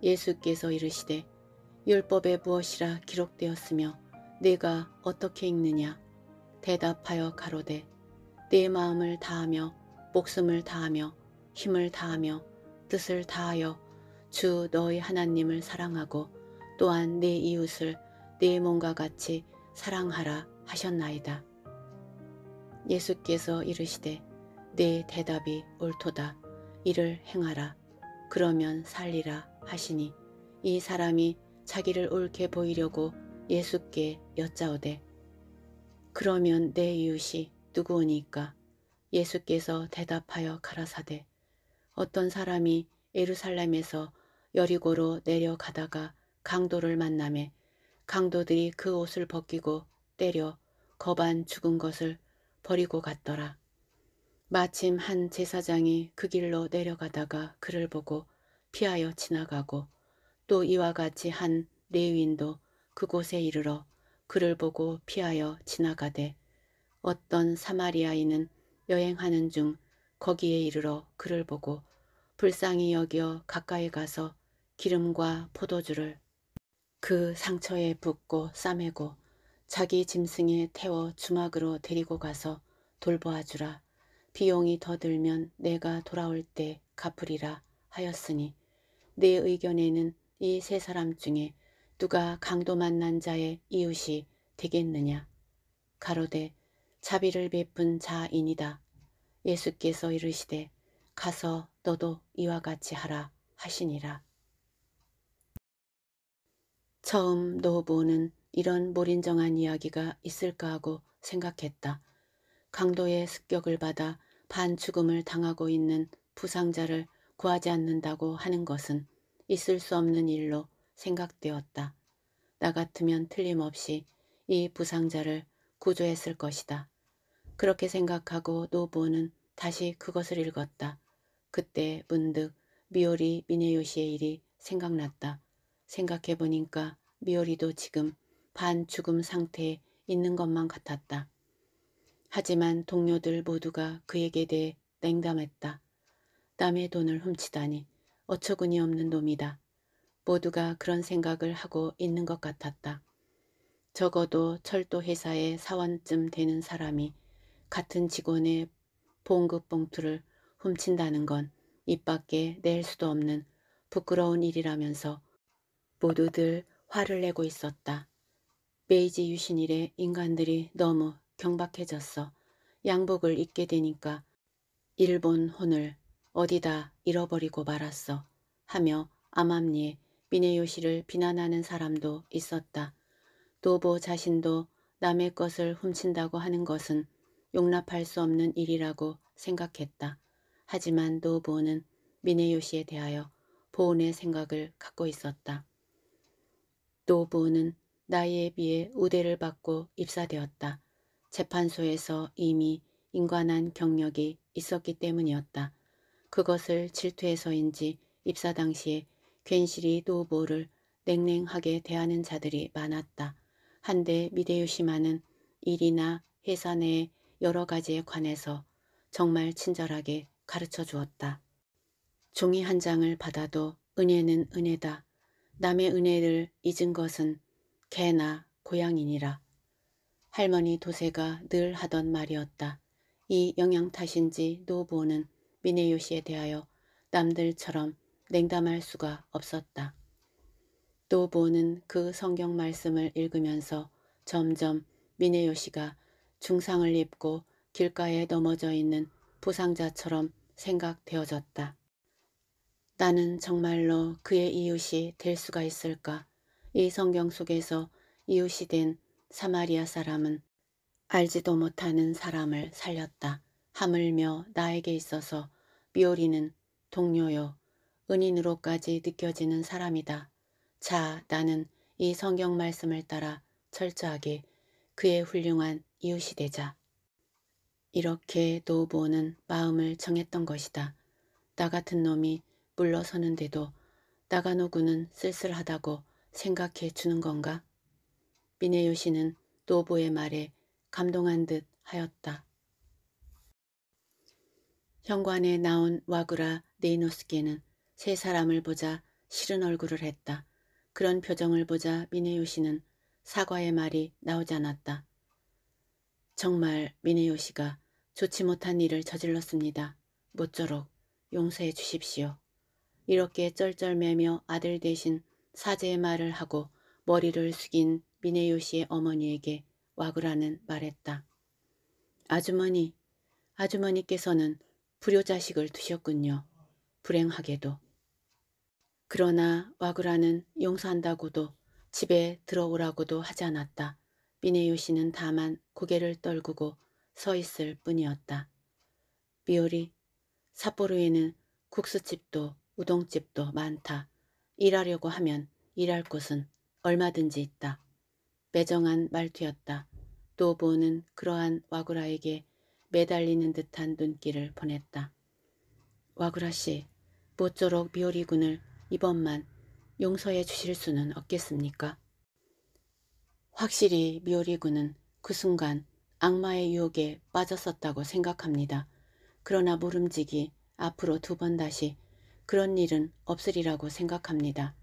예수께서 이르시되 율법에 무엇이라 기록되었으며 내가 어떻게 읽느냐 대답하여 가로되 내 마음을 다하며 목숨을 다하며 힘을 다하며 뜻을 다하여 주 너의 하나님을 사랑하고 또한 내 이웃을 내 몸과 같이 사랑하라 하셨나이다. 예수께서 이르시되 내 대답이 옳도다. 이를 행하라. 그러면 살리라 하시니 이 사람이 자기를 옳게 보이려고 예수께 여짜오되 그러면 내 이웃이 누구오니까 예수께서 대답하여 가라사대 어떤 사람이 예루살렘에서 여리고로 내려가다가 강도를 만남에 강도들이 그 옷을 벗기고 때려 거반 죽은 것을 버리고 갔더라. 마침 한 제사장이 그 길로 내려가다가 그를 보고 피하여 지나가고 또 이와 같이 한 레위인도 그곳에 이르러 그를 보고 피하여 지나가되 어떤 사마리아인은 여행하는 중 거기에 이르러 그를 보고 불쌍히 여겨 가까이 가서 기름과 포도주를 그 상처에 붓고 싸매고 자기 짐승에 태워 주막으로 데리고 가서 돌보아 주라. 비용이 더 들면 내가 돌아올 때 갚으리라 하였으니 내 의견에는 이 세 사람 중에 누가 강도 만난 자의 이웃이 되겠느냐. 가로되 자비를 베푼 자인이다. 예수께서 이르시되 가서 너도 이와 같이 하라 하시니라. 처음 노부는 이런 몰인정한 이야기가 있을까 하고 생각했다. 강도의 습격을 받아 반죽음을 당하고 있는 부상자를 구하지 않는다고 하는 것은 있을 수 없는 일로 생각되었다. 나 같으면 틀림없이 이 부상자를 구조했을 것이다. 그렇게 생각하고 노보는 다시 그것을 읽었다. 그때 문득 미오리 미네요시의 일이 생각났다. 생각해보니까 미오리도 지금 반 죽음 상태에 있는 것만 같았다. 하지만 동료들 모두가 그에게 대해 냉담했다. 남의 돈을 훔치다니 어처구니 없는 놈이다. 모두가 그런 생각을 하고 있는 것 같았다. 적어도 철도 회사의 사원쯤 되는 사람이 같은 직원의 봉급 봉투를 훔친다는 건 입 밖에 낼 수도 없는 부끄러운 일이라면서 모두들 화를 내고 있었다. 베이지 유신 일에 인간들이 너무 경박해졌어. 양복을 입게 되니까 일본혼을 어디다 잃어버리고 말았어 하며 암암리에 미네요시를 비난하는 사람도 있었다. 노보 뭐 자신도 남의 것을 훔친다고 하는 것은 용납할 수 없는 일이라고 생각했다. 하지만 노보는 미네요시에 대하여 보온의 생각을 갖고 있었다. 노보는 나이에 비해 우대를 받고 입사되었다. 재판소에서 이미 인관한 경력이 있었기 때문이었다. 그것을 질투해서인지 입사 당시에 괜시리 노보를 냉랭하게 대하는 자들이 많았다. 한데 미대유시마는 일이나 회사 내 여러 가지에 관해서 정말 친절하게 가르쳐 주었다. 종이 한 장을 받아도 은혜는 은혜다. 남의 은혜를 잊은 것은 개나 고양이니라. 할머니 도세가 늘 하던 말이었다. 이 영양 탓인지 노보는 미네요 시에 대하여 남들처럼 냉담할 수가 없었다. 또 보는 그 성경 말씀을 읽으면서 점점 미네요 시가 중상을 입고 길가에 넘어져 있는 부상자처럼 생각되어졌다. 나는 정말로 그의 이웃이 될 수가 있을까? 이 성경 속에서 이웃이 된 사마리아 사람은 알지도 못하는 사람을 살렸다. 하물며 나에게 있어서 미오리는 동료요 은인으로까지 느껴지는 사람이다. 자 나는 이 성경 말씀을 따라 철저하게 그의 훌륭한 이웃이 되자. 이렇게 노보는 마음을 정했던 것이다. 나 같은 놈이 물러서는데도 나가노구는 쓸쓸하다고 생각해 주는 건가? 미네요시는 노보의 말에 감동한 듯 하였다. 현관에 나온 와그라 네이노스케는 세 사람을 보자 싫은 얼굴을 했다. 그런 표정을 보자 미네요시는 사과의 말이 나오지 않았다. 정말 미네요시가 좋지 못한 일을 저질렀습니다. 모쪼록 용서해 주십시오. 이렇게 쩔쩔매며 아들 대신 사죄의 말을 하고 머리를 숙인 미네요시의 어머니에게 와그라는 말했다. 아주머니, 아주머니께서는 불효자식을 두셨군요. 불행하게도. 그러나 와그라는 용서한다고도 집에 들어오라고도 하지 않았다. 미네요 씨는 다만 고개를 떨구고 서 있을 뿐이었다. 미오리, 삿포로에는 국수집도 우동집도 많다. 일하려고 하면 일할 곳은 얼마든지 있다. 매정한 말투였다. 노보는 그러한 와그라에게 매달리는 듯한 눈길을 보냈다. 와그라씨, 모쪼록 미오리 군을 이번만 용서해 주실 수는 없겠습니까? 확실히 미오리 군은 그 순간 악마의 유혹에 빠졌었다고 생각합니다. 그러나 모름지기 앞으로 두 번 다시 그런 일은 없으리라고 생각합니다.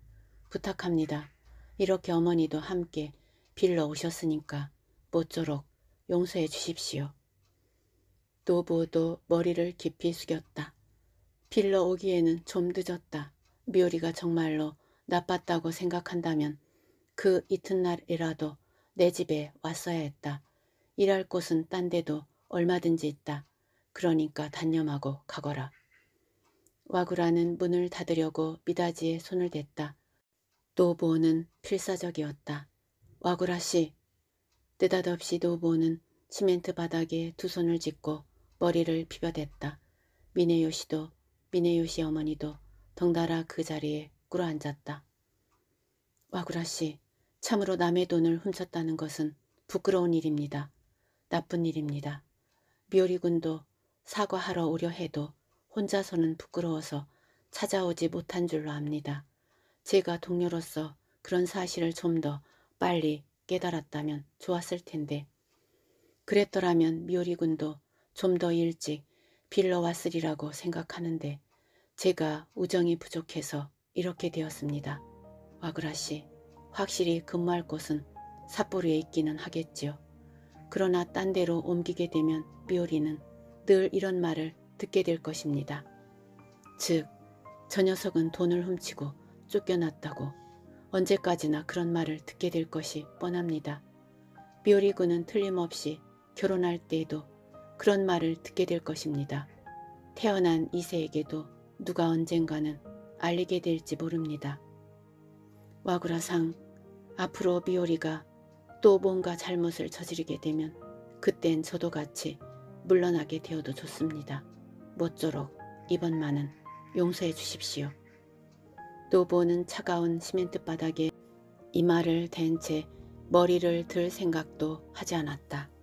부탁합니다. 이렇게 어머니도 함께 빌러 오셨으니까 모쪼록 용서해 주십시오. 노부도 머리를 깊이 숙였다. 빌러 오기에는 좀 늦었다. 미오리가 정말로 나빴다고 생각한다면 그 이튿날이라도 내 집에 왔어야 했다. 일할 곳은 딴 데도 얼마든지 있다. 그러니까 단념하고 가거라. 와구라는 문을 닫으려고 미다지에 손을 댔다. 노보는 필사적이었다. 와구라 씨. 느닷없이 노보는 시멘트 바닥에 두 손을 짚고 머리를 비벼댔다. 미네요씨도미네요씨 어머니도 덩달아 그 자리에 꿇어 앉았다. 와구라씨, 참으로 남의 돈을 훔쳤다는 것은 부끄러운 일입니다. 나쁜 일입니다. 미오리 군도 사과하러 오려 해도 혼자서는 부끄러워서 찾아오지 못한 줄로 압니다. 제가 동료로서 그런 사실을 좀 더 빨리 깨달았다면 좋았을 텐데 그랬더라면 미오리 군도 좀더 일찍 빌러 왔으리라고 생각하는데 제가 우정이 부족해서 이렇게 되었습니다. 와그라 씨, 확실히 근무할 곳은 삿포로에 있기는 하겠지요. 그러나 딴 데로 옮기게 되면 삐오리는 늘 이런 말을 듣게 될 것입니다. 즉, 저 녀석은 돈을 훔치고 쫓겨났다고 언제까지나 그런 말을 듣게 될 것이 뻔합니다. 삐오리 군은 틀림없이 결혼할 때에도 그런 말을 듣게 될 것입니다. 태어난 이세에게도 누가 언젠가는 알리게 될지 모릅니다. 와구라상 앞으로 미오리가 또 뭔가 잘못을 저지르게 되면 그땐 저도 같이 물러나게 되어도 좋습니다. 모쪼록 이번만은 용서해 주십시오. 노보는 차가운 시멘트 바닥에 이마를 댄 채 머리를 들 생각도 하지 않았다.